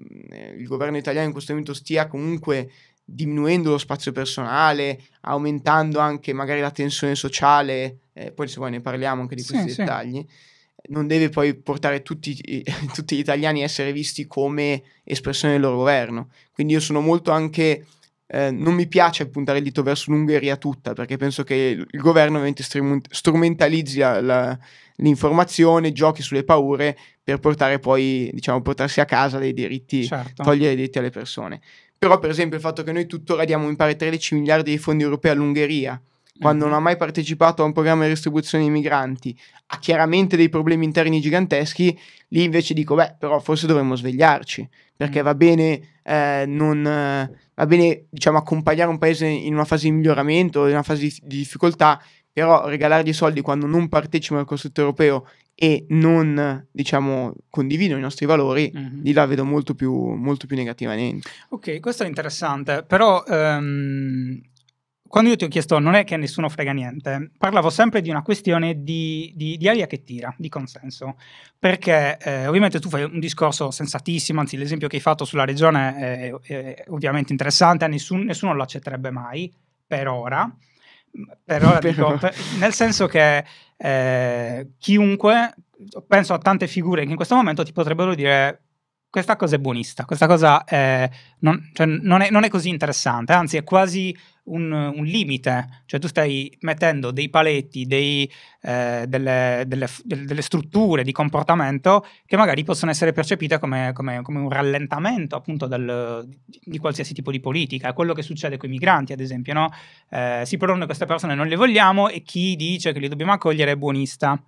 Speaker 2: il governo italiano in questo momento stia comunque diminuendo lo spazio personale, aumentando anche magari la tensione sociale, eh, poi se vuoi ne parliamo anche di sì, questi sì. dettagli, non deve poi portare tutti, (laughs) tutti, gli italiani a essere visti come espressione del loro governo. Quindi io sono molto anche eh, non mi piace puntare il dito verso l'Ungheria tutta, perché penso che il governo ovviamente strumentalizzi la, la, l'informazione, giochi sulle paure per portare poi, diciamo, portarsi a casa dei diritti, certo. togliere i diritti alle persone. Però, per esempio, il fatto che noi tuttora diamo, in pari 13 miliardi di fondi europei all'Ungheria, quando mhm. non ha mai partecipato a un programma di distribuzione di migranti, ha chiaramente dei problemi interni giganteschi, lì invece dico, beh, però forse dovremmo svegliarci, perché mm. va bene, eh, non, va bene diciamo, accompagnare un paese in una fase di miglioramento, in una fase di, di difficoltà, però regalargli soldi quando non partecipano al costrutto europeo e non diciamo condividono i nostri valori mm-hmm. di là vedo molto più, molto più negativamente
Speaker 1: ok questo è interessante però um, quando io ti ho chiesto non è che nessuno frega niente, parlavo sempre di una questione di, di, di aria che tira, di consenso, perché eh, ovviamente tu fai un discorso sensatissimo, anzi l'esempio che hai fatto sulla regione è, è ovviamente interessante, nessun, nessuno lo accetterebbe mai, per ora, per ora (laughs) dico, per, nel senso che eh, chiunque, penso a tante figure che in questo momento ti potrebbero dire questa cosa è buonista, questa cosa eh, non, cioè non, è, non, è, così interessante, anzi è quasi un, un limite, cioè tu stai mettendo dei paletti, dei, eh, delle, delle, delle, strutture di comportamento che magari possono essere percepite come, come, come un rallentamento appunto del, di qualsiasi tipo di politica. quello che succede con i migranti, ad esempio, no? eh, si propongono queste persone, non le vogliamo e chi dice che li dobbiamo accogliere è buonista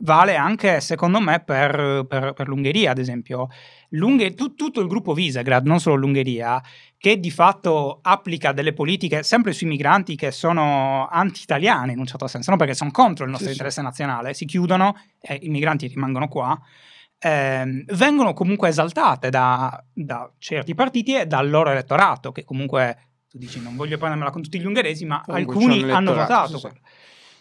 Speaker 1: vale anche, secondo me, per, per, per l'Ungheria, ad esempio. L'Unghe- tu, tutto il gruppo Visegrad, non solo l'Ungheria, che di fatto applica delle politiche sempre sui migranti che sono anti-italiane in un certo senso, no? perché sono contro il nostro sì, interesse sì. nazionale, si chiudono, eh, i migranti rimangono qua, ehm, vengono comunque esaltate da, da certi partiti e dal loro elettorato, che comunque tu dici non voglio prendermela con tutti gli ungheresi, ma Comunque alcuni hanno votato. sì.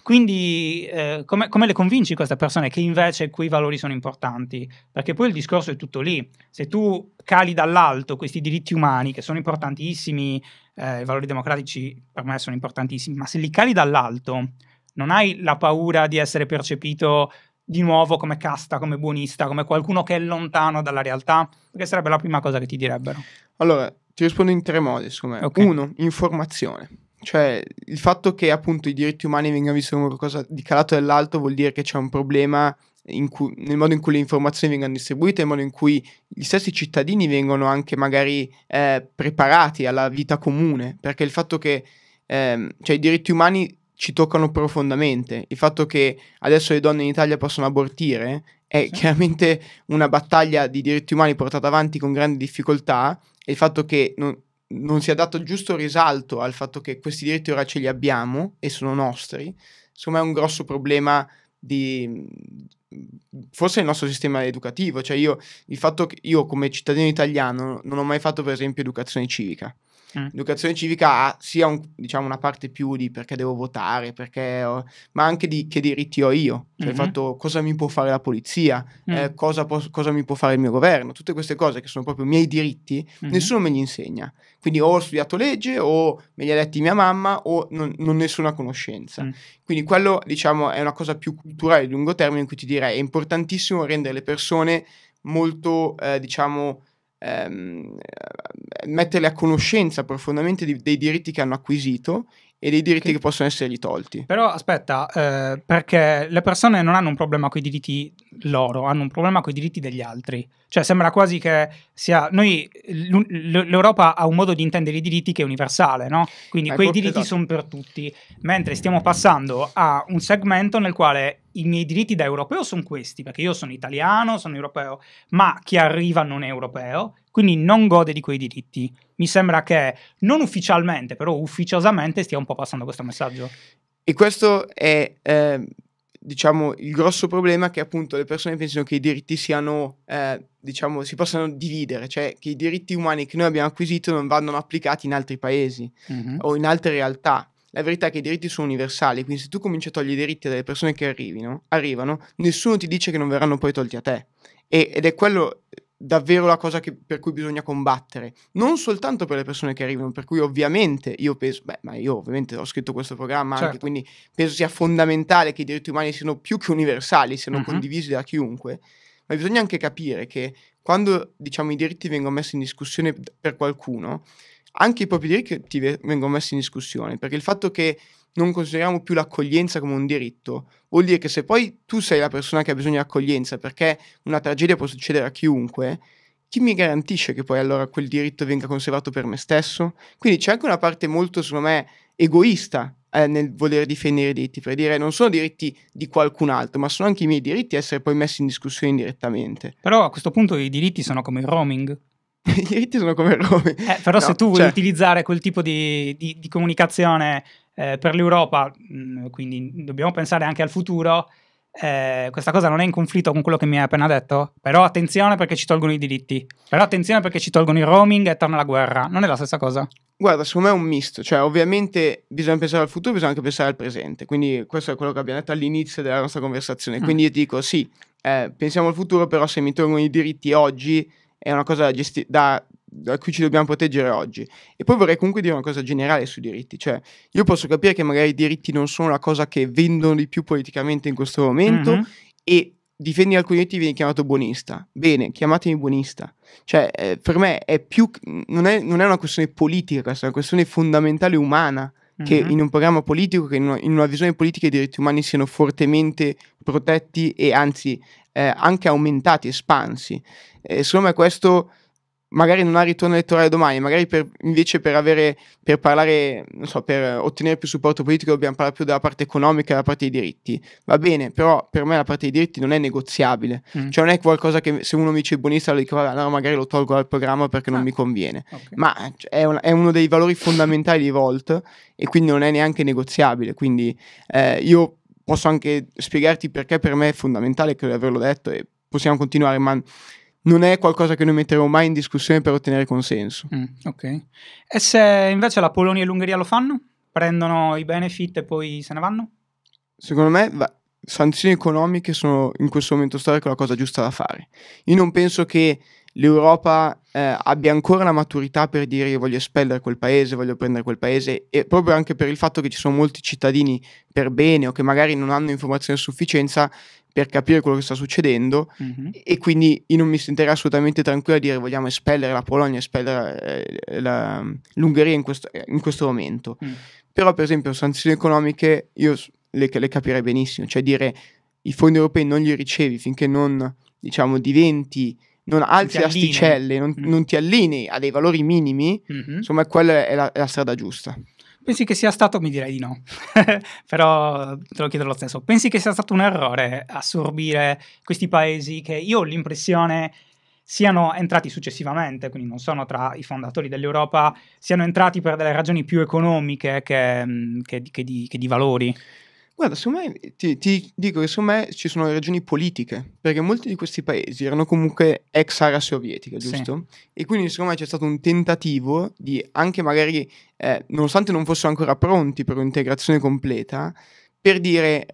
Speaker 1: Quindi eh, come, come, le convinci queste persone che invece quei valori sono importanti? Perché poi il discorso è tutto lì. Se tu cali dall'alto questi diritti umani, che sono importantissimi, eh, i valori democratici per me sono importantissimi, ma se li cali dall'alto, non hai la paura di essere percepito di nuovo come casta, come buonista, come qualcuno che è lontano dalla realtà? Perché sarebbe la prima cosa che ti direbbero.
Speaker 2: Allora, ti rispondo in
Speaker 1: tre modi, secondo me. Okay.
Speaker 2: Uno, informazione. Cioè, il fatto che appunto i diritti umani vengano visti come qualcosa di calato dall'alto vuol dire che c'è un problema cui, nel modo in cui le informazioni vengono distribuite, nel modo in cui gli stessi cittadini vengono anche magari eh, preparati alla vita comune, perché il fatto che ehm, cioè, i diritti umani ci toccano profondamente, il fatto che adesso le donne in Italia possono abortire è chiaramente una battaglia di diritti umani portata avanti con grande difficoltà e il fatto che non, non si è dato il giusto risalto al fatto che questi diritti ora ce li abbiamo e sono nostri, secondo me è un grosso problema di forse il nostro sistema educativo, cioè io il fatto che io come cittadino italiano non ho mai fatto per esempio educazione civica Mm. L'educazione civica ha sia un, diciamo, una parte più di perché devo votare, perché ho, ma anche di che diritti ho io, cioè mm-hmm. il fatto cosa mi può fare la polizia, eh, mm. eh, cosa, po- cosa, mi può fare il mio governo, tutte queste cose che sono proprio miei diritti, mm-hmm. nessuno me li insegna. Quindi o ho studiato legge o me li ha letti mia mamma o non, non nessuna conoscenza. Mm. Quindi quello diciamo è una cosa più culturale di lungo termine in cui ti direi è importantissimo rendere le persone molto eh, diciamo ehm, metterle a conoscenza profondamente di, dei diritti che hanno acquisito e dei diritti che, che possono essergli tolti.
Speaker 1: Però aspetta, eh, perché le persone non hanno un problema con i diritti loro, hanno un problema con i diritti degli altri. Cioè sembra quasi che sia... Noi, l'Europa ha un modo di intendere i diritti che è universale, no? Quindi Ma eh, quei diritti esatto. sono per tutti, mentre stiamo passando a un segmento nel quale i miei diritti da europeo sono questi, perché io sono italiano, sono europeo, ma chi arriva non è europeo quindi non gode di quei diritti. Mi sembra che non ufficialmente, però ufficiosamente stia un po' passando questo messaggio.
Speaker 2: E questo è eh, diciamo il grosso problema che appunto le persone pensano che i diritti siano eh, diciamo si possano dividere, cioè che i diritti umani che noi abbiamo acquisito non vanno applicati in altri paesi mm-hmm. o in altre realtà. La verità è che i diritti sono universali, quindi se tu cominci a togliere i diritti dalle persone che arrivino, arrivano, nessuno ti dice che non verranno poi tolti a te. E, ed è quello davvero la cosa che, per cui bisogna combattere, non soltanto per le persone che arrivano, per cui ovviamente io penso, beh, ma io ovviamente ho scritto questo programma certo. anche, quindi penso sia fondamentale che i diritti umani siano più che universali, siano mm-hmm. condivisi da chiunque, ma bisogna anche capire che quando diciamo i diritti vengono messi in discussione per qualcuno, anche i propri diritti vengono messi in discussione, perché il fatto che non consideriamo più l'accoglienza come un diritto, vuol dire che se poi tu sei la persona che ha bisogno di accoglienza perché una tragedia può succedere a chiunque, chi mi garantisce che poi allora quel diritto venga conservato per me stesso? Quindi c'è anche una parte molto, secondo me, egoista eh, nel voler difendere i diritti, per dire non sono diritti di qualcun altro, ma sono anche i miei diritti a essere poi messi in discussione indirettamente.
Speaker 1: Però a questo punto i diritti sono come il roaming. (laughs) I diritti sono come il roaming. Eh, però no, se tu vuoi cioè... utilizzare quel tipo di, di, di comunicazione eh, per l'Europa, mm, quindi dobbiamo pensare anche al futuro, eh, questa cosa non è in conflitto con quello che mi hai appena detto, però attenzione perché ci tolgono i diritti, però attenzione perché ci tolgono il roaming e torna la guerra, non è la stessa cosa?
Speaker 2: Guarda, secondo me è un misto, cioè ovviamente bisogna pensare al futuro, bisogna anche pensare al presente, quindi questo è quello che abbiamo detto all'inizio della nostra conversazione, quindi mm. io dico sì, eh, pensiamo al futuro, però se mi tolgono i diritti oggi è una cosa gesti- da da cui ci dobbiamo proteggere oggi. E poi vorrei comunque dire una cosa generale sui diritti, cioè io posso capire che magari i diritti non sono la cosa che vendono di più politicamente in questo momento mm-hmm. e difendi alcuni diritti viene chiamato buonista. Bene, chiamatemi buonista. Cioè, eh, per me è più, non è, non è, una questione politica questa, è una questione fondamentale umana che mm-hmm. in un programma politico, che in una, in una, visione politica i diritti umani siano fortemente protetti e anzi eh, anche aumentati, espansi. Eh, secondo me questo magari non ha ritorno elettorale domani, magari per, invece per avere, per parlare, non so, per ottenere più supporto politico dobbiamo parlare più della parte economica e della parte dei diritti. Va bene, però per me la parte dei diritti non è negoziabile. Mm. Cioè non è qualcosa che se uno mi dice buonista lo dico, allora magari lo tolgo dal programma perché non ah. mi conviene. Okay. Ma cioè, è, un, è, uno dei valori fondamentali di Volt e quindi non è neanche negoziabile. Quindi eh, io posso anche spiegarti perché per me è fondamentale, credo di averlo detto, e possiamo continuare, ma non è qualcosa che noi metteremo mai in discussione per ottenere consenso. Mm,
Speaker 1: ok. E se invece la Polonia e l'Ungheria lo fanno? Prendono i benefit e poi se ne vanno?
Speaker 2: Secondo me va- sanzioni economiche sono in questo momento storico la cosa giusta da fare. Io non penso che l'Europa eh, abbia ancora la maturità per dire io voglio espellere quel paese, voglio prendere quel paese e proprio anche per il fatto che ci sono molti cittadini per bene o che magari non hanno informazioni a sufficienza per capire quello che sta succedendo mm-hmm. e quindi io non mi sentirei assolutamente tranquillo a dire vogliamo espellere la Polonia, espellere eh, la, l'Ungheria in questo, in questo momento. Mm. Però per esempio sanzioni economiche io le, le, capirei benissimo, cioè dire i fondi europei non li ricevi finché non diciamo diventi non alzi asticelle, non, mm. non, ti allini a dei valori minimi, mm-hmm. insomma quella è la, è la strada giusta.
Speaker 1: Pensi che sia stato, mi direi di no, (laughs) però te lo chiedo lo stesso. Pensi che sia stato un errore assorbire questi paesi che io ho l'impressione siano entrati successivamente, quindi non sono tra i fondatori dell'Europa, siano entrati per delle ragioni più economiche che, mm, che, che, di, che di valori? Guarda, secondo me, ti, ti dico che secondo me
Speaker 2: ci sono ragioni politiche, perché molti di questi paesi erano comunque ex area sovietica, giusto? Sì. E quindi secondo me c'è stato un tentativo di, anche magari, eh, nonostante non fossero ancora pronti per un'integrazione completa, per dire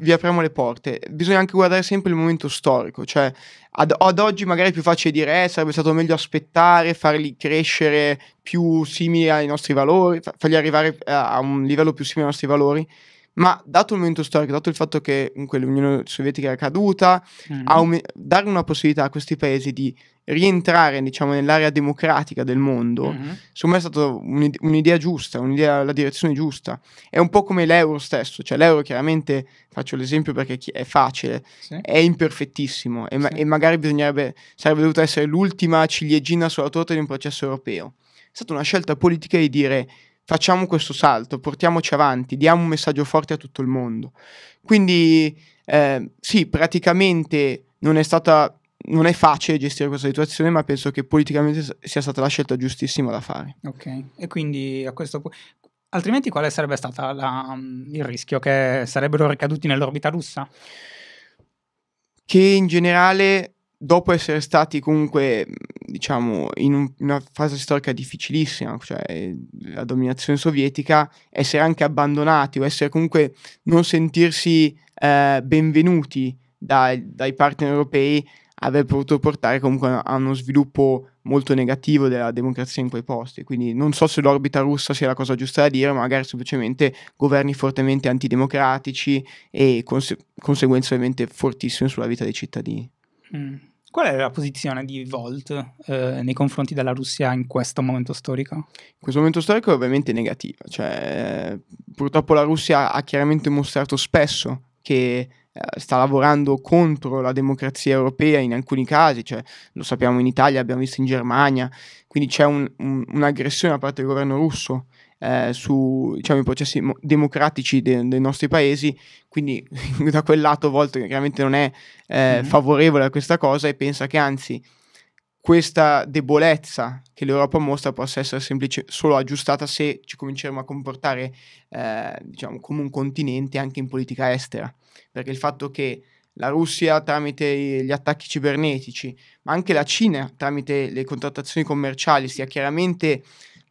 Speaker 2: vi apriamo le porte. Bisogna anche guardare sempre il momento storico, cioè ad, ad oggi magari è più facile dire eh, sarebbe stato meglio aspettare, farli crescere più simili ai nostri valori, farli arrivare eh, a un livello più simile ai nostri valori, ma dato il momento storico, dato il fatto che comunque l'Unione Sovietica era caduta, mm. Mm-hmm. aume- dare una possibilità a questi paesi di rientrare diciamo, nell'area democratica del mondo, mm. secondo me è stata un'ide- un'idea giusta, un'idea, la direzione giusta. È un po' come l'euro stesso, cioè l'euro chiaramente, faccio l'esempio perché è facile, sì. è imperfettissimo e, ma- sì. e magari sarebbe dovuta essere l'ultima ciliegina sulla torta di un processo europeo. È stata una scelta politica di dire facciamo questo salto, portiamoci avanti, diamo un messaggio forte a tutto il mondo. Quindi eh, sì, praticamente non è stata non è facile gestire questa situazione, ma penso che politicamente sia stata la scelta giustissima da fare.
Speaker 1: Ok, e quindi a questo punto. Altrimenti, quale sarebbe stato mm, il rischio? Che sarebbero ricaduti nell'orbita russa?
Speaker 2: Che in generale dopo essere stati comunque, diciamo, in un, una fase storica difficilissima, cioè la dominazione sovietica, essere anche abbandonati o essere comunque non sentirsi eh, benvenuti dai, dai partner europei avrebbe potuto portare comunque a uno sviluppo molto negativo della democrazia in quei posti. Quindi non so se l'orbita russa sia la cosa giusta da dire, magari semplicemente governi fortemente antidemocratici e conse- conseguenze ovviamente fortissime sulla vita dei cittadini.
Speaker 1: Mm. Qual è la posizione di Volt eh, nei confronti della Russia in questo momento storico? In
Speaker 2: questo momento storico è ovviamente negativa, cioè, purtroppo la Russia ha chiaramente mostrato spesso che eh, sta lavorando contro la democrazia europea in alcuni casi, cioè, lo sappiamo in Italia, abbiamo visto in Germania, quindi c'è un, un, un'aggressione da parte del governo russo eh, sui diciamo, processi democratici de- dei nostri paesi, quindi (laughs) da quel lato a volte chiaramente non è eh, mm-hmm. favorevole a questa cosa e pensa che anzi questa debolezza che l'Europa mostra possa essere semplice, solo aggiustata se ci cominceremo a comportare eh, diciamo, come un continente anche in politica estera, perché il fatto che la Russia tramite gli attacchi cibernetici, ma anche la Cina tramite le contrattazioni commerciali stia chiaramente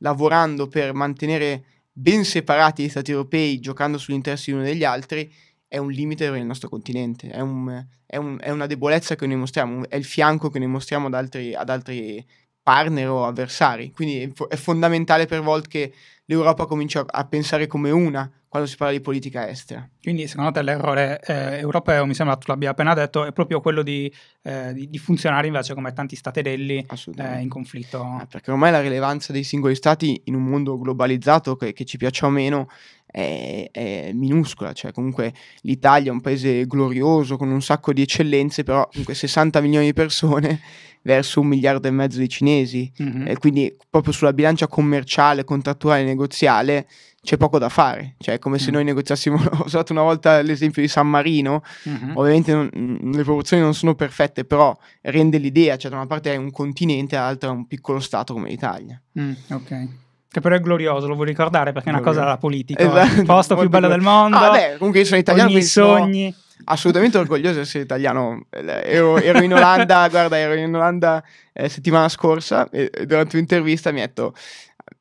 Speaker 2: lavorando per mantenere ben separati gli stati europei, giocando sugli interessi uno degli altri, è un limite per il nostro continente, è, un, è, un, è una debolezza che noi mostriamo, è il fianco che noi mostriamo ad altri, ad altri partner o avversari. Quindi è, è fondamentale per Volt che l'Europa cominci a, a pensare come una, quando si parla di politica estera.
Speaker 1: Quindi secondo te l'errore eh, europeo, mi sembra tu l'abbia appena detto, è proprio quello di, eh, di, di funzionare invece come tanti staterelli eh, in conflitto. Ah,
Speaker 2: perché ormai la rilevanza dei singoli stati in un mondo globalizzato, che, che ci piaccia o meno, è, è, minuscola, cioè comunque l'Italia è un paese glorioso con un sacco di eccellenze, però comunque 60 milioni di persone (laughs) verso un miliardo e mezzo di cinesi, mm-hmm. eh, quindi proprio sulla bilancia commerciale, contrattuale negoziale c'è poco da fare, cioè è come se mm. noi negoziassimo, ho (laughs) usato una volta l'esempio di San Marino, mm-hmm. ovviamente non, mm, le proporzioni non sono perfette, però rende l'idea, cioè da una parte è un continente, dall'altra è un piccolo stato come l'Italia.
Speaker 1: Mm, ok. Che però è glorioso, lo vuoi ricordare perché è una cosa della
Speaker 2: politica. Eh. Esatto. Il posto più bello del mondo. Ah, beh, comunque io sono italiano. Ogni sogni. Assolutamente orgoglioso di essere italiano. Ero, ero in Olanda, (laughs) guarda, ero in Olanda eh, settimana scorsa e durante un'intervista mi ha detto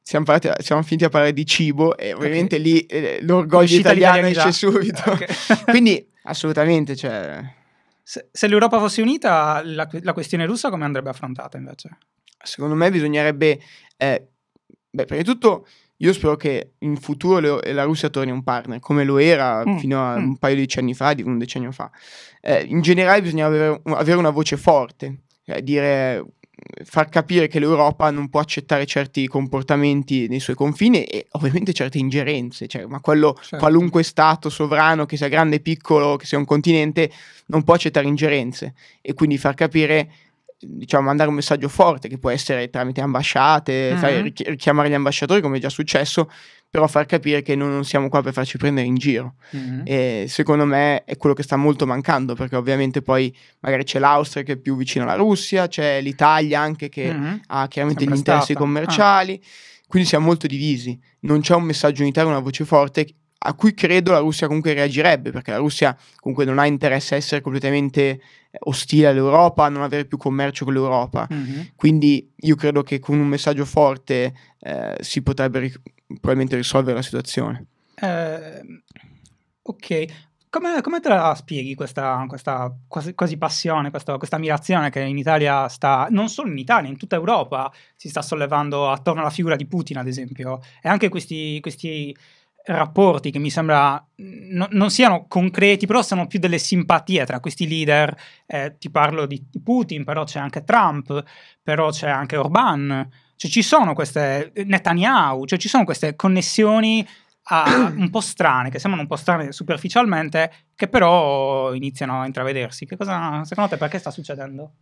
Speaker 2: siamo, parti, siamo, finiti a parlare di cibo e ovviamente okay. lì eh, l'orgoglio italiano esce subito. Okay. (laughs) Quindi assolutamente,
Speaker 1: cioè... se, se, l'Europa fosse unita, la, la, questione russa come andrebbe affrontata invece?
Speaker 2: Secondo me bisognerebbe, eh, beh, prima di tutto io spero che in futuro la Russia torni un partner, come lo era mm. fino a mm. un paio di anni fa, di un decennio fa. Eh, in generale bisogna avere, avere una voce forte, cioè dire far capire che l'Europa non può accettare certi comportamenti nei suoi confini e ovviamente certe ingerenze, cioè, ma quello certo. qualunque Stato sovrano, che sia grande o piccolo, che sia un continente, non può accettare ingerenze e quindi far capire, diciamo, mandare un messaggio forte che può essere tramite ambasciate, mm-hmm. sai, richiamare gli ambasciatori come è già successo, però far capire che non, non siamo qua per farci prendere in giro. Mm-hmm. E secondo me è quello che sta molto mancando, perché ovviamente poi magari c'è l'Austria che è più vicina alla Russia, c'è l'Italia anche che mm-hmm. ha chiaramente Sempre gli interessi stata. Ah. commerciali, ah. quindi siamo molto divisi. Non c'è un messaggio unitario, una voce forte a cui credo la Russia comunque reagirebbe, perché la Russia comunque non ha interesse a essere completamente eh, ostile all'Europa, a non avere più commercio con l'Europa. Mm-hmm. Quindi io credo che con un messaggio forte eh, si potrebbe ric- probabilmente risolvere la situazione.
Speaker 1: Eh, ok, come, come, te la spieghi questa, questa quasi, quasi, passione, questa, questa, ammirazione che in Italia sta, non solo in Italia, in tutta Europa si sta sollevando attorno alla figura di Putin, ad esempio, e anche questi, questi rapporti che mi sembra mm, no, non siano concreti, però sono più delle simpatie tra questi leader. Eh, ti parlo di Putin, però c'è anche Trump, però c'è anche Orban. Cioè ci sono queste eh, Netanyahu, cioè ci sono queste connessioni a, (clears throat) un po' strane, che sembrano un po' strane superficialmente, che però iniziano a intravedersi. Che cosa, secondo te, perché sta succedendo?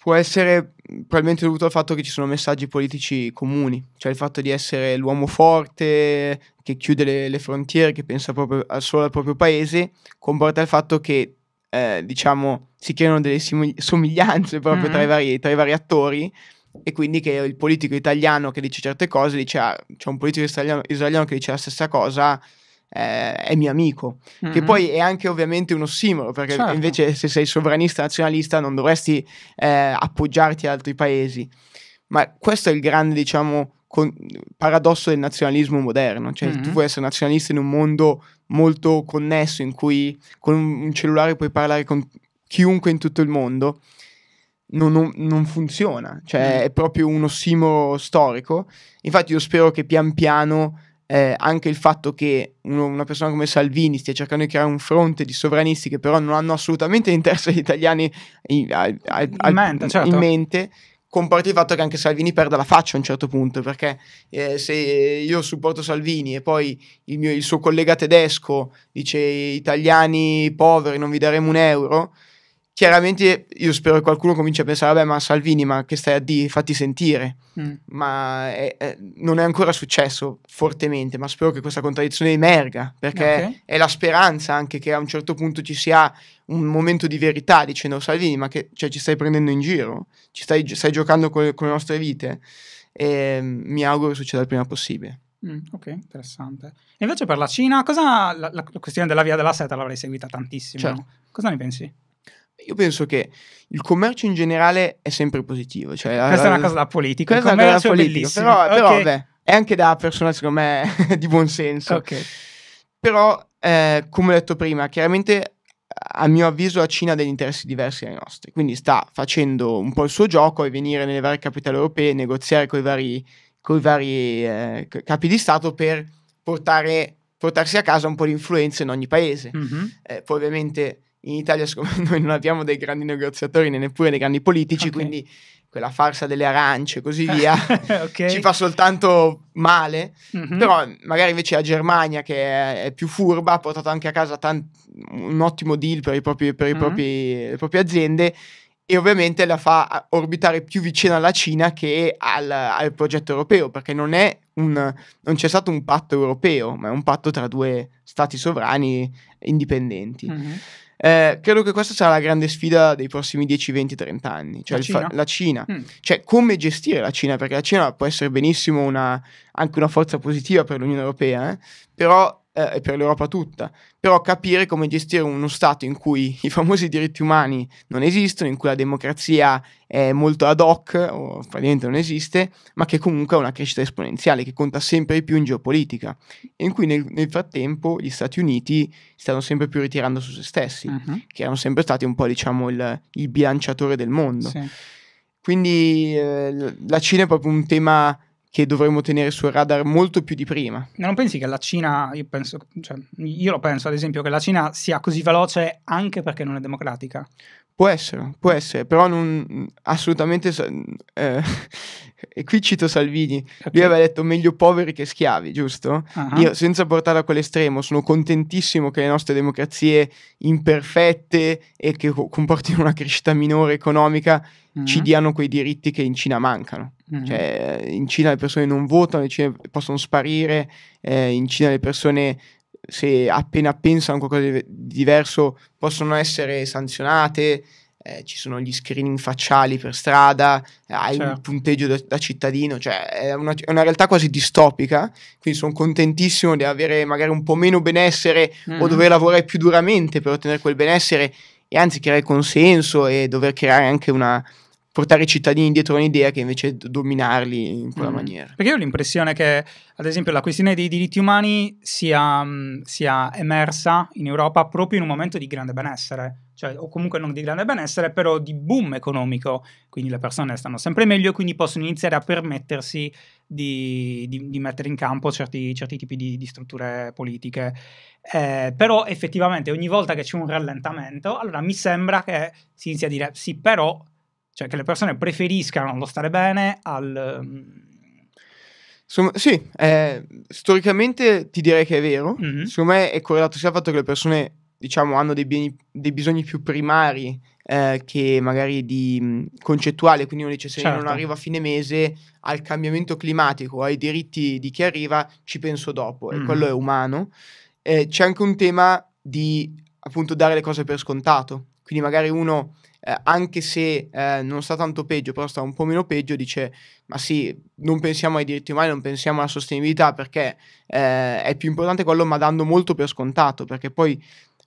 Speaker 2: Può essere probabilmente dovuto al fatto che ci sono messaggi politici comuni, cioè il fatto di essere l'uomo forte che chiude le, le frontiere, che pensa proprio, solo al proprio paese, comporta il fatto che eh, diciamo si creano delle simil- somiglianze proprio mm-hmm. tra, i mm-hmm. vari, tra i vari attori e quindi che il politico italiano che dice certe cose, dice, ah, c'è un politico israeliano, israeliano, che dice la stessa cosa, eh, è mio amico. Mm-hmm. Che poi è anche ovviamente uno simbolo, perché certo. invece se sei sovranista nazionalista non dovresti eh, appoggiarti ad altri paesi. Ma questo è il grande, diciamo, con, paradosso del nazionalismo moderno, cioè mm-hmm. tu puoi essere nazionalista in un mondo molto connesso in cui con un cellulare puoi parlare con chiunque in tutto il mondo non, non, non, funziona, cioè mm. è proprio un ossimoro storico. Infatti io spero che pian piano eh, anche il fatto che uno, una persona come Salvini stia cercando di creare un fronte di sovranisti che però non hanno assolutamente interesse degli italiani in, al, al, in, mente, certo. in mente comporta il fatto che anche Salvini perda la faccia a un certo punto, perché eh, se io supporto Salvini e poi il, mio, il suo collega tedesco dice italiani poveri non vi daremo un euro, chiaramente io spero che qualcuno cominci a pensare, vabbè, ma Salvini, ma che stai a di fatti sentire. Mm. Ma è, eh, è, eh, non è ancora successo fortemente, ma spero che questa contraddizione emerga, perché okay. è la speranza anche che a un certo punto ci sia un momento di verità dicendo Salvini, ma che cioè, ci stai prendendo in giro, ci stai, stai giocando con, con, le nostre vite. E mm, mi auguro che succeda il prima possibile.
Speaker 1: Mm, ok, interessante. E invece per la Cina, cosa, la, la, questione della via della seta l'avrei seguita tantissimo. Certo. Cosa ne pensi?
Speaker 2: io penso che il commercio in generale è sempre positivo. Cioè, questa la, è una cosa da politico. Questa è una cosa da politica. Però, okay. però vabbè, è anche da persona, secondo me, (laughs) di buon senso. Okay. Però, eh, come ho detto prima, chiaramente a mio avviso la Cina ha degli interessi diversi dai nostri, quindi sta facendo un po' il suo gioco e venire nelle varie capitali europee, negoziare con i vari, coi vari eh, capi di Stato per portare, portarsi a casa un po' di influenza in ogni paese. Mm-hmm. Eh, poi ovviamente in Italia siccome (laughs) noi non abbiamo dei grandi negoziatori né neppure dei grandi politici, okay. quindi quella farsa delle arance e così via (laughs) okay. ci fa soltanto male, mm-hmm. però magari invece la Germania che è, più furba ha portato anche a casa tant- un ottimo deal per, propri, per mm-hmm. propri, le proprie aziende e ovviamente la fa orbitare più vicino alla Cina che al, al progetto europeo, perché non, un, non, c'è stato un patto europeo, ma è un patto tra due stati sovrani indipendenti. Mm-hmm. Eh, credo che questa sarà la grande sfida dei prossimi 10, 20, 30 anni, cioè la Cina, fa- la Cina. Mm. cioè come gestire la Cina, perché la Cina può essere benissimo una, anche una forza positiva per l'Unione Europea, eh? però eh, e per l'Europa tutta, però capire come gestire uno Stato in cui (laughs) i famosi diritti umani non esistono, in cui la democrazia è molto ad hoc o praticamente non esiste, ma che comunque ha una crescita esponenziale che conta sempre di più in geopolitica, e in cui nel, nel, frattempo gli Stati Uniti stanno sempre più ritirando su se stessi, uh-huh. che erano sempre stati un po' diciamo il, il bilanciatore del mondo. Sì. Quindi eh, la Cina è proprio un tema che dovremmo tenere sul radar molto più di prima.
Speaker 1: Non pensi che la Cina, io, penso, cioè, io lo penso ad esempio, che la Cina sia così veloce anche perché non è democratica?
Speaker 2: Può essere, può essere, però non assolutamente. Eh, (laughs) e qui cito Salvini. Okay. Lui aveva detto meglio poveri che schiavi, giusto? Uh-huh. Io, senza portare a quell'estremo, sono contentissimo che le nostre democrazie imperfette e che co- comportino una crescita minore economica uh-huh. ci mm-hmm. diano quei diritti che in Cina mancano. Uh-huh. Cioè, in Cina le persone non votano, in Cina possono sparire, eh, in Cina le persone se appena pensano a qualcosa di diverso possono essere sanzionate, eh, ci sono gli screening facciali per strada, hai certo. un punteggio da, da cittadino, cioè è una, è una, realtà quasi distopica, quindi sono contentissimo di avere magari un po' meno benessere mm o mm-hmm. dover lavorare più duramente per ottenere quel benessere e anzi creare consenso e dover creare anche una, portare i cittadini dietro un'idea che invece
Speaker 1: dominarli in quella mm. maniera. Perché io ho l'impressione che, ad esempio, la questione dei diritti umani sia, mm, sia, emersa in Europa proprio in un momento di grande benessere, cioè, o comunque non di grande benessere, però di boom economico, quindi le persone stanno sempre meglio, e quindi possono iniziare a permettersi di, di, di mettere in campo certi, certi tipi di, di, strutture politiche. Eh, però effettivamente ogni volta che c'è un rallentamento, allora mi sembra che si inizia a dire sì, però cioè che le persone preferiscano lo stare bene al...
Speaker 2: Insomma, ehm, sì, eh,
Speaker 1: storicamente ti
Speaker 2: direi che è vero. Mm-hmm. Secondo me è correlato sia al fatto che le persone, diciamo, hanno dei, beni, dei bisogni più primari eh, che magari di mm, concettuale, quindi uno dice se certo. non arrivo a fine mese al cambiamento climatico, ai diritti di chi arriva, ci penso dopo, mm-hmm. e quello mhm. è umano. Eh, c'è anche un tema di appunto dare le cose per scontato, quindi magari uno eh, anche se eh, non sta tanto peggio, però sta un po' meno peggio, dice ma sì, non pensiamo ai diritti umani, non pensiamo alla sostenibilità perché eh, è più importante quello, ma dando molto per scontato, perché poi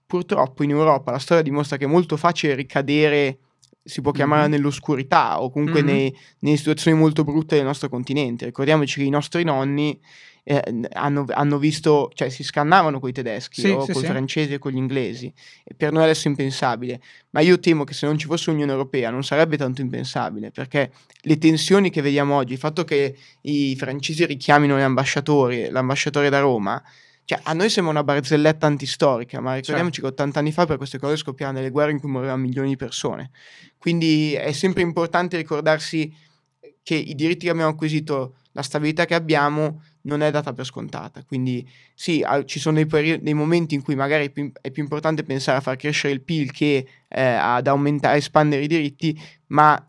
Speaker 2: purtroppo in Europa la storia dimostra che è molto facile ricadere si può chiamare mm-hmm. nell'oscurità o comunque mm-hmm. nei, nelle situazioni molto brutte del nostro continente. Ricordiamoci che i nostri nonni eh, hanno, hanno, visto, cioè si scannavano con i tedeschi sì, o sì, con i sì. francesi e con gli inglesi. per noi adesso è impensabile, ma io temo che se non ci fosse l'Unione Europea non sarebbe tanto impensabile, perché le tensioni che vediamo oggi, il fatto che i francesi richiamino gli ambasciatori, l'ambasciatore da Roma, cioè, a noi sembra una barzelletta antistorica, ma ricordiamoci certo. che 80 anni fa per queste cose scoppiavano delle guerre in cui morivano milioni di persone. Quindi è sempre importante ricordarsi che i diritti che abbiamo acquisito la stabilità che abbiamo non è data per scontata. Quindi sì, ci sono dei, periodi, dei, momenti in cui magari è più, è più, importante pensare a far crescere il PIL che eh, ad aumentare, espandere i diritti, ma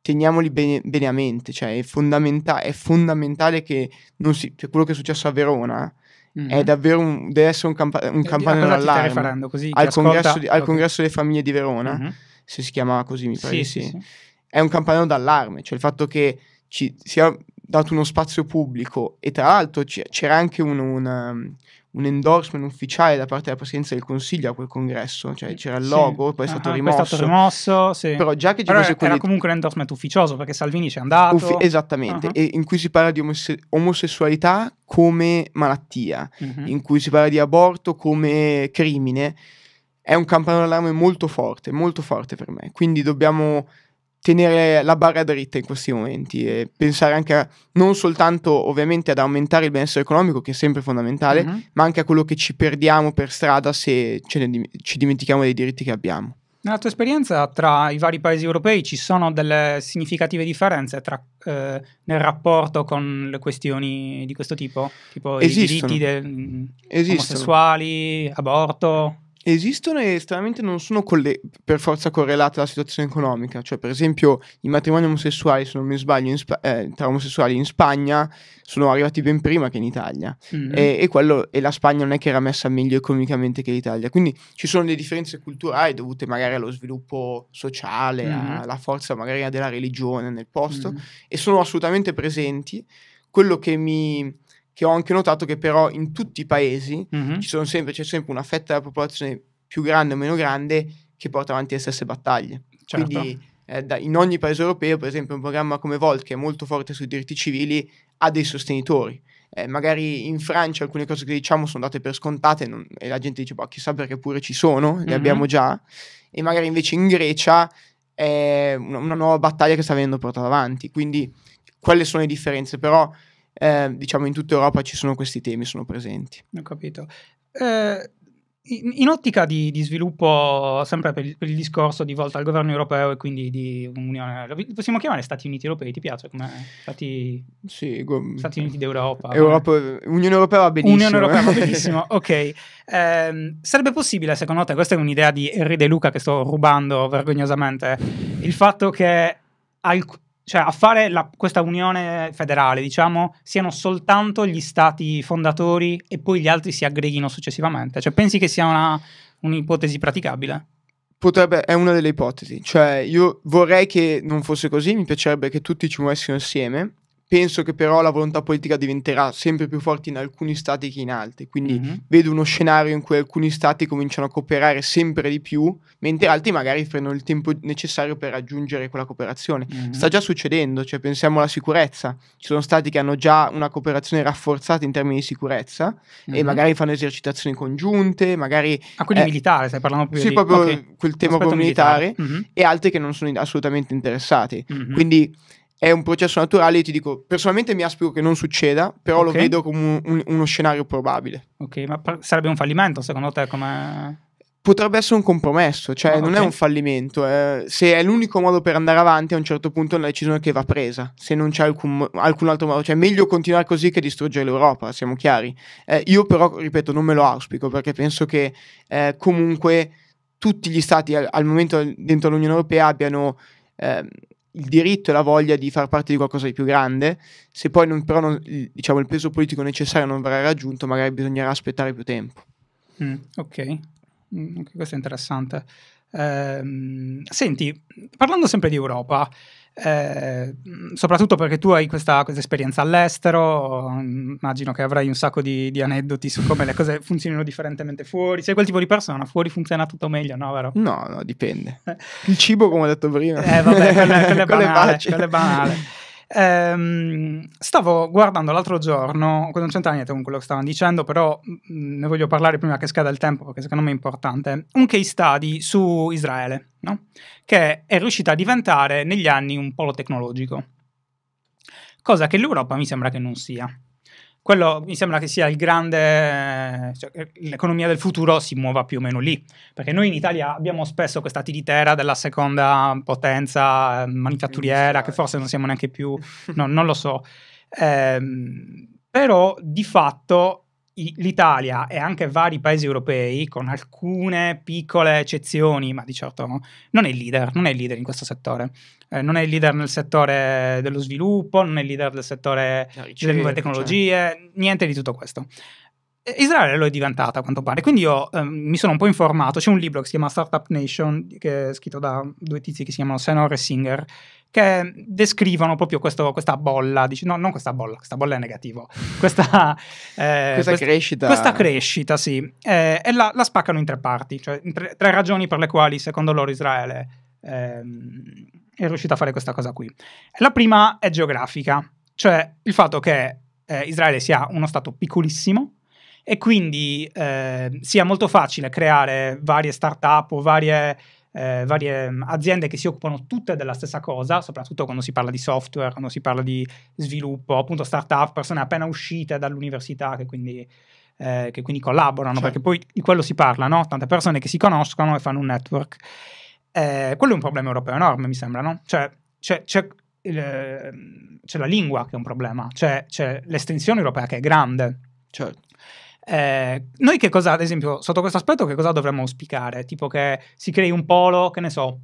Speaker 2: teniamoli bene, bene a mente, cioè è, fondamenta- è fondamentale che non si, cioè quello che è successo a Verona mm. è mm-hmm. davvero un, deve essere un, campa- un eh, campanello allarme così, al, congresso, di, al okay. congresso delle famiglie di Verona, mm-hmm. se si chiamava così mi pare sì, sì. sì, È un campanello d'allarme, cioè il fatto che ci, sia dato uno spazio pubblico e tra l'altro c- c'era anche un, un, um, un, endorsement ufficiale da parte della Presidenza del Consiglio a quel congresso, cioè c'era il logo, sì. poi è ah, stato uh-huh, rimosso. È stato
Speaker 1: rimosso sì. Però già che ci Però fosse era, quelli... comunque un endorsement ufficioso perché Salvini c'è andato.
Speaker 2: Uffi- esattamente, uh-huh. e in cui si parla di omose- omosessualità come malattia, uh-huh. in cui si parla di aborto come crimine, è un campanello d'allarme molto forte, molto forte per me. Quindi dobbiamo tenere la barra dritta in questi momenti e pensare anche a, non soltanto ovviamente ad aumentare il benessere economico che è sempre fondamentale, uh-huh. ma anche a quello che ci perdiamo per strada se ne, ci dimentichiamo dei diritti che abbiamo.
Speaker 1: Nella tua esperienza tra i vari paesi europei ci sono delle significative differenze tra, eh, nel rapporto con le questioni di questo tipo? Tipo Esistono. i diritti de- mm, omosessuali, aborto?
Speaker 2: esistono e estremamente non sono colle- per forza correlate alla situazione economica. Cioè, per esempio, i matrimoni omosessuali, se non mi sbaglio, Sp- eh, tra omosessuali in Spagna sono arrivati ben prima che in Italia. Mm-hmm. E, e, quello, e la Spagna non è che era messa meglio economicamente che l'Italia. Quindi ci sono delle differenze culturali dovute magari allo sviluppo sociale, mm-hmm. alla forza magari della religione nel posto, mm-hmm. e sono assolutamente presenti. Quello che mi che ho anche notato che però in tutti i paesi mm-hmm. sempre, c'è sempre una fetta della popolazione più grande o meno grande che porta avanti le stesse battaglie. Certo. Quindi eh, da, in ogni paese europeo, per esempio, un programma come Volt, che è molto forte sui diritti civili, ha dei sostenitori. Eh, magari in Francia alcune cose che diciamo sono date per scontate non, e la gente dice, boh, chissà perché pure ci sono, le mm-hmm. abbiamo già. E magari invece in Grecia è eh, una, una nuova battaglia che sta venendo portata avanti. Quindi quelle sono le differenze, però eh, diciamo in tutta Europa ci sono questi temi, sono presenti.
Speaker 1: Ho capito. Eh, in, in, ottica di, di sviluppo, sempre per il, per il, discorso di volta al governo europeo e quindi di Unione, possiamo chiamare Stati Uniti europei, ti piace? Come Stati, sì, go... Stati Uniti d'Europa?
Speaker 2: Europa, Unione Europea va benissimo. Unione Europea va benissimo,
Speaker 1: (laughs) ok. Eh, sarebbe possibile, secondo te, questa è un'idea di Henry De Luca che sto rubando vergognosamente, il fatto che alc- cioè a fare la, questa unione federale, diciamo, siano soltanto gli stati fondatori e poi gli altri si aggreghino successivamente? Cioè, pensi che sia una, un'ipotesi praticabile?
Speaker 2: Potrebbe, è una delle ipotesi. Cioè, io vorrei che non fosse così, mi piacerebbe che tutti ci muovessimo insieme, Penso che però la volontà politica diventerà sempre più forte in alcuni stati che in altri, quindi mm-hmm. vedo uno scenario in cui alcuni stati cominciano a cooperare sempre di più, mentre altri magari prendono il tempo necessario per raggiungere quella cooperazione. Mm-hmm. Sta già succedendo, cioè pensiamo alla sicurezza, ci sono stati che hanno già una cooperazione rafforzata in termini di sicurezza mm-hmm. e magari fanno esercitazioni congiunte, magari... Ah, quindi eh, militare, stai parlando più sì, di... proprio okay. quel tema militare, militare e altri che non sono assolutamente interessati. Quindi è un processo naturale. Io ti dico, personalmente mi aspiro che non succeda, però okay. lo vedo come un, un, uno scenario probabile.
Speaker 1: Ok, ma par- sarebbe un fallimento secondo te? Come... Potrebbe essere un compromesso, cioè oh, non okay. è un
Speaker 2: fallimento. Eh, se è l'unico modo per andare avanti, a un certo punto è una decisione che va presa, se non c'è alcun, alcun altro modo. Cioè, è meglio continuare così che distruggere l'Europa, siamo chiari. Eh, io però, ripeto, non me lo auspico perché penso che eh, comunque tutti gli stati al, al momento dentro l'Unione Europea abbiano ehm, il diritto e la voglia di far parte di qualcosa di più grande, se poi non, però non, diciamo, il peso politico necessario non verrà raggiunto, magari bisognerà aspettare più tempo.
Speaker 1: Mm, ok, mm, questo è interessante. Ehm, senti, parlando sempre di Europa, eh, soprattutto perché tu hai questa, questa, esperienza all'estero, mm, immagino che avrai un sacco di, di, aneddoti su come le cose funzionino differentemente fuori. Sei quel tipo di persona, fuori funziona tutto meglio, no? Vero? No, no,
Speaker 2: dipende. Eh. Il cibo, come ho detto prima. Eh, vabbè, quello, quello (laughs) è banale.
Speaker 1: Ehm, stavo guardando l'altro giorno, non c'entra niente con quello che stavano dicendo, però mm, ne voglio parlare prima che scada il tempo perché secondo me è importante, un case study su Israele, no? che è riuscita a diventare negli anni un polo tecnologico, cosa che l'Europa mi sembra che non sia. Quello mi sembra che sia il grande, cioè, eh, l'economia del futuro si muova più o meno lì, perché noi in Italia abbiamo spesso questa tiritera della seconda potenza eh, manifatturiera, che forse non siamo neanche più, no, non lo so. Eh, però di fatto l'Italia e anche vari paesi europei, con alcune piccole eccezioni, ma di certo no, non è il leader, non è il leader in questo settore. Eh, non è il leader nel settore dello sviluppo, non è il leader del settore no, delle nuove tecnologie, cioè. niente di tutto questo. Israele lo è diventata a quanto pare, quindi io eh, mi sono un po' informato, c'è un libro che si chiama Startup Nation, che è scritto da due tizi che si chiamano Senor e Singer, che descrivono proprio questo, questa bolla, dice, no, non questa bolla, questa bolla è negativa, questa, (laughs) eh, questa quest- crescita. Questa crescita, sì, eh, e la, la, spaccano in tre parti, cioè in tre, tre, ragioni per le quali secondo loro Israele eh, è riuscita a fare questa cosa qui. La prima è geografica, cioè il fatto che eh, Israele sia uno stato piccolissimo, e quindi eh, sia molto facile creare varie start-up o varie eh, varie mm, aziende che si occupano tutte della stessa cosa, soprattutto quando si parla di software, quando si parla di sviluppo, appunto startup, persone appena uscite dall'università che quindi, eh, che quindi collaborano, cioè. perché certo. poi di quello si parla, no? tante persone che si conoscono e fanno un network. Eh, quello è un problema europeo enorme, mi sembra, no? Cioè, c'è, c'è, il, ehm, c'è la lingua che è un problema, c'è, c'è l'estensione europea che è grande. Certo. Eh, noi che cosa, ad esempio, sotto questo aspetto, che cosa dovremmo auspicare? Tipo che si crei un polo, che ne so,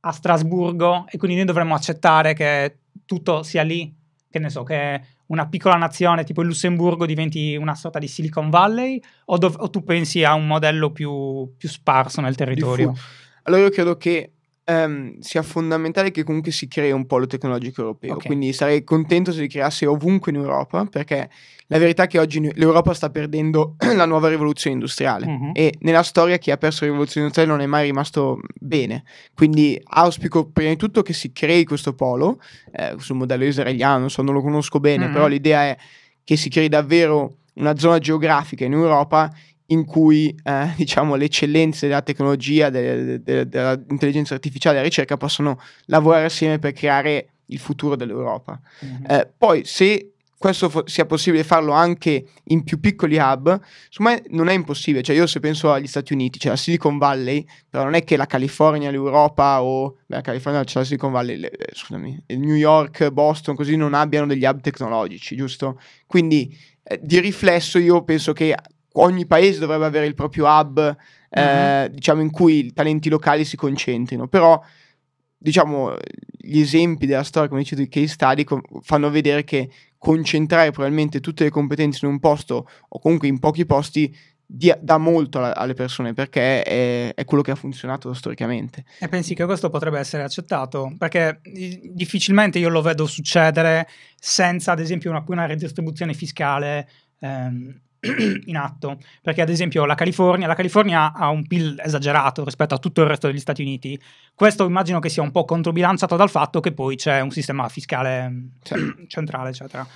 Speaker 1: a Strasburgo e quindi noi dovremmo accettare che tutto sia lì, che ne so, che una piccola nazione tipo il Lussemburgo diventi una sorta di Silicon Valley o, dov- o tu pensi a un modello più, più sparso nel territorio? Diffu- allora
Speaker 2: io credo che ehm, sia fondamentale che comunque si crei un polo tecnologico europeo. Okay. Quindi sarei contento se li creasse ovunque in Europa, perché la verità è che oggi l'Europa sta perdendo (clears throat) la nuova rivoluzione industriale mm-hmm. e nella storia chi ha perso la rivoluzione industriale non è mai rimasto bene. Quindi auspico prima di tutto che si crei questo polo, eh, sul modello israeliano, so, non lo conosco bene, mm-hmm. però l'idea è che si crei davvero una zona geografica in Europa in cui eh, (laughs) diciamo, le eccellenze della tecnologia, de, de, de, dell'intelligenza artificiale e della ricerca possono lavorare assieme per creare il futuro dell'Europa. Mm-hmm. Eh, poi, se questo fo- sia possibile farlo anche in più piccoli hub, secondo me non è impossibile. Cioè, io se penso agli Stati Uniti, c'è cioè la Silicon Valley, però non è che la California, l'Europa o beh, la California, c'è cioè la Silicon Valley, le, scusami, New York, Boston, così non abbiano degli hub tecnologici, giusto? Quindi eh, di riflesso io penso che ogni paese dovrebbe avere il proprio hub, eh, mm-hmm. diciamo, in cui i talenti locali si concentrino. Però, diciamo, gli esempi della storia, come dicevo, i case study com- fanno vedere che concentrare probabilmente tutte le competenze in un posto o comunque in pochi posti dia- dà molto alla- alle persone perché è-, è-, quello che ha funzionato storicamente.
Speaker 1: E pensi che questo potrebbe essere accettato? Perché difficilmente io lo vedo succedere senza, ad esempio, una, una redistribuzione fiscale. Ehm, in atto, perché ad esempio la California, la California ha un PIL esagerato rispetto a tutto il resto degli Stati Uniti, questo immagino che sia un po' controbilanciato dal fatto che poi c'è un sistema fiscale cioè, (clears throat) centrale, eccetera.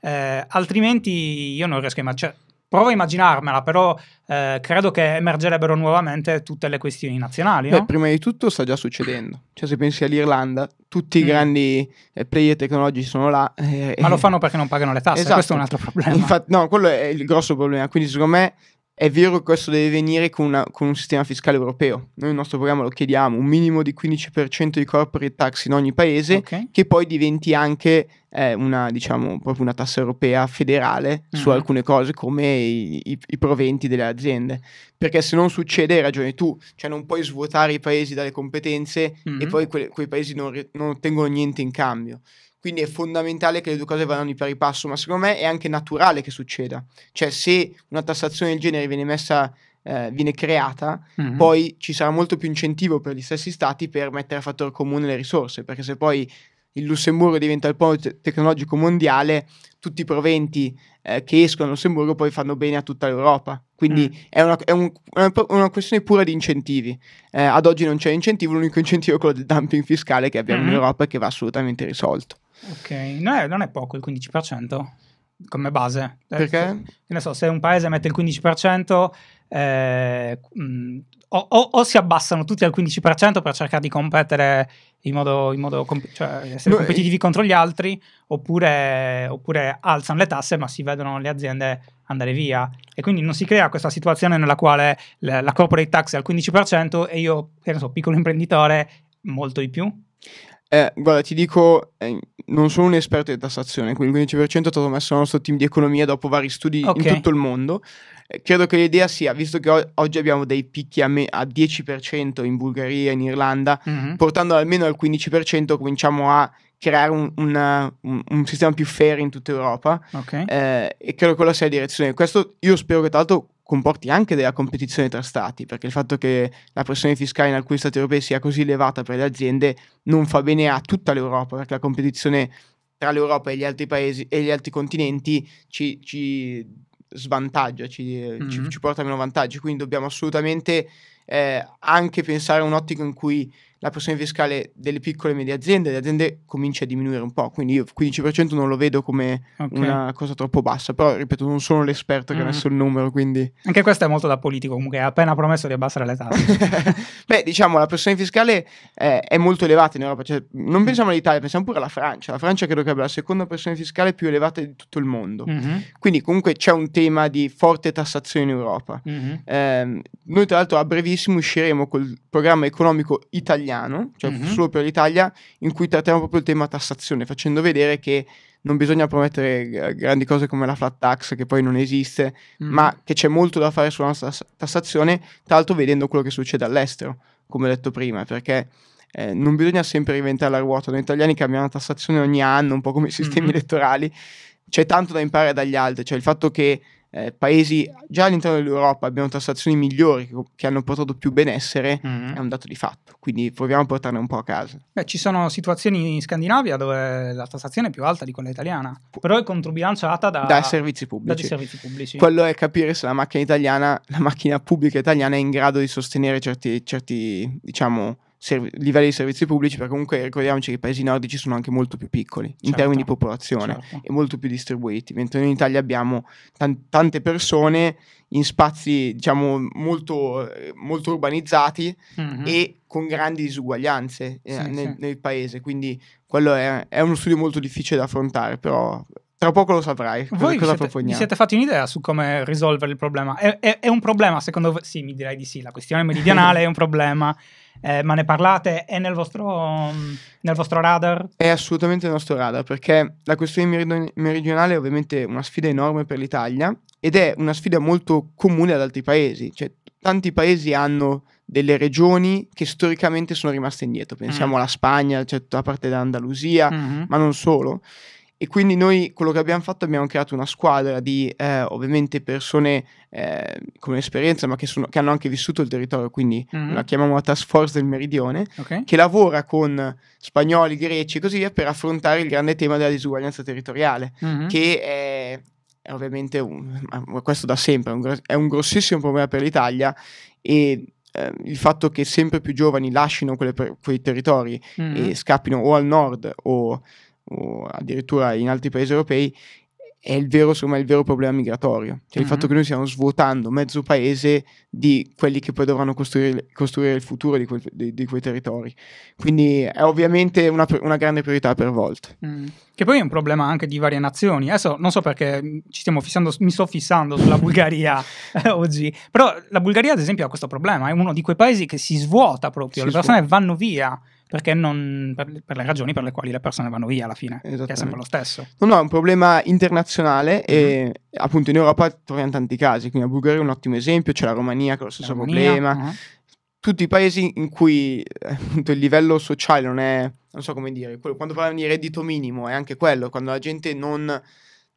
Speaker 1: Eh, altrimenti io non riesco a immaginare, cioè, Provo a immaginarmela, però eh, credo che emergerebbero nuovamente tutte le questioni nazionali. Beh, no?
Speaker 2: prima di tutto sta già succedendo. Cioè, se pensi all'Irlanda, tutti mm. i grandi eh, player tecnologici sono
Speaker 1: là. Eh, Ma lo eh. fanno perché non pagano le tasse, esatto. questo è un esatto. altro problema.
Speaker 2: Infatti, no, quello è il grosso problema. Quindi, secondo me, è vero che questo deve venire con, una, con un sistema fiscale europeo. Noi nel nostro programma lo chiediamo, un minimo di 15% di corporate tax in ogni paese, okay. che poi diventi anche eh, una, diciamo, proprio una tassa europea federale mm-hmm. su mm. alcune cose come i, i, i, proventi delle aziende. Perché se non succede, hai ragione tu, cioè non puoi svuotare i paesi dalle competenze mm-hmm. e mm. poi que- quei paesi non, re- non ottengono niente in cambio. Quindi è fondamentale che le due cose vadano di pari passo, ma secondo me è anche naturale che succeda. Cioè, se una tassazione del genere viene messa eh, viene creata, mm-hmm. poi ci sarà molto più incentivo per gli stessi stati per mettere a fattore comune le risorse, perché se poi il Lussemburgo diventa il polo te- tecnologico mondiale, tutti i proventi eh, che escono dal Lussemburgo poi fanno bene a tutta l'Europa. Quindi mm. è, una, è, un, è, una, questione pura di incentivi. Eh, ad oggi non c'è incentivo, l'unico incentivo è quello del dumping fiscale che abbiamo mm-hmm. in Europa e che va assolutamente risolto.
Speaker 1: Ok, non è, eh, non è poco il 15% come base. Eh, Perché? Eh, so, se un paese mette il 15%, eh, mh, mm, o, o, o, si abbassano tutti al 15% per cercare di competere in modo, in modo comp- cioè essere no, eh, competitivi e... contro gli altri, oppure, oppure, alzano le tasse ma si vedono le aziende andare via. E quindi non si crea questa situazione nella quale la, la corporate tax è al 15% e io, che ne so, piccolo imprenditore, molto di più
Speaker 2: eh, guarda, ti dico, eh, non sono un esperto di tassazione, quindi il 15% è stato messo nel nostro team di economia dopo vari studi okay. in tutto il mondo. Eh, credo che l'idea sia, visto che o- oggi abbiamo dei picchi a, me- a 10% in Bulgaria e in Irlanda, mm-hmm. portando almeno al 15% cominciamo a creare un, una, un, un, sistema più fair in tutta Europa. Okay. Eh, e credo che quella sia la direzione. Questo io spero che tra l'altro comporti anche della competizione tra stati, perché il fatto che la pressione fiscale in alcuni stati europei sia così elevata per le aziende non fa bene a tutta l'Europa, perché la competizione tra l'Europa e gli altri paesi e gli altri continenti ci, ci svantaggia, ci, mm-hmm. ci, ci, porta a meno vantaggi. Quindi dobbiamo assolutamente eh, anche pensare a un'ottica in cui la pressione fiscale delle piccole e medie aziende, le aziende comincia a diminuire un po', quindi io il 15% non lo vedo come okay. una cosa troppo bassa, però ripeto non sono l'esperto che mm. ha messo il numero,
Speaker 1: quindi... Anche questo è molto da politico comunque, ha appena promesso di abbassare le tasse. (laughs) Beh, diciamo, la pressione
Speaker 2: fiscale eh, è molto elevata in Europa, cioè, non pensiamo all'Italia, pensiamo pure alla Francia, la Francia credo che abbia la seconda pressione fiscale più elevata di tutto il mondo, mm-hmm. quindi comunque c'è un tema di forte tassazione in Europa. Mm-hmm. Eh, noi tra l'altro a brevissimo usciremo col programma economico italiano, italiano, cioè mm-hmm. solo per l'Italia, in cui trattiamo proprio il tema tassazione, facendo vedere che non bisogna promettere grandi cose come la flat tax che poi non esiste, mm. ma che c'è molto da fare sulla nostra tassazione, tra l'altro vedendo quello che succede all'estero, come ho detto prima, perché eh, non bisogna sempre reinventare la ruota, noi italiani cambiamo la tassazione ogni anno, un po' come i sistemi mm. elettorali, c'è tanto da imparare dagli altri, cioè il fatto che eh, paesi già all'interno dell'Europa abbiano tassazioni migliori che, che, hanno portato più benessere mm. è un dato di fatto, quindi proviamo a portarne un po' a casa.
Speaker 1: Beh, ci sono situazioni in Scandinavia dove la tassazione è più alta di quella italiana, però è controbilanciata da, da servizi pubblici. Da servizi pubblici. Quello
Speaker 2: è capire se la macchina italiana, la macchina pubblica italiana è in grado di sostenere certi, certi diciamo, serv- livelli di servizi pubblici, perché comunque ricordiamoci che i paesi nordici sono anche molto più piccoli in certo. termini di popolazione certo. e molto più distribuiti, mentre noi in Italia abbiamo tan- tante persone in spazi diciamo molto, molto urbanizzati mm-hmm. e con grandi
Speaker 1: disuguaglianze
Speaker 2: eh, sì, nel, sì. nel, paese, quindi quello è, è uno studio molto difficile da affrontare, però tra poco lo saprai. Voi cosa vi siete, vi siete
Speaker 1: fatti un'idea su come risolvere il problema? È, è, è un problema, secondo voi? Sì, mi direi di sì. La questione meridionale è un problema eh, ma ne parlate? È nel vostro, mm, nel vostro, radar?
Speaker 2: È assolutamente nel nostro radar perché la questione meridionale è ovviamente una sfida enorme per l'Italia ed è una sfida molto comune ad altri paesi. Cioè, tanti paesi hanno delle regioni che storicamente sono rimaste indietro. Pensiamo mm. alla Spagna, cioè tutta la parte dell'Andalusia, mm-hmm. ma non solo. E quindi noi quello che abbiamo fatto abbiamo creato una squadra di eh, ovviamente persone eh, con esperienza ma che, sono, che, hanno anche vissuto il territorio, quindi mm-hmm. la chiamiamo la task force del meridione, okay. che lavora con spagnoli, greci e così via per affrontare il grande tema della disuguaglianza territoriale, mm-hmm. che è, è ovviamente un, questo da sempre, un, è un grossissimo problema per l'Italia e eh, il fatto che sempre più giovani lasciano per, quei territori mm-hmm. e scappino o al nord o o addirittura in altri paesi europei, è il vero, secondo il vero problema migratorio. Cioè mm-hmm. il fatto che noi stiamo svuotando mezzo paese di quelli che poi dovranno costruire, costruire il futuro di, quel, di, di, quei territori. Quindi è ovviamente una, una grande priorità per Volt.
Speaker 1: Mm. Che poi è un problema anche di varie nazioni. Adesso non so perché ci stiamo fissando, mi sto fissando sulla (laughs) Bulgaria eh, oggi, però la Bulgaria ad esempio ha questo problema, è uno di quei paesi che si svuota proprio, si le persone vanno via perché non, per, per, le ragioni per le quali le persone vanno via alla fine, che è sempre lo stesso.
Speaker 2: No, no, è un problema internazionale e mm-hmm. appunto in Europa troviamo tanti casi, quindi la Bulgaria è un ottimo esempio, c'è la Romania che ha lo stesso Romania, problema, uh-huh. tutti i paesi in cui eh, appunto il livello sociale non è, non so come dire, quando parliamo di reddito minimo è anche quello, quando la gente non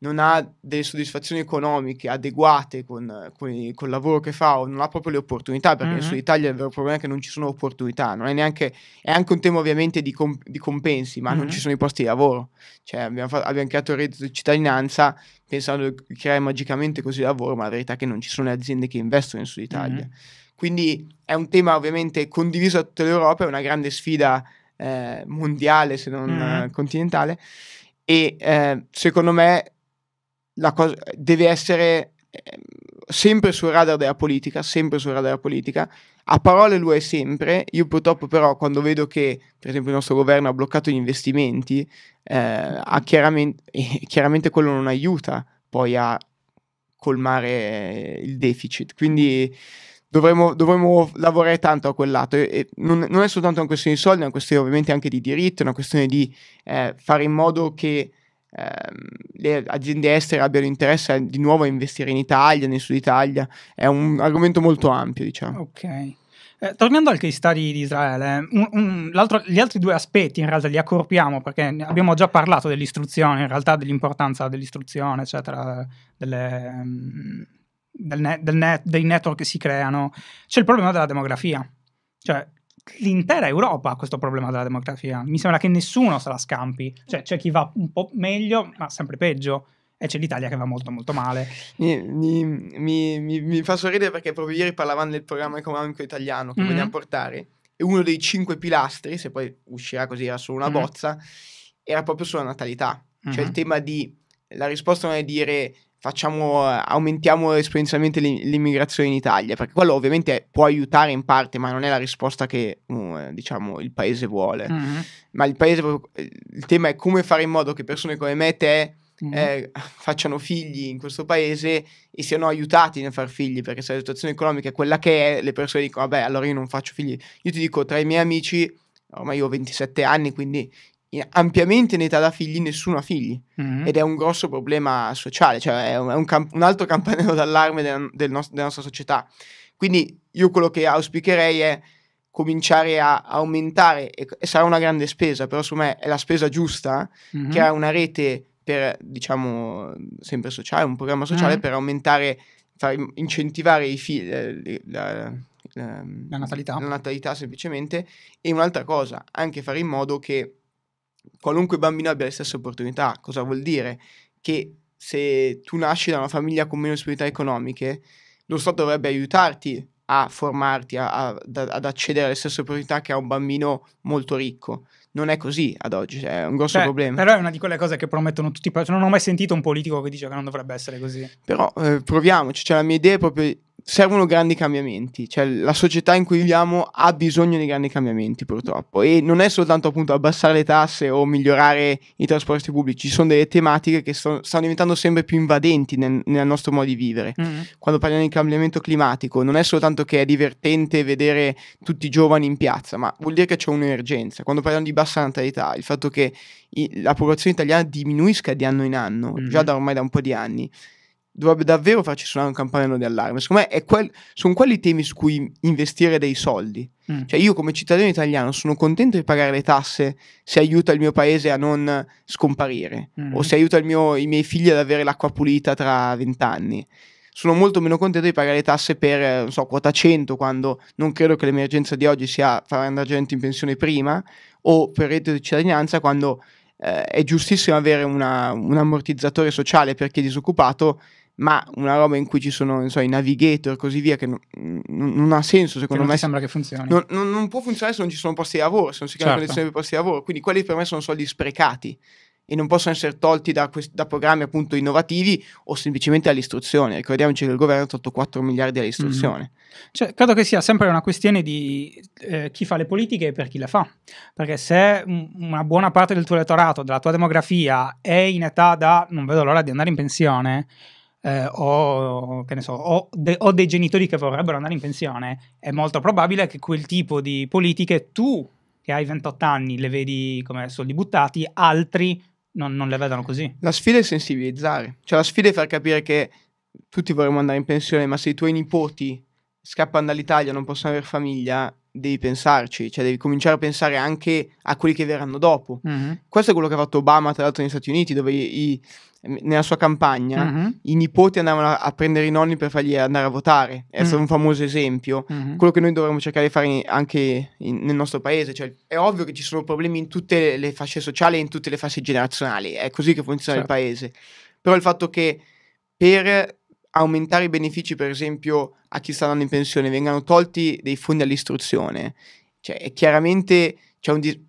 Speaker 2: non ha delle soddisfazioni economiche adeguate con, con, con, il lavoro che fa o non ha proprio le opportunità, perché mm-hmm. Italia il vero problema è che non ci sono opportunità, non è neanche, è anche un tema ovviamente di, com- di compensi, ma mm-hmm. non ci sono i posti di lavoro, cioè abbiamo, fa- abbiamo creato il reddito di cittadinanza pensando di creare magicamente così lavoro, ma la verità è che non ci sono le aziende che investono in Sud Italia. Mm-hmm. Quindi è un tema ovviamente condiviso a tutta l'Europa, è una grande sfida eh, mondiale se non eh, continentale e eh, secondo me la cosa deve essere ehm, sempre sul radar della politica, sempre sul radar della politica. A parole lo è sempre, io purtroppo però quando vedo che per esempio il nostro governo ha bloccato gli investimenti, eh, chiaramente, eh, chiaramente, quello non aiuta poi a colmare il deficit, quindi dovremmo, dovremmo lavorare tanto a quel lato. E, e non, non, è soltanto una questione di soldi, è una questione ovviamente anche di diritto, è una questione di eh, fare in modo che Ehm, le aziende estere abbiano interesse di nuovo a investire in Italia, nel sud Italia, è un argomento molto ampio, diciamo.
Speaker 1: Ok. Eh, tornando al case study di Israele, un, un, gli altri due aspetti in realtà li accorpiamo perché abbiamo già parlato dell'istruzione, in realtà dell'importanza dell'istruzione, eccetera, delle, mm, del net, del net, dei network che si creano. C'è il problema della demografia. Cioè, l'intera Europa ha questo problema della demografia. Mi sembra che nessuno se la scampi. Cioè, c'è chi va un po' meglio, ma sempre peggio. E c'è l'Italia che va molto molto male.
Speaker 2: Mi, mi, mi, mi fa sorridere perché proprio ieri parlavamo del programma economico italiano che mm. vogliamo portare. E uno dei cinque pilastri, se poi uscirà così era solo una mm. bozza, era proprio sulla natalità. Cioè il mm-hmm. tema di... La risposta non è dire facciamo, aumentiamo esponenzialmente l'immigrazione in Italia, perché quello ovviamente può aiutare in parte, ma non è la risposta che uh, diciamo, il paese vuole. Mm-hmm. Ma il, paese, il tema è come fare in modo che persone come me e te mm-hmm. eh, facciano figli in questo paese e siano aiutati nel far figli, perché se la situazione economica è quella che è, le persone dicono, vabbè, allora io non faccio figli. Io ti dico, tra i miei amici ormai io ho 27 anni, quindi ampiamente in età da figli nessuno ha figli mm-hmm. ed è un grosso problema sociale, cioè è un, è un, camp- un altro campanello d'allarme del, del nos- della nostra società. Quindi io quello che auspicherei è cominciare a aumentare, e, e sarà una grande spesa, però secondo me è la spesa giusta, mm-hmm. creare una rete per, diciamo, sempre sociale, un programma sociale mm-hmm. per aumentare, far incentivare i figli, eh, la, la, la natalità. la natalità semplicemente, e un'altra cosa, anche fare in modo che qualunque bambino abbia le stesse opportunità. Cosa vuol dire? Che se tu nasci da una famiglia con meno possibilità economiche, lo Stato dovrebbe aiutarti a formarti, a, a, ad accedere alle stesse opportunità che ha un bambino molto ricco. Non è così ad oggi, cioè è un grosso Beh, problema. Però
Speaker 1: è una di quelle cose che promettono tutti. Non ho mai sentito un politico che dice che non dovrebbe essere così.
Speaker 2: Però eh, proviamoci, cioè la mia idea è proprio servono grandi cambiamenti, cioè la società in cui viviamo ha bisogno di grandi cambiamenti purtroppo e non è soltanto appunto abbassare le tasse o migliorare i trasporti pubblici, ci sono delle tematiche che sto, stanno diventando sempre più invadenti nel, nel nostro modo di vivere. Mm. Quando parliamo di cambiamento climatico non è soltanto che è divertente vedere tutti i giovani in piazza, ma vuol dire che c'è un'emergenza. Quando parliamo di bassa natalità, il fatto che i, la popolazione italiana diminuisca di anno in anno, mm. già da ormai da un po' di anni, dovrebbe davvero farci suonare un campanello di allarme. Secondo me quel, sono quelli i temi su cui investire dei soldi. Mm. Cioè io come cittadino italiano sono contento di pagare le tasse se aiuta il mio paese a non scomparire mm. o se aiuta mio, i miei figli ad avere l'acqua pulita tra vent'anni. Sono molto meno contento di pagare le tasse per, non so, quota 100 quando non credo che l'emergenza di oggi sia far andare gente in pensione prima o per reddito di cittadinanza quando eh, è giustissimo avere una, un ammortizzatore sociale per chi è disoccupato ma una roba in cui ci sono so, i navigator e così via, che n- non ha senso secondo me. Non sembra che funzioni. Non, non, non, può funzionare se non ci sono posti di lavoro, se non si creano certo. condizioni per posti di lavoro. Quindi quelli per me sono soldi sprecati e non possono essere tolti da, quest- da programmi appunto innovativi o semplicemente all'istruzione. Ricordiamoci che il governo ha tolto 4
Speaker 1: miliardi all'istruzione. Mm-hmm. Cioè, credo che sia sempre una questione di eh, chi fa le politiche e per chi le fa, perché se m- una buona parte del tuo elettorato, della tua demografia è in età da non vedo l'ora di andare in pensione, eh, o, che ne so, o, de- o dei genitori che vorrebbero andare in pensione, è molto probabile che quel tipo di politiche tu, che hai 28 anni, le vedi come soldi buttati, altri non, non le vedano così.
Speaker 2: La sfida è sensibilizzare, cioè la sfida è far capire che tutti vorremmo andare in pensione, ma se i tuoi nipoti scappano dall'Italia, e non possono avere famiglia, devi pensarci, cioè devi cominciare a pensare anche a quelli che verranno dopo. Mm-hmm. Questo è quello che ha fatto Obama, tra l'altro, negli Stati Uniti, dove i, nella sua campagna mm-hmm. i nipoti andavano a prendere i nonni per fargli andare a votare, è mm-hmm. stato un famoso esempio, mm-hmm. quello che noi dovremmo cercare di fare anche in, nel nostro paese, cioè, è ovvio che ci sono problemi in tutte le fasce sociali e in tutte le fasce generazionali, è così che funziona certo. il paese, però il fatto che per aumentare i benefici per esempio a chi sta andando in pensione vengano tolti dei fondi all'istruzione, cioè chiaramente c'è un... Dis-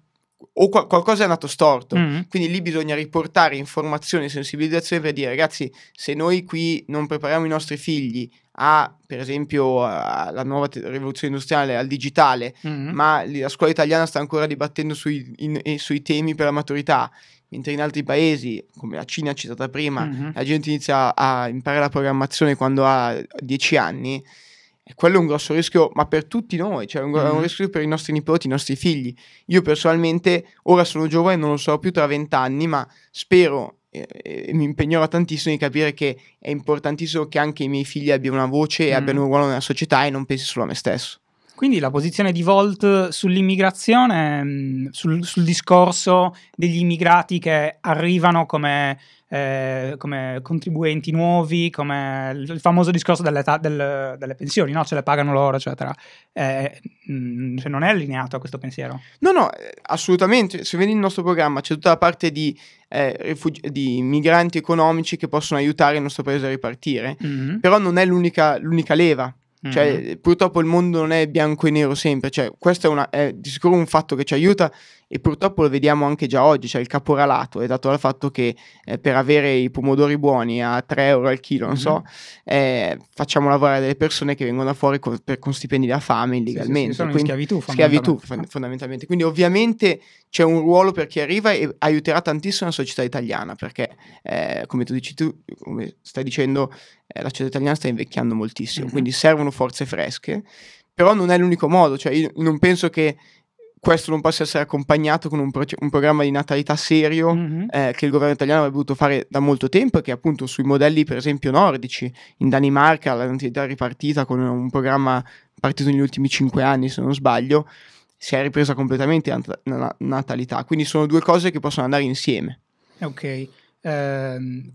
Speaker 2: o qual- qualcosa è andato storto. Mm. Quindi lì bisogna riportare informazioni e sensibilizzazione per dire ragazzi, se noi qui non prepariamo i nostri figli a, per esempio, alla nuova te- rivoluzione industriale, al digitale, mm. ma la scuola italiana sta ancora dibattendo sui, in, in, sui temi per la maturità, mentre in altri paesi, come la Cina citata prima, mm-hmm. la gente inizia a, a imparare la programmazione quando ha 10 anni e quello è un grosso rischio, ma per tutti noi, cioè un, mm-hmm. un mm. rischio per i nostri nipoti, i nostri figli. Io personalmente ora sono giovane, non lo so più tra vent'anni, ma spero e, e mi impegnerò tantissimo di capire che è importantissimo che anche i miei figli abbiano una voce e mm. abbiano un ruolo nella società e non pensi solo a me stesso.
Speaker 1: Quindi la posizione di Volt sull'immigrazione, mm, sul, sul discorso degli immigrati che arrivano come eh, come contribuenti nuovi, come il famoso discorso delle, del, delle pensioni, no? ce le pagano loro, eccetera. Eh, mh, mm, cioè, non è allineato a questo pensiero?
Speaker 2: No, no, eh, assolutamente. Se vedi il nostro programma c'è tutta la parte di, eh, rifugi- di migranti economici che possono aiutare il nostro paese a ripartire, mm-hmm. però non è l'unica, l'unica leva. Cioè, mm-hmm. purtroppo il mondo non è bianco e nero sempre, cioè, questo è, una, è, di sicuro un fatto che ci aiuta e purtroppo lo vediamo anche già oggi, cioè il caporalato è dato dal fatto che eh, per avere i pomodori buoni a 3 euro al chilo, non mm-hmm. so, mhm. eh, facciamo lavorare delle persone che vengono da fuori con, per, con stipendi da fame illegalmente. Sì, sì, sì, Quindi, schiavitù, fondamentalmente. Schiavitù, fondamentalmente. Quindi ovviamente c'è un ruolo per chi arriva e aiuterà tantissimo la società italiana perché, eh, come tu dici tu, come stai dicendo, eh, la società italiana sta invecchiando moltissimo, mm-hmm. quindi servono forze fresche però non è l'unico modo, cioè io non penso che questo non possa essere accompagnato con un, pro- un programma di natalità serio mm-hmm. eh, che il governo italiano avrebbe dovuto fare da molto tempo e che appunto sui modelli per esempio nordici, in Danimarca la natalità è ripartita con un programma partito negli ultimi cinque anni se non sbaglio, si è ripresa completamente la nat- natalità, quindi sono due cose che possono andare insieme.
Speaker 1: Ok, eh,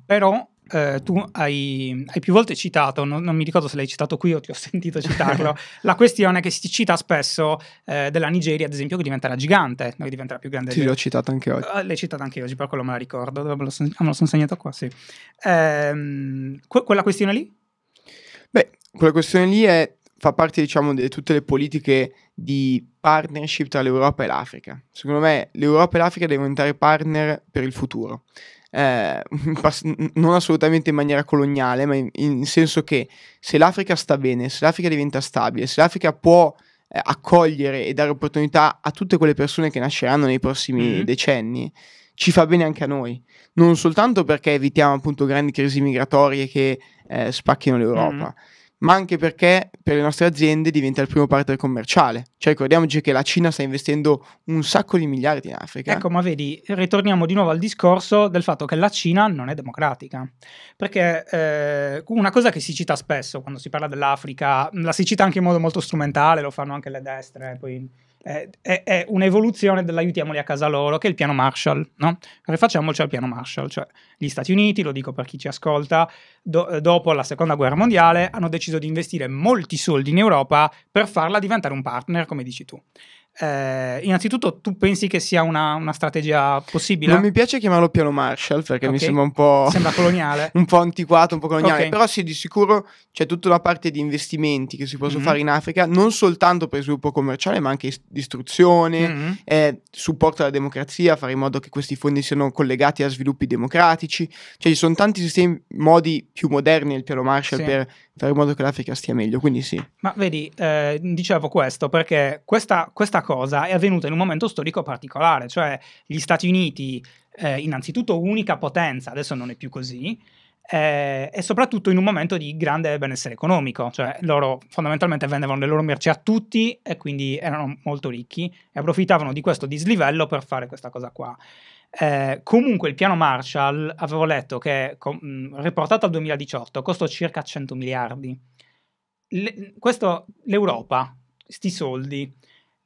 Speaker 1: però eh, tu hai, hai, più volte citato, non, non, mi ricordo se l'hai citato qui o ti ho sentito citarlo, (laughs) la questione che si cita spesso eh, della Nigeria, ad esempio, che diventerà gigante, noi diventerà più grande. Sì, l'ho
Speaker 2: citata anche oggi.
Speaker 1: Eh, l'hai citata anche oggi, però quello me la ricordo, me lo sono segnato qua, sì. Ehm, que- quella questione lì? Beh,
Speaker 2: quella questione lì è, fa parte, diciamo, di tutte le politiche di partnership tra l'Europa e l'Africa. Secondo me l'Europa e l'Africa devono diventare partner per il futuro eh, (laughs) non assolutamente in maniera coloniale, ma in, in, senso che se l'Africa sta bene, se l'Africa diventa stabile, se l'Africa può eh, accogliere e dare opportunità a tutte quelle persone che nasceranno nei prossimi mm-hmm. decenni, ci fa bene anche a noi, non soltanto perché evitiamo appunto grandi crisi migratorie che eh, spacchino l'Europa. Mm-hmm ma anche perché per le nostre aziende diventa il primo partner commerciale. Cioè ricordiamoci che la Cina sta investendo un sacco di miliardi in Africa. Ecco,
Speaker 1: ma vedi, ritorniamo di nuovo al discorso del fatto che la Cina non è democratica. Perché eh, una cosa che si cita spesso quando si parla dell'Africa, la si cita anche in modo molto strumentale, lo fanno anche le destre, poi è, è, un'evoluzione dell'aiutiamoli a casa loro, che è il piano Marshall, no? Rifacciamoci al piano Marshall, cioè gli Stati Uniti, lo dico per chi ci ascolta, do, dopo la seconda guerra mondiale hanno deciso di investire molti soldi in Europa per farla diventare un partner, come dici tu. Eh, innanzitutto, tu pensi che sia una, una, strategia possibile? Non mi
Speaker 2: piace chiamarlo piano Marshall perché okay. mi sembra un po'. Sembra coloniale. (laughs) un po' antiquato, un po' coloniale. Okay. Però
Speaker 1: sì, di sicuro c'è tutta una parte di
Speaker 2: investimenti che si possono mm-hmm. fare in Africa, non soltanto per sviluppo commerciale, ma anche istruzione, mm-hmm. eh, supporto alla democrazia, fare in modo che questi fondi siano collegati a sviluppi democratici. Cioè, ci sono tanti sistemi, modi più moderni del piano Marshall sì. per fare in modo che l'Africa stia meglio. Quindi sì.
Speaker 1: Ma vedi, eh, dicevo questo perché questa, questa cosa è avvenuta in un momento storico particolare, cioè gli Stati Uniti, eh, innanzitutto unica potenza, adesso non è più così, eh, e soprattutto in un momento di grande benessere economico, cioè loro fondamentalmente vendevano le loro merci a tutti e quindi erano molto ricchi e approfittavano di questo dislivello per fare questa cosa qua. Eh, comunque il piano Marshall, avevo letto che com- riportato al 2018 costò circa 100 miliardi. Le- questo, L'Europa, sti soldi,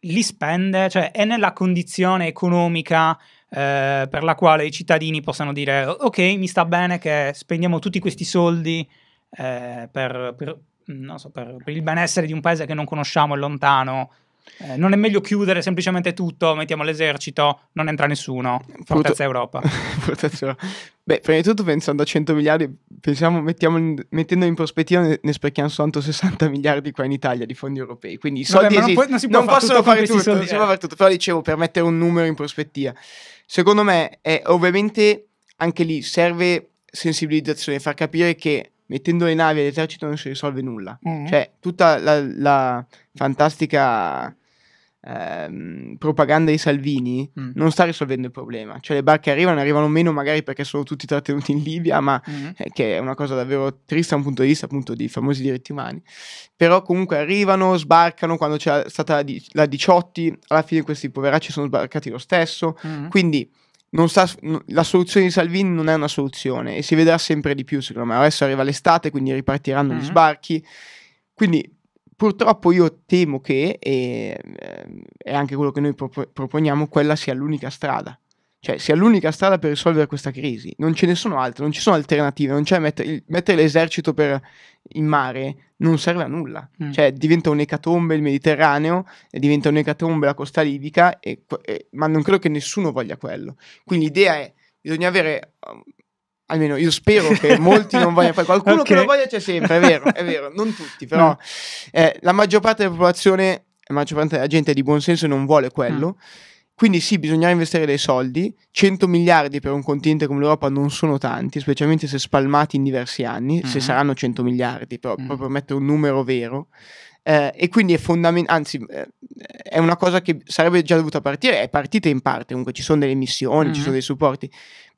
Speaker 1: li spende, cioè è nella condizione economica eh, per la quale i cittadini possano dire ok, mi sta bene che spendiamo tutti questi soldi eh, per, per, so, per, per il benessere di un paese che non conosciamo e lontano eh, non è meglio chiudere semplicemente tutto, mettiamo l'esercito, non entra nessuno, fortezza Purto... Europa.
Speaker 2: fortezza... (laughs) Beh, prima di tutto pensando a 100 miliardi, pensiamo, mettiamo in, mettendo in prospettiva ne, sprechiamo soltanto 60 miliardi qua in Italia di fondi europei, quindi i soldi Vabbè, non, non, si può non far possono fare tutto, soldi, non si eh. fare tutto, però dicevo per mettere un numero in prospettiva. Secondo me è ovviamente anche lì serve sensibilizzazione, far capire che mettendo le navi all'esercito non si risolve nulla. Mm. Cioè, tutta la, la fantastica ehm, propaganda di Salvini mm. non sta risolvendo il problema. Cioè, le barche arrivano, arrivano meno magari perché sono tutti trattenuti in Libia, ma mm. eh, che è una cosa davvero triste da un punto di vista appunto dei famosi diritti umani. Però comunque arrivano, sbarcano, quando c'è stata la, la 18, alla fine questi poveracci sono sbarcati lo stesso. Mm. Quindi Sta, la soluzione di Salvini non è una soluzione e si vedrà sempre di più, secondo me. Adesso arriva l'estate, quindi ripartiranno mm-hmm. gli sbarchi. Quindi purtroppo io temo che, e ehm, è anche quello che noi pro- proponiamo, quella sia l'unica strada cioè sia l'unica strada per risolvere questa crisi. Non ce ne sono altre, non ci sono alternative, non c'è mettere, il, mettere l'esercito per, in mare non serve a nulla. Mm. Cioè diventa un'ecatombe il Mediterraneo, e diventa un'ecatombe la costa libica, e, e, ma non credo che nessuno voglia quello. Quindi l'idea è, bisogna avere... Um, almeno io spero che (laughs) molti non vogliano fare qualcuno okay. che lo voglia c'è sempre, è vero, è vero, non tutti, però no. eh, la maggior parte della popolazione, la maggior parte della gente di buon senso non vuole quello. Mm quindi sì, bisognava investire dei soldi, 100 miliardi per un continente come l'Europa non sono tanti, specialmente se spalmati in diversi anni, mm-hmm. se saranno 100 miliardi, però, mm-hmm. proprio per mettere un numero vero. Eh, e quindi è fondamentale, anzi eh, è una cosa che sarebbe già dovuta partire, è partita in parte, comunque ci sono delle missioni, mm-hmm. ci sono mm-hmm. dei supporti,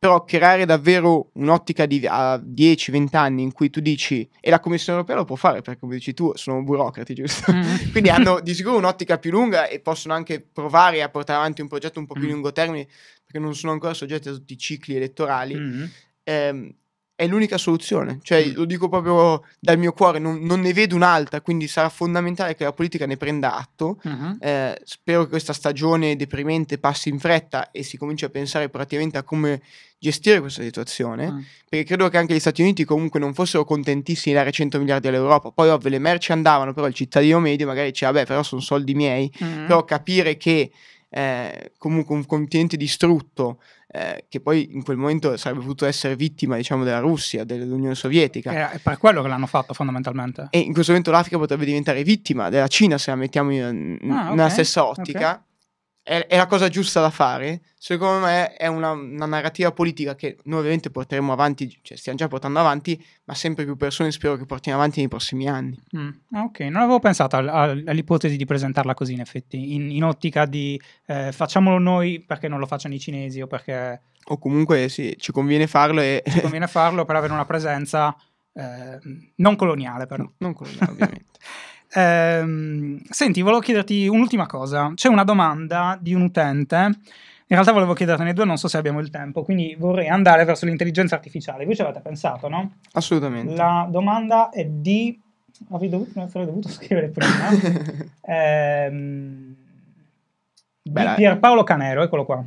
Speaker 2: però creare davvero un'ottica di, 10-20 anni in cui tu dici e la Commissione europea lo può fare perché come dici tu sono burocrati giusto? Mm. (laughs) quindi hanno di sicuro un'ottica più lunga e possono anche provare a portare avanti un progetto un po' più mm. lungo termine perché non sono ancora soggetti a tutti i cicli elettorali mm. ehm, è l'unica soluzione, cioè mm. lo dico proprio dal mio cuore, non, non, ne vedo un'altra, quindi sarà fondamentale che la politica ne prenda atto. uh Eh, spero che questa stagione deprimente passi in fretta e si cominci a pensare praticamente a come gestire questa situazione, mm. perché credo che anche gli Stati Uniti comunque non fossero contentissimi di dare 100 miliardi all'Europa. Poi ovvio le merci andavano, però il cittadino medio magari diceva, vabbè, però sono soldi miei, mm. però capire che eh, comunque un continente distrutto eh, che poi in quel momento sarebbe potuto essere vittima diciamo della Russia, dell'Unione Sovietica. Era,
Speaker 1: è per quello che l'hanno fatto fondamentalmente. E
Speaker 2: in questo momento l'Africa potrebbe diventare vittima della Cina se la mettiamo in, in, ah, okay, nella stessa ottica.
Speaker 1: Okay è, è,
Speaker 2: la cosa giusta da fare, secondo me è una, una narrativa politica che noi ovviamente porteremo avanti, cioè stiamo già portando avanti, ma sempre più persone spero che portino avanti nei prossimi anni.
Speaker 1: Mm, ok, non avevo pensato al, al, all'ipotesi di presentarla così in effetti, in, in ottica di eh, facciamolo noi perché non lo facciano i cinesi o perché...
Speaker 2: O comunque sì, ci conviene farlo e... Ci
Speaker 1: conviene farlo per avere una presenza Ehm, non coloniale, però. No, non coloniale, ovviamente. (laughs) eh, senti, volevo chiederti un'ultima cosa. C'è una domanda di un utente. In realtà volevo chiedertene due, non so se abbiamo il tempo, quindi vorrei andare verso l'intelligenza artificiale. Voi ci avete pensato, no?
Speaker 2: Assolutamente. La
Speaker 1: domanda è di... Avrei dovuto, avrei dovuto (laughs) scrivere prima. (laughs) ehm... Beh, Pierpaolo Canero, eccolo qua.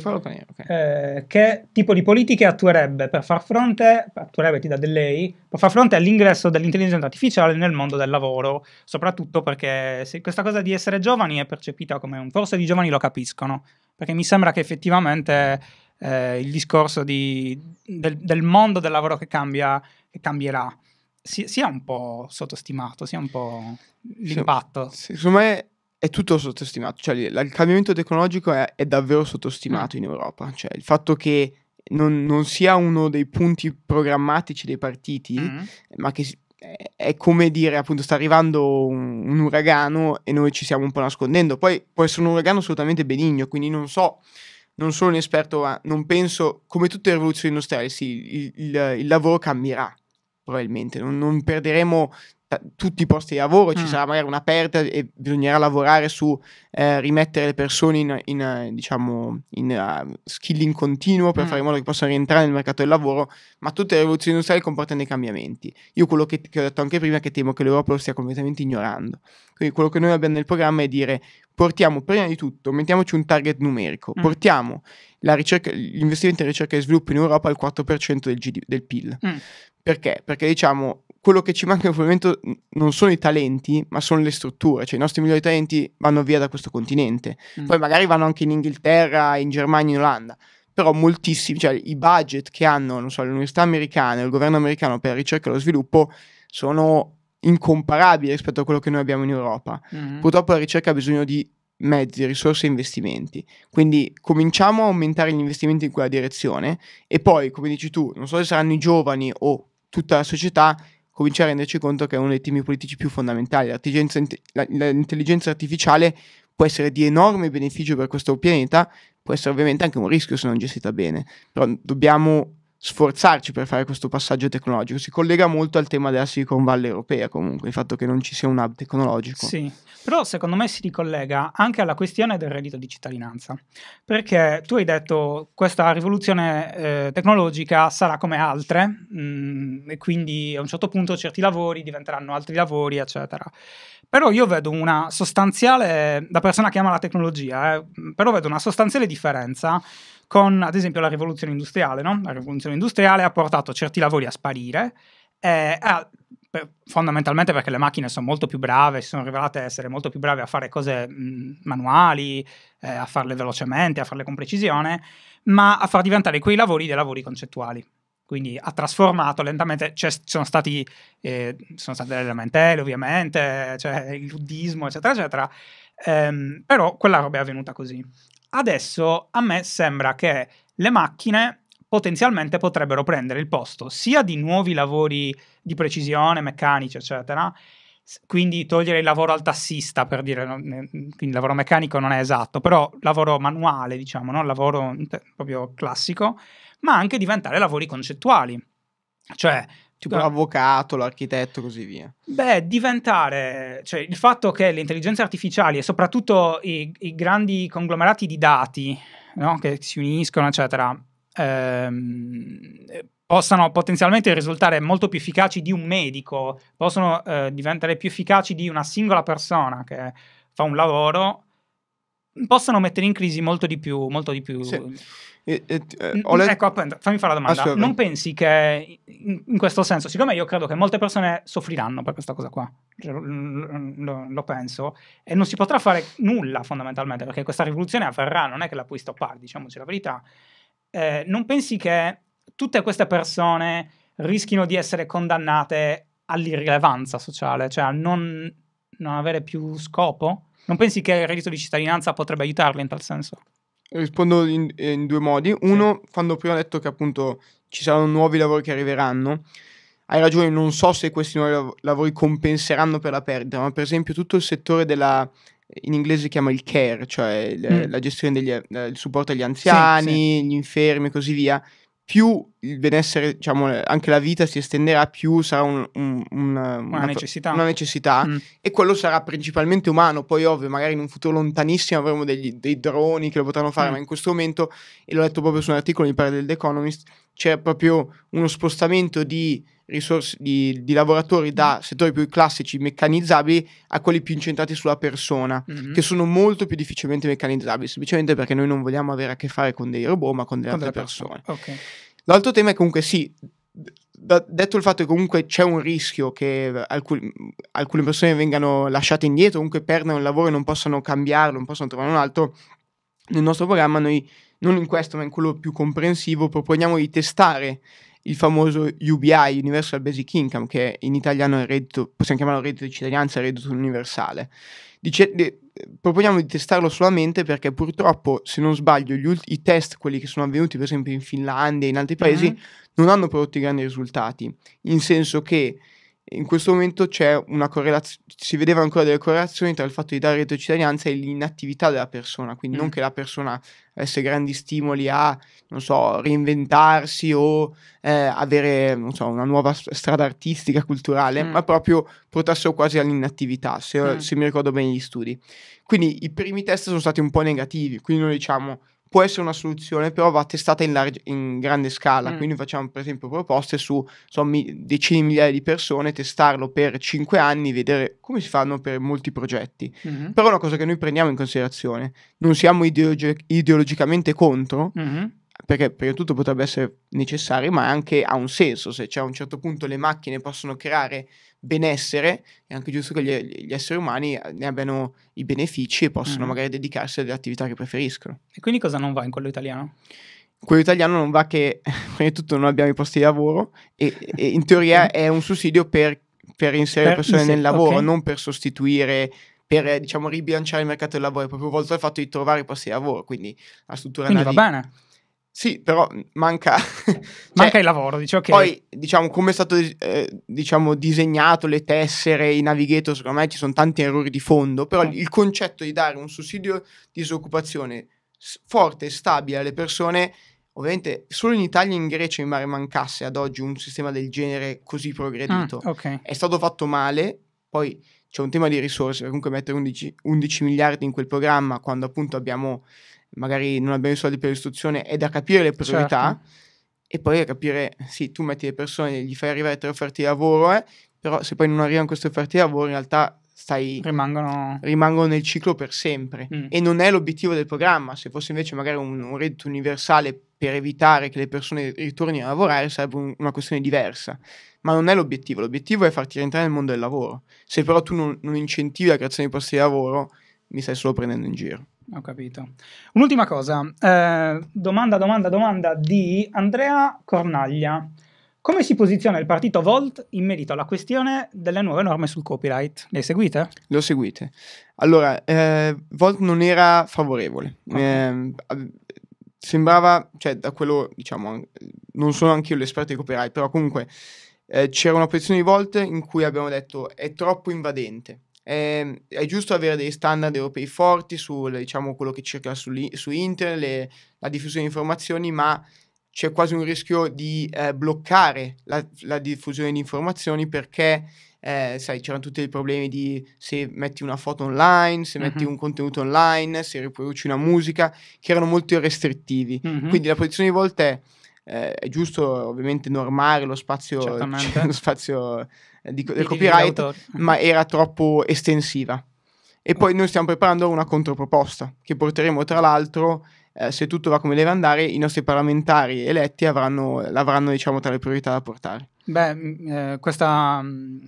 Speaker 1: Okay. Eh, che tipo di politiche attuerebbe per far fronte, attuerebbe ti dà dell'AI, per far fronte all'ingresso dell'intelligenza artificiale nel mondo del lavoro, soprattutto perché questa cosa di essere giovani è percepita come un forse di giovani lo capiscono, perché mi sembra che effettivamente eh, il discorso di, del, del, mondo del lavoro che cambia, che cambierà, sia si un po' sottostimato, sia un po' l'impatto. Secondo
Speaker 2: me è tutto sottostimato, cioè il cambiamento tecnologico è, è davvero sottostimato mm. in Europa, cioè il fatto che non, non sia uno dei punti programmatici dei partiti, mm-hmm. ma che si, è come dire appunto sta arrivando un, un, uragano e noi ci stiamo un po' nascondendo. Poi può essere un uragano assolutamente benigno, quindi non so, non sono un esperto, ma non penso, come tutte le rivoluzioni industriali, sì, il, il, il lavoro cambierà probabilmente, non, non perderemo eh, tutti i posti di lavoro, mm. ci sarà magari una perdita e bisognerà lavorare su eh, rimettere le persone in, in diciamo, in uh, skilling continuo per mm. fare in modo che possano rientrare nel mercato del lavoro, ma tutte le rivoluzioni industriali comportano dei cambiamenti. Io quello che, che ho detto anche prima è che temo che l'Europa lo stia completamente ignorando. Quindi quello che noi abbiamo nel programma è dire portiamo prima di tutto, mettiamoci un target numerico, mm. portiamo ricerca, l'investimento in ricerca e sviluppo in Europa al 4% del, GD, del PIL. Mm. Perché? Perché diciamo quello che ci manca in questo momento non sono i talenti, ma sono le strutture, cioè i nostri migliori talenti vanno via da questo continente, mm. poi magari vanno anche in Inghilterra, in Germania, in Olanda, però moltissimi, cioè i budget che hanno, non so, le università americane, il governo americano per la ricerca e lo sviluppo sono incomparabili rispetto a quello che noi abbiamo in Europa. Mm. Purtroppo la ricerca ha bisogno di mezzi, risorse e investimenti. Quindi cominciamo a aumentare gli investimenti in quella direzione e poi, come dici tu, non so se saranno i giovani o tutta la società cominciare a renderci conto che è uno dei temi politici più fondamentali. L'intelligenza, l'intelligenza artificiale può essere di enorme beneficio per questo pianeta, può essere ovviamente anche un rischio se non gestita bene, però dobbiamo sforzarci per fare questo passaggio tecnologico. Si collega molto al tema della Silicon Valley europea, comunque, il fatto che non ci sia un hub tecnologico. Sì,
Speaker 1: però secondo me si ricollega anche alla questione del reddito di cittadinanza, perché tu hai detto questa rivoluzione eh, tecnologica sarà come altre, mh, mm, e quindi a un certo punto certi lavori diventeranno altri lavori, eccetera. Però io vedo una sostanziale, da persona che ama la tecnologia, eh, però vedo una sostanziale differenza con ad esempio la rivoluzione industriale. No? La rivoluzione industriale ha portato certi lavori a sparire, eh, a, per, fondamentalmente perché le macchine sono molto più brave, si sono rivelate essere molto più brave a fare cose mh, manuali, eh, a farle velocemente, a farle con precisione, ma a far diventare quei lavori dei lavori concettuali quindi ha trasformato lentamente, cioè, sono, stati, eh, sono state le lamentele ovviamente, cioè, il luddismo eccetera eccetera, ehm, però quella roba è avvenuta così. Adesso a me sembra che le macchine potenzialmente potrebbero prendere il posto sia di nuovi lavori di precisione, meccanici, eccetera, quindi togliere il lavoro al tassista, per dire, quindi lavoro meccanico non è esatto, però lavoro manuale, diciamo, no? lavoro proprio classico, ma anche diventare lavori concettuali, cioè Tipo no.
Speaker 2: l'avvocato, l'architetto e così via.
Speaker 1: Beh, diventare, cioè il fatto che le intelligenze artificiali e soprattutto i, i grandi conglomerati di dati no? che si uniscono, eccetera, ehm, possano potenzialmente risultare molto più efficaci di un medico, possono eh, diventare più efficaci di una singola persona che fa un lavoro, possono mettere in crisi molto di più. Molto di più. Sì. E, e, eh, mm, let... Ecco, appunto, fammi fare la domanda. Aspetta. Non pensi che in, in, questo senso, siccome io credo che molte persone soffriranno per questa cosa qua, cioè, lo, lo, penso, e non si potrà fare nulla fondamentalmente, perché questa rivoluzione avverrà, non è che la puoi stoppare, diciamoci la verità. Eh, non pensi che tutte queste persone rischino di essere condannate all'irrilevanza sociale, cioè a non, non avere più scopo? Non pensi che il reddito di cittadinanza potrebbe aiutarli in tal senso?
Speaker 2: rispondo in, in due modi. Uno, sì. quando prima ho detto che appunto ci saranno nuovi lavori che arriveranno, hai ragione, non so se questi nuovi lavori compenseranno per la perdita, ma per esempio tutto il settore della, in inglese si chiama il care, cioè il, mm. la gestione del eh, supporto agli anziani, sì, sì. gli infermi e così via, più il benessere, diciamo, anche la vita si estenderà, più sarà un, un, un, una, una, necessità. Una necessità mm. E quello sarà principalmente umano. Poi, ovvio, magari in un futuro lontanissimo avremo degli, dei droni che lo potranno fare, mm. ma in questo momento, e l'ho letto proprio su un articolo, mi pare, dell'Economist, The c'è proprio uno spostamento di, risorse, di, di, lavoratori da mm. settori più classici meccanizzabili a quelli più incentrati sulla persona, mm-hmm. che sono molto più difficilmente meccanizzabili, semplicemente perché noi non vogliamo avere a che fare con dei robot, ma con delle con altre persone. Okay. L'altro tema è comunque sì, da, detto il fatto che comunque c'è un rischio che alcun, alcune persone vengano lasciate indietro, comunque perdano il lavoro e non possano cambiarlo, non possano trovare un altro, nel nostro programma noi non in questo ma in quello più comprensivo, proponiamo di testare il famoso UBI, Universal Basic Income, che in italiano è reddito, possiamo chiamarlo reddito di cittadinanza, reddito universale. Dice, de, proponiamo di testarlo solamente perché purtroppo, se non sbaglio, ult- i test, quelli che sono avvenuti per esempio in Finlandia e in altri paesi, mm-hmm. non hanno prodotto grandi risultati, in senso che in questo momento c'è una correlazione, si vedeva ancora delle correlazioni tra il fatto di dare reddito cittadinanza e l'inattività della persona, quindi mm. non che la persona avesse grandi stimoli a, non so, reinventarsi o eh, avere, non so, una nuova strada artistica, culturale, mm. ma proprio portassero quasi all'inattività, se, mm. se mi ricordo bene gli studi. Quindi i primi test sono stati un po' negativi, quindi noi diciamo può essere una soluzione, però va testata in, large, in grande scala. Mm. Quindi facciamo per esempio proposte su insomma, decine di migliaia di persone, testarlo per 5 anni, vedere come si fanno per molti progetti. Mm-hmm. Però è una cosa che noi prendiamo in considerazione. Non siamo ideologi- ideologicamente contro, mm-hmm. perché prima di tutto potrebbe essere necessario, ma anche ha un senso. Se cioè, a un certo punto le macchine possono creare benessere, è anche giusto che gli, gli esseri umani ne abbiano i benefici e possano mm. magari dedicarsi alle attività che preferiscono.
Speaker 1: E quindi cosa non va in quello italiano?
Speaker 2: quello italiano non va che, (laughs) prima di tutto, non abbiamo i posti di lavoro e, e in teoria è un sussidio per, per inserire per persone inser- nel lavoro, okay. non per sostituire, per diciamo ribilanciare il mercato del lavoro, è proprio volto al fatto di trovare i posti di lavoro, quindi la struttura... Quindi analitica. va bene. Sì, però manca... (laughs) cioè, manca il lavoro, dici ok. Poi, diciamo, come è stato eh, diciamo, disegnato le tessere, i navigator, secondo me ci sono tanti errori di fondo, però mm. il concetto di dare un sussidio di disoccupazione forte e stabile alle persone, ovviamente solo in Italia e in Grecia mi pare mancasse ad oggi un sistema del genere così progredito. Mm, okay. È stato fatto male, poi c'è un tema di risorse, comunque mettere 11, 11 miliardi in quel programma quando appunto abbiamo magari non abbiamo i soldi per l'istruzione, è da capire le priorità certo. e poi capire, sì, tu metti le persone, gli fai arrivare tre offerte di lavoro, eh, però se poi non arrivano queste offerte di lavoro in realtà stai, rimangono... rimangono nel ciclo per sempre mm. e non è l'obiettivo del programma, se fosse invece magari un, un reddito universale per evitare che le persone ritornino a lavorare sarebbe un, una questione diversa, ma non è l'obiettivo, l'obiettivo è farti rientrare nel mondo del lavoro, se però tu non, non incentivi la creazione di posti di lavoro mi stai solo prendendo in giro.
Speaker 1: Ho capito. Un'ultima cosa, eh, domanda, domanda, domanda di Andrea Cornaglia. Come si posiziona il partito Volt in merito alla questione delle nuove norme sul copyright? Le seguite? Le ho seguite. Allora, eh, Volt non era favorevole. Okay.
Speaker 2: Eh, sembrava, cioè da quello, diciamo, non sono anch'io l'esperto di copyright, però comunque eh, c'era una posizione di Volt in cui abbiamo detto è troppo invadente eh, è giusto avere dei standard europei forti su diciamo, quello che circola su, su internet, le, la diffusione di informazioni, ma c'è quasi un rischio di eh, bloccare la, la, diffusione di informazioni perché, eh, sai, c'erano tutti i problemi di se metti una foto online, se mm-hmm. metti un contenuto online, se riproduci una musica, che erano molto restrittivi. Mm-hmm. Quindi la posizione di Volta è, eh, è giusto ovviamente normare lo spazio, cioè, (laughs) lo spazio di, del copyright, ma era troppo estensiva. E poi noi stiamo preparando una controproposta che porteremo tra l'altro, eh, se tutto va come deve andare, i nostri parlamentari eletti avranno, l'avranno diciamo tra le priorità da portare.
Speaker 1: Beh, mm, eh, questa... Mm,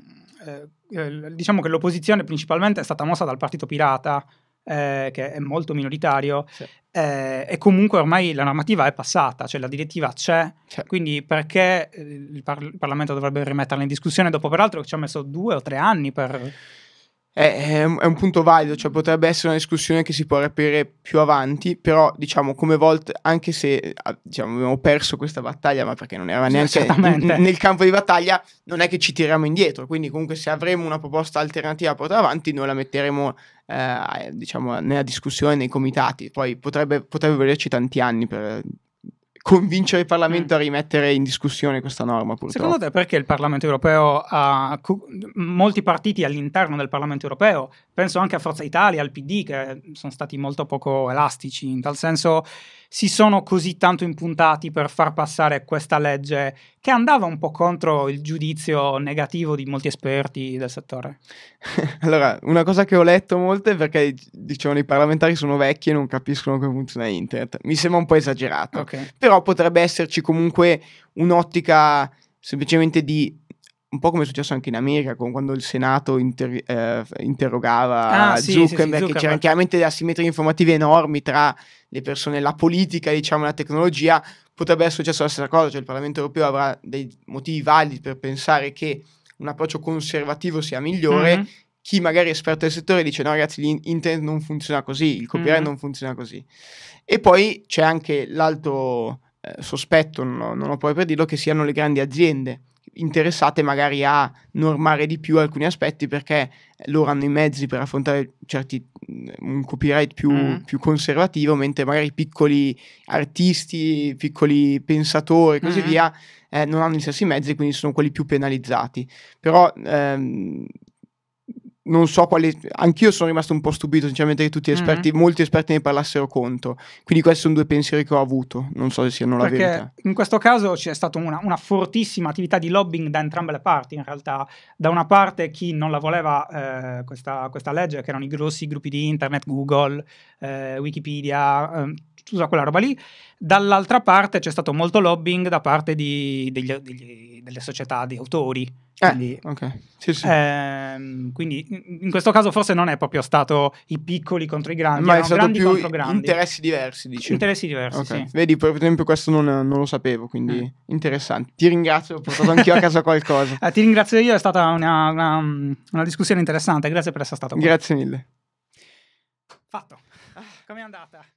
Speaker 1: eh, eh, diciamo che l'opposizione principalmente è stata mossa dal Partito Pirata, eh, che è molto minoritario, sì. eh, e comunque ormai la normativa è passata, cioè la direttiva c'è, sì. quindi perché eh, il, par- il Parlamento dovrebbe rimetterla in discussione dopo peraltro ci ha messo due o tre anni per
Speaker 2: è, è, un, è, un punto valido, cioè potrebbe essere una discussione che si può riaprire più avanti, però diciamo come Volt, anche se ah, diciamo, abbiamo perso questa battaglia, ma perché non era neanche sì, n- nel campo di battaglia, non è che ci tiriamo indietro, quindi comunque se avremo una proposta alternativa da portare avanti, noi la metteremo eh, diciamo, nella discussione, nei comitati, poi potrebbe, potrebbe vederci tanti anni per convincere il Parlamento mm. a rimettere in discussione questa norma. Purtroppo. Secondo te
Speaker 1: perché il Parlamento europeo ha molti partiti all'interno del Parlamento europeo penso anche a Forza Italia, al PD, che sono stati molto poco elastici, in tal senso si sono così tanto impuntati per far passare questa legge che andava un po' contro il giudizio negativo di molti esperti del settore.
Speaker 2: (laughs) allora, una cosa che ho letto molto è perché dicevano i parlamentari sono vecchi e non capiscono come funziona internet. Mi sembra un po' esagerato, okay. però potrebbe esserci comunque un'ottica semplicemente di un po' come è successo anche in America, con quando il Senato inter- eh, interrogava ah, Zuckerberg, sì, sì, sì, che c'erano chiaramente delle asimmetrie informative enormi tra le persone, la politica, diciamo, la tecnologia. Potrebbe essere successo la stessa cosa, cioè il Parlamento europeo avrà dei motivi validi per pensare che un approccio conservativo sia migliore. Mm-hmm. Chi magari è esperto del settore dice no ragazzi l'internet non funziona così, il copyright mm-hmm. non funziona così. E poi c'è anche l'altro eh, sospetto, non ho, non ho poi per dirlo, che siano le grandi aziende interessate magari a normare di più alcuni aspetti perché loro hanno i mezzi per affrontare certi, mm, un copyright più, mm. più conservativo, mentre magari piccoli artisti, piccoli pensatori e così mm. via eh, non hanno gli stessi mezzi, quindi sono quelli più penalizzati. Però ehm, non so quali. Anch'io sono rimasto un po' stupito, sinceramente, che tutti mm. esperti, mm-hmm. molti esperti ne parlassero contro. Quindi questi sono due pensieri che ho avuto. Non so se siano Perché la verità.
Speaker 1: In questo caso c'è stata una, una, fortissima attività di lobbying da entrambe le parti, in realtà. Da una parte chi non la voleva eh, questa, questa, legge, che erano i grossi gruppi di internet, Google, eh, Wikipedia. Eh, tutta quella roba lì. Dall'altra parte c'è stato molto lobbying da parte di, degli, degli, delle società di autori. Eh, quindi, okay. sì, sì. Ehm, quindi, in questo caso forse non è proprio stato i piccoli contro i grandi, ma è stato grandi più grandi. interessi diversi, dici. Interessi diversi, okay. sì.
Speaker 2: Vedi, per esempio questo non, non lo sapevo, quindi mm. interessante. Ti ringrazio, ho portato anch'io a casa qualcosa. (laughs)
Speaker 1: Eh, ti ringrazio io, è stata una, una, una discussione interessante, grazie per essere stato qui. Grazie mille. Fatto. Ah, Come è andata?